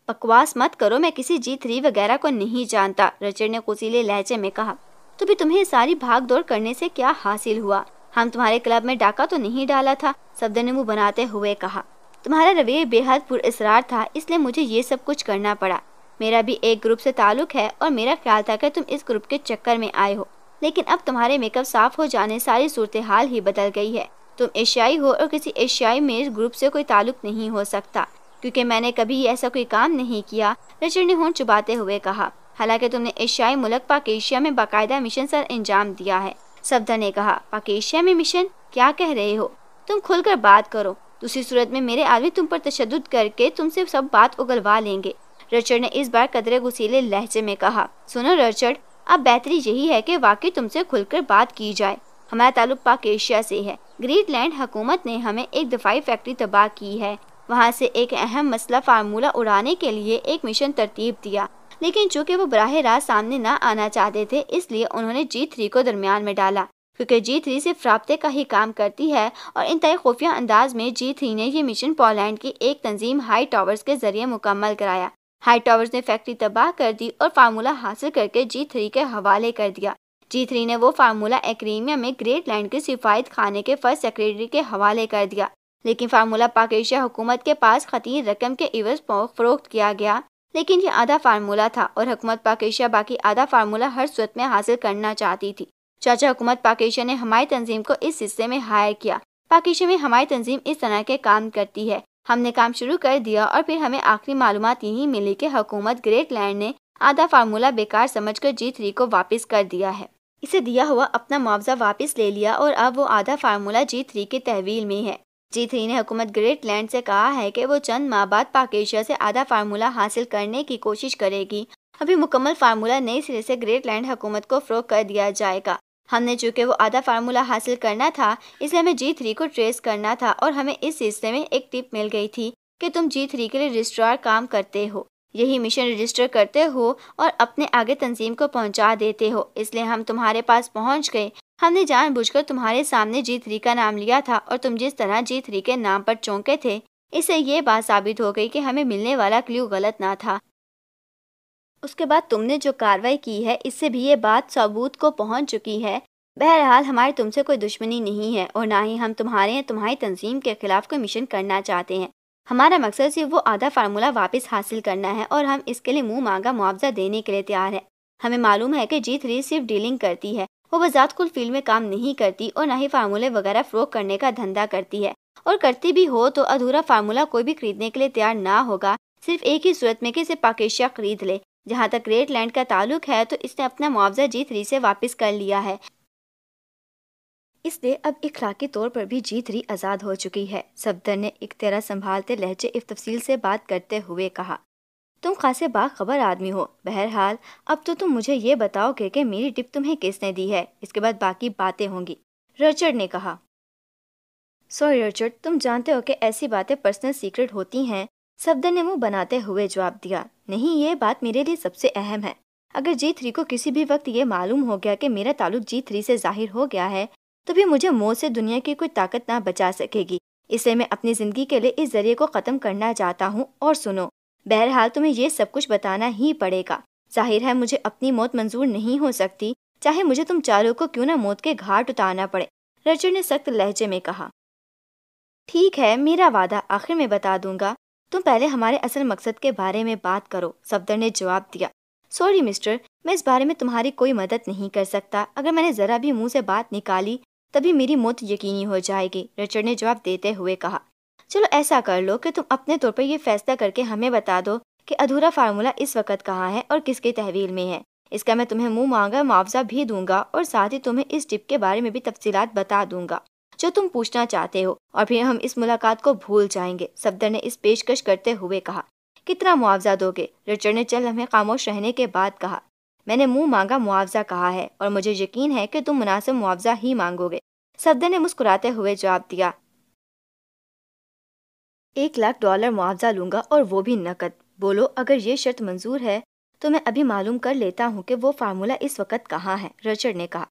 बकवास मत करो मैं किसी जी थ्री वगैरह को नहीं जानता रिचर्ड ने कुसीले लहजे में कहा तो भी तुम्हें सारी भाग दौड़ करने से क्या हासिल हुआ हम तुम्हारे क्लब में डाका तो नहीं डाला था सब्द ने मुँह बनाते हुए कहा तुम्हारा रवैया बेहद पुरसरार था इसलिए मुझे ये सब कुछ करना पड़ा मेरा भी एक ग्रुप से ताल्लुक है और मेरा ख्याल था कि तुम इस ग्रुप के चक्कर में आए हो लेकिन अब तुम्हारे मेकअप साफ हो जाने सारी सूरत हाल ही बदल गई है तुम एशियाई हो और किसी एशियाई मेज ग्रुप से कोई ताल्लुक नहीं हो सकता क्योंकि मैंने कभी ऐसा कोई काम नहीं किया रिचर्ड ने होंठ चुबाते हुए कहा हालांकि तुमने एशियाई मुल्क पाकेशिया में बाकायदा मिशन सर अंजाम दिया है सफदर ने कहा पाकेशिया में मिशन क्या कह रहे हो तुम खुलकर बात करो दूसरी सूरत में मेरे आदमी तुम पर तशद करके तुमसे सब बात उगलवा लेंगे रिचर्ड ने इस बार कदरे गुसीले लहजे में कहा सुनो रिचर्ड अब बेहतरी यही है कि वाकई तुमसे खुलकर बात की जाए हमारा ताल्लुक पाक एशिया से है लैंड हुकूमत ने हमें एक दफाई फैक्ट्री तबाह की है वहाँ से एक अहम मसला फार्मूला उड़ाने के लिए एक मिशन तरतीब दिया लेकिन चूँकि वो बराह रास्त सामने न आना चाहते थे इसलिए उन्होंने जी थ्री को दरमियान में डाला क्योंकि जी थ्री सिर्फ रबते का ही काम करती है और इन तय खुफिया अंदाज में जी थ्री ने यह मिशन पोलैंड की एक तंजीम हाई टावर्स के जरिए मुकम्मल कराया हाई टावर्स ने फैक्ट्री तबाह कर दी और फार्मूला हासिल करके जी थ्री के हवाले कर दिया जी थ्री ने वो फार्मूला एक्रीमिया में ग्रेट लैंड के सिफायत खाने के फर्स्ट सेक्रेटरी के हवाले कर दिया लेकिन फार्मूला पाक एशिया हुकूमत के पास खतीर रकम के एवज फरोख्त किया गया लेकिन ये आधा फार्मूला था और हुकूमत पाक एशिया बाकी आधा फार्मूला हर सूरत में हासिल करना चाहती थी चाचा हुकूमत पाक एशिया ने हमारी तंजीम को इस हिस्से में हायर किया पाक एशिया में हमारी तंजीम इस तरह के काम करती है हमने काम शुरू कर दिया और फिर हमें आखिरी मालूम यही मिली कि हुकूमत ग्रेट लैंड ने आधा फार्मूला बेकार समझ कर जी थ्री को वापस कर दिया है इसे दिया हुआ अपना मुआवजा वापस ले लिया और अब वो आधा फार्मूला जी थ्री के तहवील में है जी थ्री ने हुकूमत ग्रेट लैंड से कहा है कि वो चंद माह बाद पाकेशिया से आधा फार्मूला हासिल करने की कोशिश करेगी अभी मुकम्मल फार्मूला नए सिरे से ग्रेट लैंड हुकूमत को फरोख कर दिया जाएगा हमने चूँकि वो आधा फार्मूला हासिल करना था इसलिए हमें जी थ्री को ट्रेस करना था और हमें इस सिलसिले में एक टिप मिल गई थी कि तुम जी थ्री के लिए रजिस्ट्रार काम करते हो यही मिशन रजिस्टर करते हो और अपने आगे तंजीम को पहुंचा देते हो इसलिए हम तुम्हारे पास पहुंच गए हमने जानबूझकर तुम्हारे सामने जी थ्री का नाम लिया था और तुम जिस तरह जी थ्री के नाम पर चौंके थे इससे ये बात साबित हो गई कि हमें मिलने वाला क्ल्यू गलत ना था उसके बाद तुमने जो कार्रवाई की है इससे भी ये बात सबूत को पहुंच चुकी है बहरहाल हमारी तुमसे कोई दुश्मनी नहीं है और ना ही हम तुम्हारे या तुम्हारी तंजीम के खिलाफ कोई मिशन करना चाहते हैं हमारा मकसद सिर्फ वो आधा फार्मूला वापस हासिल करना है और हम इसके लिए मुंह मांगा मुआवजा देने के लिए तैयार है हमें मालूम है कि जी थ्री सिर्फ डीलिंग करती है वो बजात कुल फील्ड में काम नहीं करती और ना ही फार्मूले वगैरह फ्रोक करने का धंधा करती है और करती भी हो तो अधूरा फार्मूला कोई भी खरीदने के लिए तैयार ना होगा सिर्फ एक ही सूरत में कि इसे खरीद ले जहाँ तक ग्रेट लैंड का ताल्लुक है तो इसने अपना मुआवजा जी थ्री से वापस कर लिया है इसलिए अब इखलाकी तौर पर भी जी थ्री आज़ाद हो चुकी है सफदर ने इकतरा संभालते लहजे इफ तफसील से बात करते हुए कहा तुम खासे बाखबर आदमी हो बहरहाल अब तो तुम मुझे ये बताओ के के मेरी टिप तुम्हें किसने दी है इसके बाद बाकी बातें होंगी रचर्ड ने कहा सॉरी रचर्ड तुम जानते हो कि ऐसी बातें पर्सनल सीक्रेट होती हैं सफदर ने मुंह बनाते हुए जवाब दिया नहीं ये बात मेरे लिए सबसे अहम है अगर जी थ्री को किसी भी वक्त ये मालूम हो गया कि मेरा ताल्लुक जी थ्री से जाहिर हो गया है तो भी मुझे मोह से दुनिया की कोई ताकत ना बचा सकेगी इसलिए मैं अपनी ज़िंदगी के लिए इस जरिए को ख़त्म करना चाहता हूँ और सुनो बहरहाल तुम्हें ये सब कुछ बताना ही पड़ेगा जाहिर है मुझे अपनी मौत मंजूर नहीं हो सकती चाहे मुझे तुम चारों को क्यों ना मौत के घाट उतारना पड़े रचर ने सख्त लहजे में कहा ठीक है मेरा वादा आखिर में बता दूंगा तुम पहले हमारे असल मकसद के बारे में बात करो सफदर ने जवाब दिया सॉरी मिस्टर मैं इस बारे में तुम्हारी कोई मदद नहीं कर सकता अगर मैंने ज़रा भी मुंह से बात निकाली तभी मेरी मौत यकीनी हो जाएगी रिचर्ड ने जवाब देते हुए कहा चलो ऐसा कर लो कि तुम अपने तौर पर यह फैसला करके हमें बता दो कि अधूरा फार्मूला इस वक्त कहाँ है और किसकी तहवील में है इसका मैं तुम्हें मुंह मांगा मुआवजा भी दूंगा और साथ ही तुम्हें इस टिप के बारे में भी तफसीलात बता दूंगा जो तुम पूछना चाहते हो और फिर हम इस मुलाकात को भूल जाएंगे सफदर ने इस पेशकश करते हुए कहा कितना मुआवजा दोगे रिचर्ड ने चल हमें खामोश रहने के बाद कहा मैंने मुंह मांगा मुआवजा कहा है और मुझे यकीन है कि तुम मुनासिब मुआवजा ही मांगोगे सफदर ने मुस्कुराते हुए जवाब दिया एक लाख डॉलर मुआवजा लूंगा और वो भी नकद बोलो अगर ये शर्त मंजूर है तो मैं अभी मालूम कर लेता हूँ कि वो फार्मूला इस वक्त कहाँ है रिचर्ड ने कहा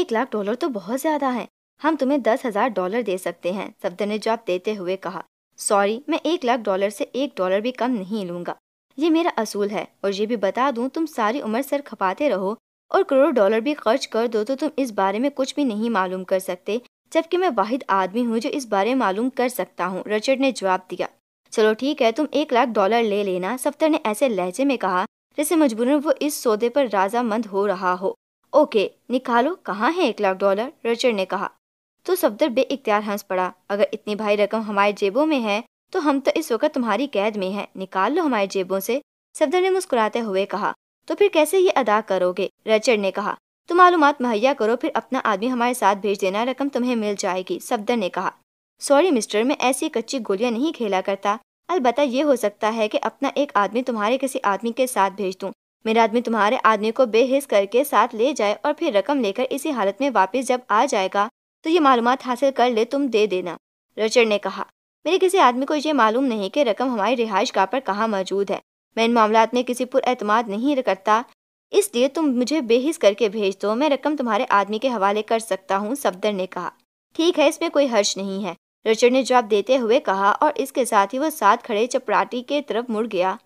एक लाख डॉलर तो बहुत ज़्यादा है हम तुम्हें दस हज़ार डॉलर दे सकते हैं सफदर ने जवाब देते हुए कहा सॉरी मैं एक लाख डॉलर से एक डॉलर भी कम नहीं लूंगा ये मेरा असूल है और ये भी बता दूँ तुम सारी उम्र सर खपाते रहो और करोड़ डॉलर भी खर्च कर दो तो तुम इस बारे में कुछ भी नहीं मालूम कर सकते जबकि मैं वाहिद आदमी हूँ जो इस बारे मालूम कर सकता हूँ रिचर्ड ने जवाब दिया चलो ठीक है तुम एक लाख डॉलर ले लेना सफ्तर ने ऐसे लहजे में कहा जैसे मजबूरन वो इस सौदे पर राजामंद हो रहा हो ओके निकालो कहाँ है एक लाख डॉलर रिचर्ड ने कहा तो सफदर बे इख्तियार हंस पड़ा अगर इतनी भारी रकम हमारे जेबों में है तो हम तो इस वक्त तुम्हारी कैद में हैं निकाल लो हमारे जेबों से सफदर ने मुस्कुराते हुए कहा तो फिर कैसे ये अदा करोगे रिचर्ड ने कहा तो मालूम मुहैया करो फिर अपना आदमी हमारे साथ भेज देना रकम तुम्हें मिल जाएगी सफदर ने कहा सॉरी मिस्टर मैं ऐसी कच्ची गोलियां नहीं खेला करता अलबत्ता ये हो सकता है कि अपना एक आदमी तुम्हारे किसी आदमी के साथ भेज दूँ मेरा आदमी तुम्हारे आदमी को बेहिस करके साथ ले जाए और फिर रकम लेकर इसी हालत में वापस जब आ जाएगा तो ये मालूम हासिल कर ले तुम दे देना रचर ने कहा मेरे किसी आदमी को ये मालूम नहीं कि रकम हमारी रिहाइश गाह पर कहाँ मौजूद है मैं इन मामला में किसी पर नहीं करता इसलिए तुम मुझे बेहिस करके भेज दो मैं रकम तुम्हारे आदमी के हवाले कर सकता हूँ सफदर ने कहा ठीक है इसमें कोई हर्ष नहीं है रिचर्ड ने जवाब देते हुए कहा और इसके साथ ही वो साथ खड़े चपराटी के तरफ मुड़ गया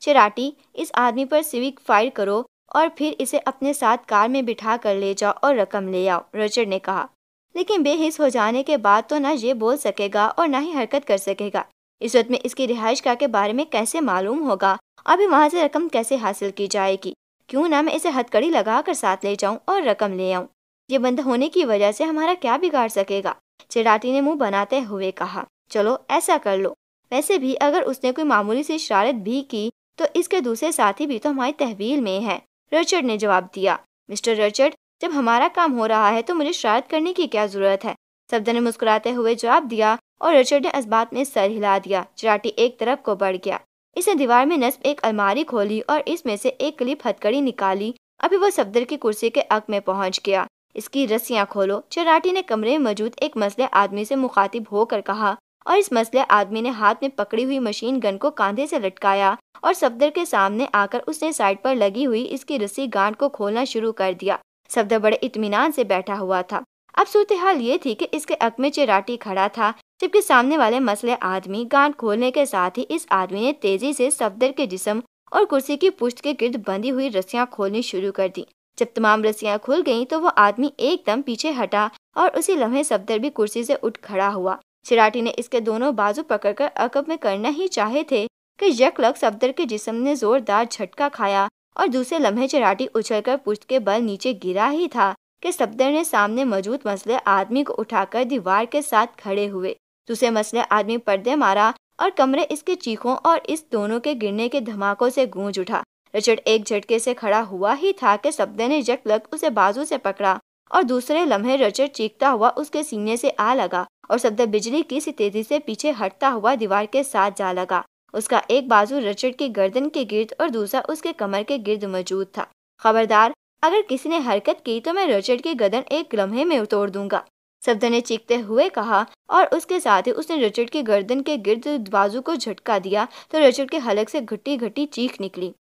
चिराटी इस आदमी पर सिविक फायर करो और फिर इसे अपने साथ कार में बिठा कर ले जाओ और रकम ले आओ रिचर्ड ने कहा लेकिन बेहिस हो जाने के बाद तो ना ये बोल सकेगा और ना ही हरकत कर सकेगा इस वक्त में इसकी रिहाइश का के बारे में कैसे मालूम होगा अभी वहाँ से रकम कैसे हासिल की जाएगी क्यों ना मैं इसे हथकड़ी लगा कर साथ ले जाऊं और रकम ले आऊं ये बंद होने की वजह से हमारा क्या बिगाड़ सकेगा चिराटी ने मुंह बनाते हुए कहा चलो ऐसा कर लो वैसे भी अगर उसने कोई मामूली सी शरारत भी की तो इसके दूसरे साथी भी तो हमारी तहवील में है रिचर्ड ने जवाब दिया मिस्टर रिचर्ड जब हमारा काम हो रहा है तो मुझे शरारत करने की क्या जरूरत है सब्दा ने मुस्कुराते हुए जवाब दिया और रिचर्ड ने इस बात में सर हिला दिया चिराटी एक तरफ को बढ़ गया इसने दीवार में नस्ब एक अलमारी खोली और इसमें से एक क्लिप हथकड़ी निकाली अभी वो सफदर की कुर्सी के अक में पहुंच गया इसकी रस्सियां खोलो चराटी ने कमरे में मौजूद एक मसले आदमी से मुखातिब होकर कहा और इस मसले आदमी ने हाथ में पकड़ी हुई मशीन गन को कांधे से लटकाया और सफदर के सामने आकर उसने साइड पर लगी हुई इसकी रस्सी गांठ को खोलना शुरू कर दिया सफदर बड़े इतमान से बैठा हुआ था अब सूरत हाल ये थी कि इसके अक में चिराटी खड़ा था जबकि सामने वाले मसले आदमी गांड खोलने के साथ ही इस आदमी ने तेजी से सफदर के जिसम और कुर्सी की पुष्ट के गिर्द बंधी हुई रस्सियां खोलनी शुरू कर दी जब तमाम रस्सियां खुल गईं तो वो आदमी एकदम पीछे हटा और उसी लम्हे सफदर भी कुर्सी से उठ खड़ा हुआ चिराटी ने इसके दोनों बाजू पकड़कर अकब में करना ही चाहे थे कि यकलक सफदर के जिसम ने जोरदार झटका खाया और दूसरे लम्हे चिराटी उछलकर पुष्ट के बल नीचे गिरा ही था कि सफदर ने सामने मौजूद मसले आदमी को उठाकर दीवार के साथ खड़े हुए दूसरे मसले आदमी पर्दे मारा और कमरे इसके चीखों और इस दोनों के गिरने के धमाकों से गूंज उठा रिचर्ड एक झटके से खड़ा हुआ ही था कि सब्दे ने जट लग उसे बाजू से पकड़ा और दूसरे लम्हे रिचर्ड चीखता हुआ उसके सीने से आ लगा और सब्दे बिजली की सी तेजी से पीछे हटता हुआ दीवार के साथ जा लगा उसका एक बाजू रिचर्ड की गर्दन के गिर्द और दूसरा उसके कमर के गिर्द मौजूद था खबरदार अगर किसी ने हरकत की तो मैं रिचर्ड की गर्दन एक लम्हे में तोड़ दूंगा सब्द ने चीखते हुए कहा और उसके साथ ही उसने रिचर्ड के गर्दन के गिर्द बाजू को झटका दिया तो रिचर्ड के हलक से घटी घटी चीख निकली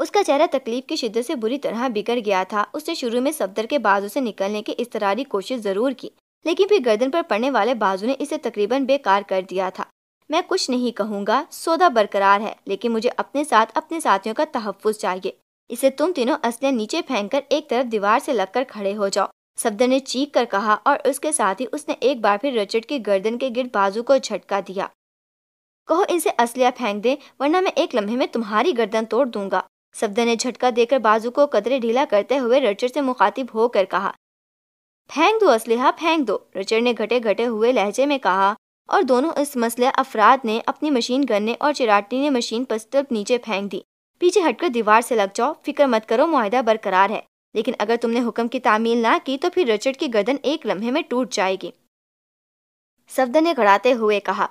उसका चेहरा तकलीफ की शिद्दत से बुरी तरह बिगड़ गया था उसने शुरू में सफदर के बाजू से निकलने की इस की कोशिश जरूर की लेकिन फिर गर्दन पर पड़ने वाले बाजू ने इसे तकरीबन बेकार कर दिया था मैं कुछ नहीं कहूँगा सौदा बरकरार है लेकिन मुझे अपने साथ अपने साथियों का तहफ़ चाहिए इसे तुम तीनों असलियाँ नीचे फेंक कर एक तरफ दीवार से लगकर खड़े हो जाओ सफदर ने चीख कर कहा और उसके साथ ही उसने एक बार फिर रचट की गर्दन के गिर बाजू को झटका दिया कहो इनसे असलिया फेंक दे वरना मैं एक लम्हे में तुम्हारी गर्दन तोड़ दूंगा सफदर ने झटका देकर बाजू को कदरे ढीला करते हुए रचट से मुखातिब होकर कहा फेंक दो असलिया फेंक दो रचट ने घटे घटे हुए लहजे में कहा और दोनों इस मसले अफराद ने अपनी मशीन गन्ने और चिराटनी ने मशीन पिस्टल नीचे फेंक दी पीछे हटकर दीवार से लग जाओ फिक्र मत करो मुहिदा बरकरार है लेकिन अगर तुमने हुक्म की तामील ना की तो फिर रिचर्ड की गर्दन एक लम्हे में टूट जाएगी सफदर ने घड़ाते हुए कहा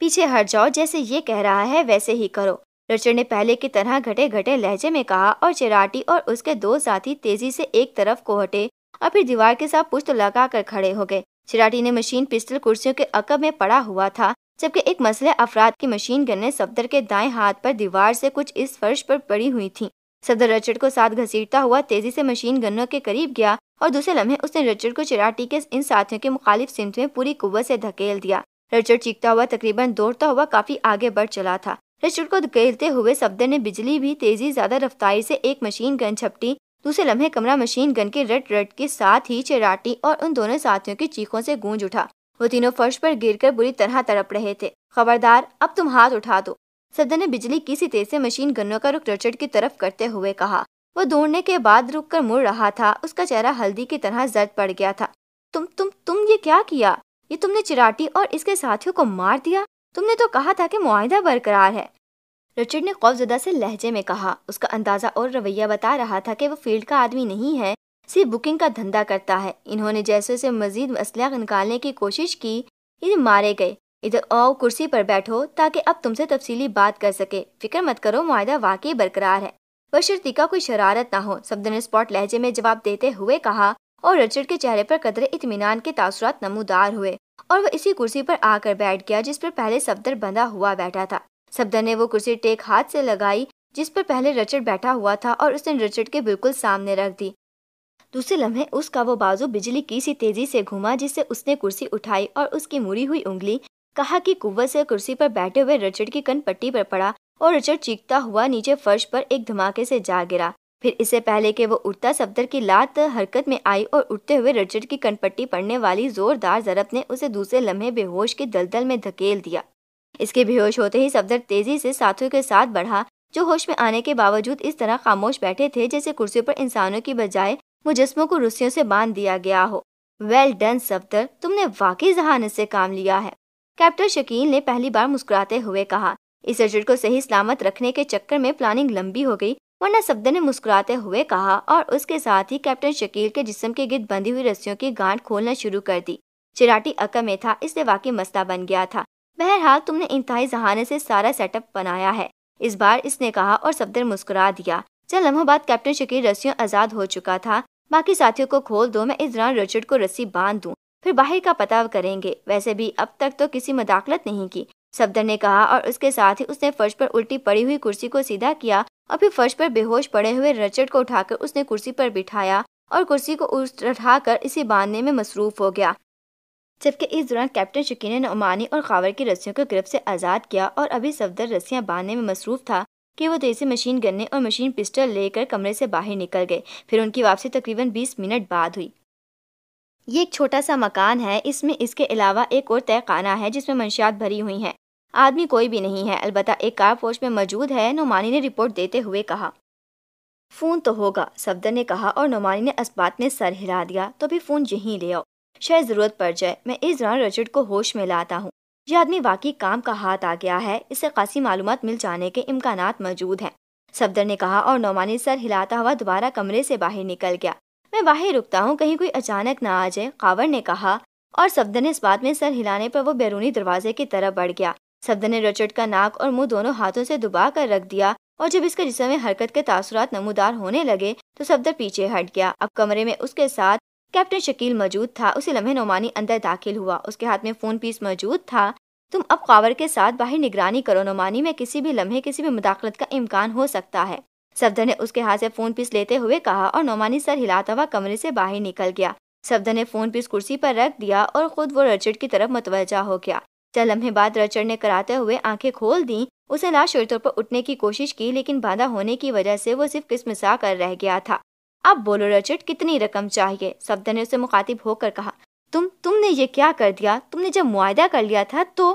पीछे हट जाओ जैसे ये कह रहा है वैसे ही करो रिचर्ड ने पहले की तरह घटे घटे लहजे में कहा और चिराटी और उसके दो साथी तेजी से एक तरफ को हटे और फिर दीवार के साथ पुश्त लगाकर खड़े हो गए चिराटी ने मशीन पिस्टल कुर्सियों के अकब में पड़ा हुआ था जबकि एक मसले अफराद की मशीन गन्ने सफदर के दाएं हाथ पर दीवार से कुछ इस फर्श पर पड़ी हुई थी सदर रचड को साथ घसीटता हुआ तेजी से मशीन गनों के करीब गया और दूसरे लम्हे उसने रचड को चिराटी के इन साथियों के मुखालिफ सिमत में पूरी कुत से धकेल दिया रचड चीखता हुआ तकरीबन दौड़ता हुआ काफी आगे बढ़ चला था रचड को धकेलते हुए सफदर ने बिजली भी तेजी ज्यादा रफ्तारी से एक मशीन गन छपटी दूसरे लम्हे कमरा मशीन गन के रट रट के साथ ही चिराटी और उन दोनों साथियों की चीखों से गूंज उठा वो तीनों फर्श पर गिरकर बुरी तरह तड़प रहे थे खबरदार अब तुम हाथ उठा दो सदन ने बिजली किसी तेज से मशीन गन्नों का रुख रचर्ड की तरफ करते हुए कहा वो दौड़ने के बाद रुक कर मुड़ रहा था उसका चेहरा हल्दी की तरह जर्द पड़ गया था तुम तुम तुम ये क्या किया ये तुमने चिराटी और इसके साथियों को मार दिया तुमने तो कहा था कि मुआदा बरकरार है रिचर्ड ने खौफजदा से लहजे में कहा उसका अंदाज़ा और रवैया बता रहा था कि वो फील्ड का आदमी नहीं है सिर्फ बुकिंग का धंधा करता है इन्होंने जैसे से मजीद असलिया निकालने की कोशिश की ये मारे गए इधर आओ कुर्सी पर बैठो ताकि अब तुमसे तफसीली बात कर सके फिक्र मत करो मुआदा वाकई बरकरार है बशर्ती का कोई शरारत ना हो सब्दन ने स्पॉट लहजे में जवाब देते हुए कहा और रिचर्ड के चेहरे पर कदर इतमान के तासरात नमूदार हुए और वह इसी कुर्सी पर आकर बैठ गया जिस पर पहले सफदर बंधा हुआ बैठा था सफदर ने वो कुर्सी टेक हाथ से लगाई जिस पर पहले रिचर्ड बैठा हुआ था और उसने रिचर्ड के बिल्कुल सामने रख दी दूसरे लम्हे उसका वो बाजू बिजली की सी तेजी से घूमा जिससे उसने कुर्सी उठाई और उसकी मुड़ी हुई उंगली कहा कि कुव्वत से कुर्सी पर बैठे हुए रिचर्ड की कन पट्टी पर पड़ा और रिचर्ड चीखता हुआ नीचे फर्श पर एक धमाके से जा गिरा फिर इससे पहले कि वो उठता सफदर की लात हरकत में आई और उठते हुए रिचर्ड की कनपट्टी पड़ने वाली जोरदार जरब ने उसे दूसरे लम्हे बेहोश की दलदल में धकेल दिया इसके बेहोश होते ही सफदर तेजी से साथियों के साथ बढ़ा जो होश में आने के बावजूद इस तरह खामोश बैठे थे जैसे कुर्सियों पर इंसानों की बजाय मुजस्मों को रस्सियों से बांध दिया गया हो वेल डन सफदर तुमने वाकई जहानत से काम लिया है कैप्टन शकील ने पहली बार मुस्कुराते हुए कहा इस अजर को सही सलामत रखने के चक्कर में प्लानिंग लंबी हो गई वरना सफदर ने मुस्कुराते हुए कहा और उसके साथ ही कैप्टन शकील के जिस्म के गिर्द बंधी हुई रस्सियों की गांठ खोलना शुरू कर दी चिराटी अकम में था इसलिए वाकई मसला बन गया था बहरहाल तुमने इंतहाई जहाने से सारा सेटअप बनाया है इस बार इसने कहा और सफदर मुस्कुरा दिया चल लम्हों बाद कैप्टन शकील रस्सियों आज़ाद हो चुका था बाकी साथियों को खोल दो मैं इस दौरान रिचर्ड को रस्सी बांध दूं फिर बाहर का पता करेंगे वैसे भी अब तक तो किसी मुदाखलत नहीं की सफदर ने कहा और उसके साथ ही उसने फर्श पर उल्टी पड़ी हुई कुर्सी को सीधा किया और फिर फर्श पर बेहोश पड़े हुए रचर्ड को उठाकर उसने कुर्सी पर बिठाया और कुर्सी को उठाकर इसे बांधने में मसरूफ हो गया जबकि इस दौरान कैप्टन शकीन ने उमानी और खावर की रस्सियों को गिरफ्त से आज़ाद किया और अभी सफदर रस्सियाँ बांधने में मसरूफ था कि वो देसी मशीन गन्ने और मशीन पिस्टल लेकर कमरे से बाहर निकल गए फिर उनकी वापसी तकरीबन 20 मिनट बाद हुई ये एक छोटा सा मकान है इसमें इसके अलावा एक और तहखाना है जिसमें मंशियात भरी हुई हैं आदमी कोई भी नहीं है अलबत्त एक कार फौज में मौजूद है नुमानी ने रिपोर्ट देते हुए कहा फ़ोन तो होगा सफदर ने कहा और नुमानी ने अस्पात में सर हिला दिया तो भी फ़ोन यहीं ले आओ शायद ज़रूरत पड़ जाए मैं इस दौरान रचर्ड को होश में लाता हूँ यह आदमी वाकई काम का हाथ आ गया है इससे खासी मालूम मिल जाने के इम्कान मौजूद हैं सफदर ने कहा और नुमानी सर हिलाता हुआ दोबारा कमरे से बाहर निकल गया मैं बाहर रुकता हूँ कहीं कोई अचानक ना आ जाए कावर ने कहा और सब्दन इस बात में सर हिलाने पर वो बैरूनी दरवाजे की तरफ बढ़ गया सब्दन ने रचट का नाक और मुंह दोनों हाथों से दुबा कर रख दिया और जब इसके जिसम में हरकत के तासुरात नमूदार होने लगे तो सफदर पीछे हट गया अब कमरे में उसके साथ कैप्टन शकील मौजूद था उसी लम्हे नोमानी अंदर दाखिल हुआ उसके हाथ में फ़ोन पीस मौजूद था तुम अब कावर के साथ बाहर निगरानी करो नोमानी में किसी भी लम्हे किसी भी मुदाखलत का इम्कान हो सकता है सफदर ने उसके हाथ से फोन पीस लेते हुए कहा और नोमानी सर हिलाता हुआ कमरे से बाहर निकल गया सफदर ने फोन पीस कुर्सी पर रख दिया और खुद वो रचर्ड की तरफ मतवजा हो गया चल लम्हे बाद रचर्ड ने कराते हुए आंखें खोल दी उसे लाश तौर पर उठने की कोशिश की लेकिन बाधा होने की वजह से वो सिर्फ किस्मसा कर रह गया था अब बोलो रचर्ड कितनी रकम चाहिए सफदर ने उसे मुखातिब होकर कहा तुम तुमने ये क्या कर दिया तुमने जब मुआयदा कर लिया था तो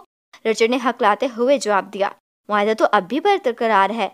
रचर्ड ने हकलाते हुए जवाब दिया वायदा तो अब भी बरकरार है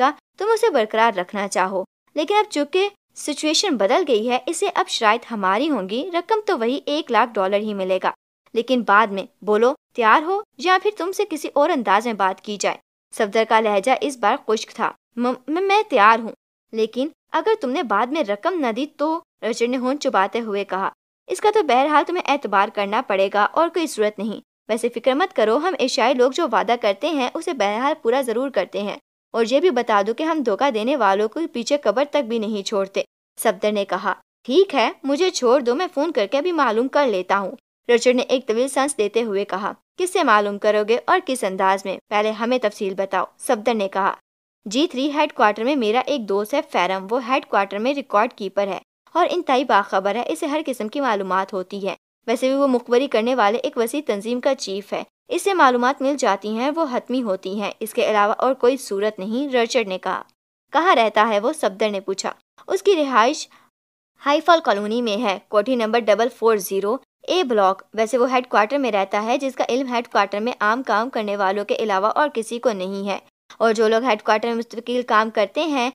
का तुम उसे बरकरार रखना चाहो लेकिन अब चूंकि सिचुएशन बदल गई है इसे अब शरात हमारी होंगी रकम तो वही एक लाख डॉलर ही मिलेगा लेकिन बाद में बोलो तैयार हो या फिर तुमसे किसी और अंदाज में बात की जाए सफदर का लहजा इस बार खुश्क था म, म, मैं तैयार हूँ लेकिन अगर तुमने बाद में रकम न दी तो रजर ने होन चुबाते हुए कहा इसका तो बहरहाल तुम्हें एतबार करना पड़ेगा और कोई जरूरत नहीं वैसे फिक्र मत करो हम एशियाई लोग जो वादा करते हैं उसे बहरहाल पूरा ज़रूर करते हैं और ये भी बता दो कि हम धोखा देने वालों को पीछे कबर तक भी नहीं छोड़ते सफदर ने कहा ठीक है मुझे छोड़ दो मैं फ़ोन करके अभी मालूम कर लेता हूँ रिचर्ड ने एक तवील सांस देते हुए कहा किससे मालूम करोगे और किस अंदाज में पहले हमें तफसील बताओ सफदर ने कहा जी थ्री हेड क्वार्टर में मेरा एक दोस्त है फैरम वो हेड क्वार्टर में रिकॉर्ड कीपर है और इंतई बाखबर है इसे हर किस्म की मालूम होती है वैसे भी वो मुखबरी करने वाले एक वसी तंजीम का चीफ है इससे मालूम मिल जाती हैं वो हतमी होती हैं इसके अलावा और कोई सूरत नहीं रचर्ड ने कहा कहाँ रहता है वो सफदर ने पूछा उसकी रिहाइश हाईफॉल कॉलोनी में है कोठी number double four zero A block वैसे वो हेड क्वार्टर में रहता है जिसका इल्म हेड क्वार्टर में आम काम करने वालों के अलावा और किसी को नहीं है और जो लोग हेड क्वार्टर में मुस्तकिल काम करते हैं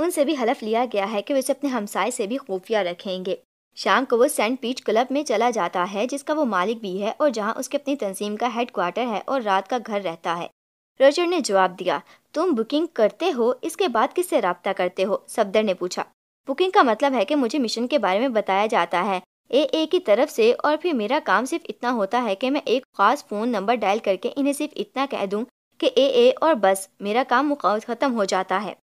उनसे भी हलफ लिया गया है कि वे अपने हमसाय से भी खुफिया रखेंगे शाम को वो सेंट पीट क्लब में चला जाता है जिसका वो मालिक भी है और जहाँ उसके अपनी तंजीम का हेड क्वार्टर है और रात का घर रहता है रोजर ने जवाब दिया तुम बुकिंग करते हो इसके बाद किससे रबता करते हो सफदर ने पूछा बुकिंग का मतलब है कि मुझे मिशन के बारे में बताया जाता है ए ए की तरफ से और फिर मेरा काम सिर्फ इतना होता है कि मैं एक ख़ास फ़ोन नंबर डायल करके इन्हें सिर्फ इतना कह दूँ कि ए ए और बस मेरा काम ख़त्म हो जाता है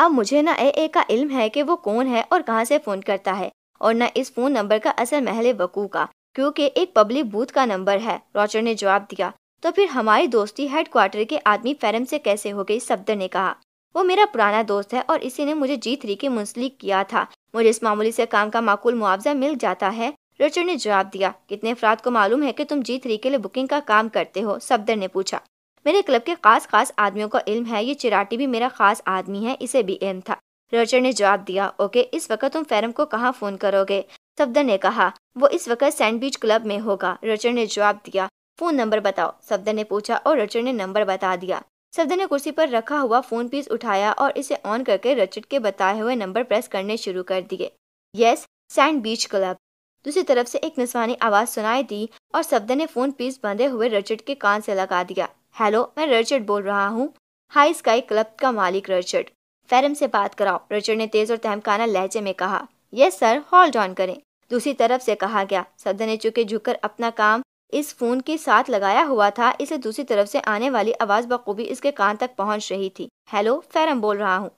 अब मुझे ना ए ए का इल्म है कि वो कौन है और कहाँ से फ़ोन करता है और न इस फ़ोन नंबर का असल महल वकू का क्योंकि एक पब्लिक बूथ का नंबर है रॉचर ने जवाब दिया तो फिर हमारी दोस्ती हेडक्वार्टर के आदमी फैरम से कैसे हो गई सफदर ने कहा वो मेरा पुराना दोस्त है और इसी ने मुझे जी थ्री के मुंसलिक किया था मुझे इस मामूली से काम का माकूल मुआवजा मिल जाता है रचर ने जवाब दिया कितने अफराद को मालूम है कि तुम जी थ्री के लिए बुकिंग का काम करते हो सफदर ने पूछा मेरे क्लब के खास खास आदमियों का इल्म है ये चिराटी भी मेरा खास आदमी है इसे भी इल्म था रॉजर ने जवाब दिया ओके इस वक्त तुम फैरम को कहाँ फ़ोन करोगे सफदर ने कहा वो इस वक्त बीच क्लब में होगा रॉजर ने जवाब दिया फ़ोन नंबर बताओ सफदर ने पूछा और रॉजर ने नंबर बता दिया सफदर ने कुर्सी पर रखा हुआ फ़ोन पीस उठाया और इसे ऑन करके रचट के बताए हुए नंबर प्रेस करने शुरू कर दिए यस सैंड बीच क्लब दूसरी तरफ से एक नस्वानी आवाज़ सुनाई दी और सफदर ने फ़ोन पीस बंधे हुए रचट के कान से लगा दिया हेलो मैं रचर्ड बोल रहा हूँ हाई स्काई क्लब का मालिक रचट फैरम से बात कराओ रिचर्ड ने तेज और तहमकाना लहजे में कहा यस सर हॉल्ड ऑन करें दूसरी तरफ से कहा गया सदन ने चुके झुककर अपना काम इस फोन के साथ लगाया हुआ था इसे दूसरी तरफ से आने वाली आवाज बखूबी इसके कान तक पहुंच रही थी हेलो फैरम बोल रहा हूँ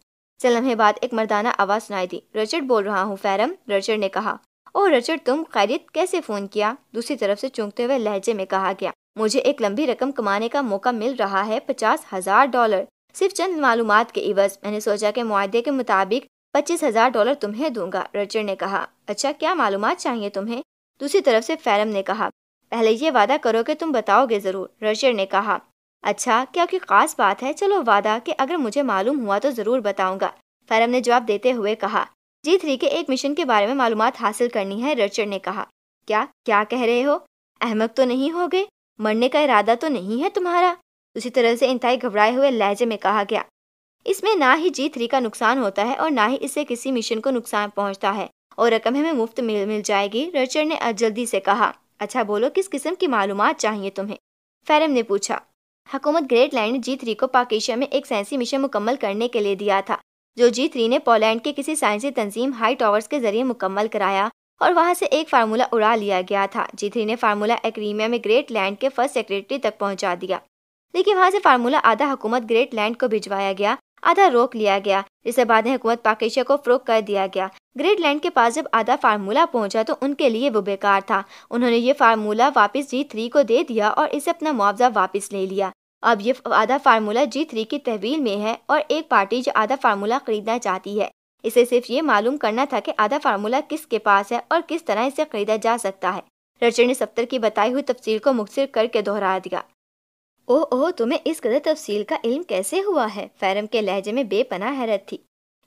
चल है बात एक मर्दाना आवाज सुनाई दी रिचर्ड बोल रहा हूँ फैरम रिचर्ड ने कहा ओ रिचर्ड तुम खैरियत कैसे फोन किया दूसरी तरफ से चूंकते हुए लहजे में कहा गया मुझे एक लंबी रकम कमाने का मौका मिल रहा है पचास हजार डॉलर सिर्फ चंद मालूम के इवज मैंने सोचा कि मुआदे के मुताबिक पच्चीस हजार डॉलर तुम्हें दूंगा रिचर्ड ने कहा अच्छा क्या मालूम चाहिए तुम्हें दूसरी तरफ से फैरम ने कहा पहले ये वादा करो कि तुम बताओगे ज़रूर रिचर्ड ने कहा अच्छा क्या कोई ख़ास बात है चलो वादा कि अगर मुझे मालूम हुआ तो ज़रूर बताऊंगा फैरम ने जवाब देते हुए कहा जी थ्री के एक मिशन के बारे में मालूम हासिल करनी है रिचर्ड ने कहा क्या क्या कह रहे हो अहमक तो नहीं हो गए मरने का इरादा तो नहीं है तुम्हारा उसी तरह से इंतहाई घबराए हुए लहजे में कहा गया इसमें ना ही जी थ्री का नुकसान होता है और ना ही इससे किसी मिशन को नुकसान पहुंचता है और रकम हमें मुफ्त मिल मिल जाएगी रचर ने जल्दी से कहा अच्छा बोलो किस किस्म की मालूम चाहिए तुम्हें फैरम ने पूछा हुकूमत ग्रेट लैंड जी थ्री को पाकिस्तान में एक साइंसी मिशन मुकम्मल करने के लिए दिया था जो जी थ्री ने पोलैंड के किसी साइंसी तंजीम हाई टॉवर्स के जरिए मुकम्मल कराया और वहाँ से एक फार्मूला उड़ा लिया गया था जी थ्री ने फार्मूला एक्रीमिया में ग्रेट लैंड के फर्स्ट सेक्रेटरी तक पहुँचा दिया लेकिन वहाँ से फार्मूला आधा हुकूमत ग्रेट लैंड को भिजवाया गया आधा रोक लिया गया जिसे बाद में हुकूमत पाकिस्तान को फ्रोक कर दिया गया ग्रेट लैंड के पास जब आधा फार्मूला पहुंचा तो उनके लिए वो बेकार था उन्होंने ये फार्मूला वापस जी थ्री को दे दिया और इसे अपना मुआवजा वापस ले लिया अब ये आधा फार्मूला जी थ्री की तहवील में है और एक पार्टी जो आधा फार्मूला खरीदना चाहती है इसे सिर्फ ये मालूम करना था कि आधा फार्मूला किसके पास है और किस तरह इसे खरीदा जा सकता है रचर ने सफ्तर की बताई हुई तफसील को मुखसर करके दोहरा दिया ओह ओह तुम्हें इस कदर तफसील का इल्म कैसे हुआ है फैरम के लहजे में बेपना हैरत थी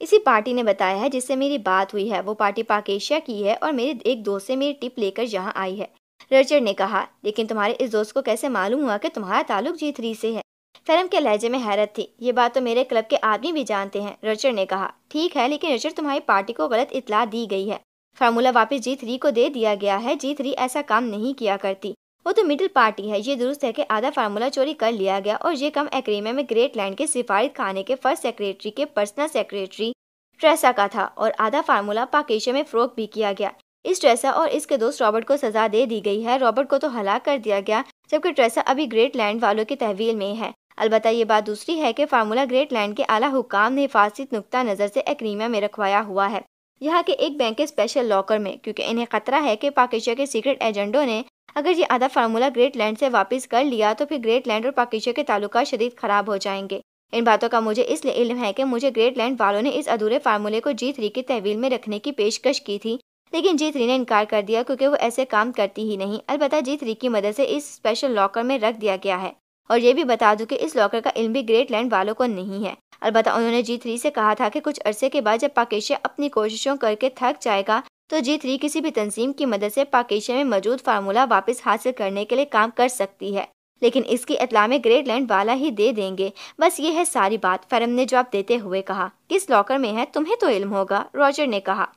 इसी पार्टी ने बताया है जिससे मेरी बात हुई है वो पार्टी पाकेशिया की है और मेरे एक दोस्त से मेरी टिप लेकर यहाँ आई है रचर ने कहा लेकिन तुम्हारे इस दोस्त को कैसे मालूम हुआ कि तुम्हारा ताल्लुक जी थ्री से है फैरम के लहजे में हैरत थी ये बात तो मेरे क्लब के आदमी भी जानते हैं रचर ने कहा ठीक है लेकिन रचर तुम्हारी पार्टी को गलत इतला दी गई है फार्मूला वापस जी थ्री को दे दिया गया है जी थ्री ऐसा काम नहीं किया करती वो तो मिडिल पार्टी है ये दुरुस्त है कि आधा फार्मूला चोरी कर लिया गया और ये कम एक्रीमिया में ग्रेट लैंड के सिफारत खाने के फर्स्ट सेक्रेटरी के पर्सनल सेक्रेटरी ट्रेसा का था और आधा फार्मूला पाकिशे में फ़रोख भी किया गया इस ट्रेसा और इसके दोस्त रॉबर्ट को सज़ा दे दी गई है रॉबर्ट को तो हलाक कर दिया गया जबकि ट्रेसा अभी ग्रेट लैंड वालों की तहवील में है अलबत्त ये बात दूसरी है कि फार्मूला ग्रेट लैंड के आला हुकाम ने हिफाजत नुकता नज़र से एक्रीमिया में रखवाया हुआ है यहाँ के एक बैंक के स्पेशल लॉकर में क्योंकि इन्हें खतरा है कि पाकिस्तान के सीक्रेट एजेंडों ने अगर ये आधा फार्मूला ग्रेट लैंड से वापस कर लिया तो फिर ग्रेट लैंड और पाकिस्तान के तालुक शदीद खराब हो जाएंगे इन बातों का मुझे इसलिए इल्म है कि मुझे ग्रेट लैंड वालों ने इस अधूरे फार्मूले को जी थ्री की तहवील में रखने की पेशकश की थी लेकिन जी थ्री ने इनकार कर दिया क्योंकि वो ऐसे काम करती ही नहीं अलबत् जी थ्री की मदद से इस स्पेशल लॉकर में रख दिया गया है और ये भी बता दूं कि इस लॉकर का इल्म भी ग्रेट लैंड वालों को नहीं है अलबत्त उन्होंने जी थ्री से कहा था कि कुछ अरसे के बाद जब पाकेशिया अपनी कोशिशों करके थक जाएगा तो जी थ्री किसी भी तंजीम की मदद से पाकिस्तान में मौजूद फार्मूला वापस हासिल करने के लिए काम कर सकती है लेकिन इसकी इतला में ग्रेट लैंड वाला ही दे देंगे बस ये है सारी बात फरम ने जवाब देते हुए कहा किस लॉकर में है तुम्हें तो इल्म होगा रॉजर ने कहा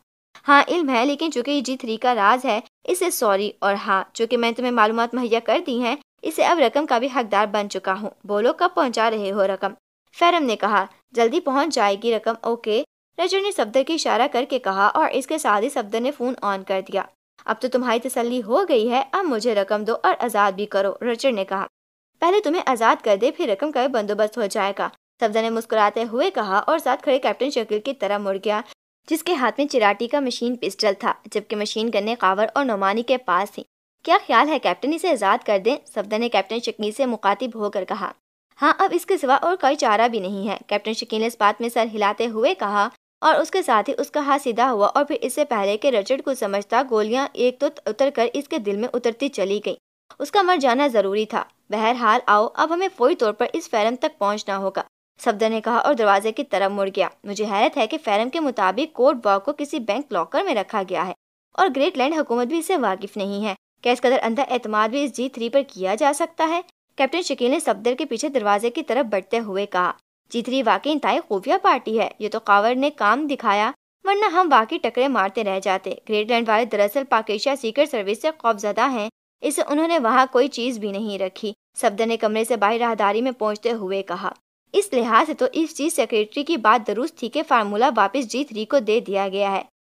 हाँ इल्म है लेकिन चूंकि जी थ्री का राज है इसे सॉरी और हाँ चूंकि मैंने तुम्हें मालूम मुहैया कर दी है इसे अब रकम का भी हकदार बन चुका हूँ बोलो कब पहुँचा रहे हो रकम फैरम ने कहा जल्दी पहुँच जाएगी रकम ओके रजर ने सफदर की इशारा करके कहा और इसके साथ ही सफदर ने फ़ोन ऑन कर दिया अब तो तुम्हारी तसल्ली हो गई है अब मुझे रकम दो और आज़ाद भी करो रजू ने कहा पहले तुम्हें आज़ाद कर दे फिर रकम का बंदोबस्त हो जाएगा सफदर ने मुस्कुराते हुए कहा और साथ खड़े कैप्टन शकील की तरह मुड़ गया जिसके हाथ में चिराटी का मशीन पिस्टल था जबकि मशीन गन्ने कावर और नुमानी के पास थी क्या ख्याल है कैप्टन इसे आज़ाद कर दें सफदर ने कैप्टन शकील से मुखातिब होकर कहा हाँ अब इसके सिवा और कोई चारा भी नहीं है कैप्टन शकील ने इस बात में सर हिलाते हुए कहा और उसके साथ ही उसका हाथ सीधा हुआ और फिर इससे पहले के रचर्ड को समझता गोलियां एक तो उतर कर इसके दिल में उतरती चली गई उसका मर जाना जरूरी था बहरहाल आओ अब हमें फौरी तौर पर इस फैरम तक पहुंचना होगा सफदर ने कहा और दरवाजे की तरफ मुड़ गया मुझे हैरत है कि फैरम के मुताबिक कोर्ट बॉक को किसी बैंक लॉकर में रखा गया है और ग्रेट लैंड हुकूमत भी इससे वाकिफ नहीं है क्या इस कदर अंधा एतमाद भी इस जी थ्री पर किया जा सकता है कैप्टन शकील ने सफदर के पीछे दरवाजे की तरफ बढ़ते हुए कहा जी वाकई इंतहाई खुफिया पार्टी है ये तो कावर ने काम दिखाया वरना हम वाकई टकरे मारते रह जाते ग्रेटलैंड वाले दरअसल पाकिस्तान सीक्रेट सर्विस से खौफजदा हैं इसे उन्होंने वहाँ कोई चीज़ भी नहीं रखी सफदर ने कमरे से बाहर राहदारी में पहुँचते हुए कहा इस लिहाज से तो इस चीज सेक्रेटरी की बात दुरुस्त थी के फार्मूला वापस जी थ्री को दे दिया गया है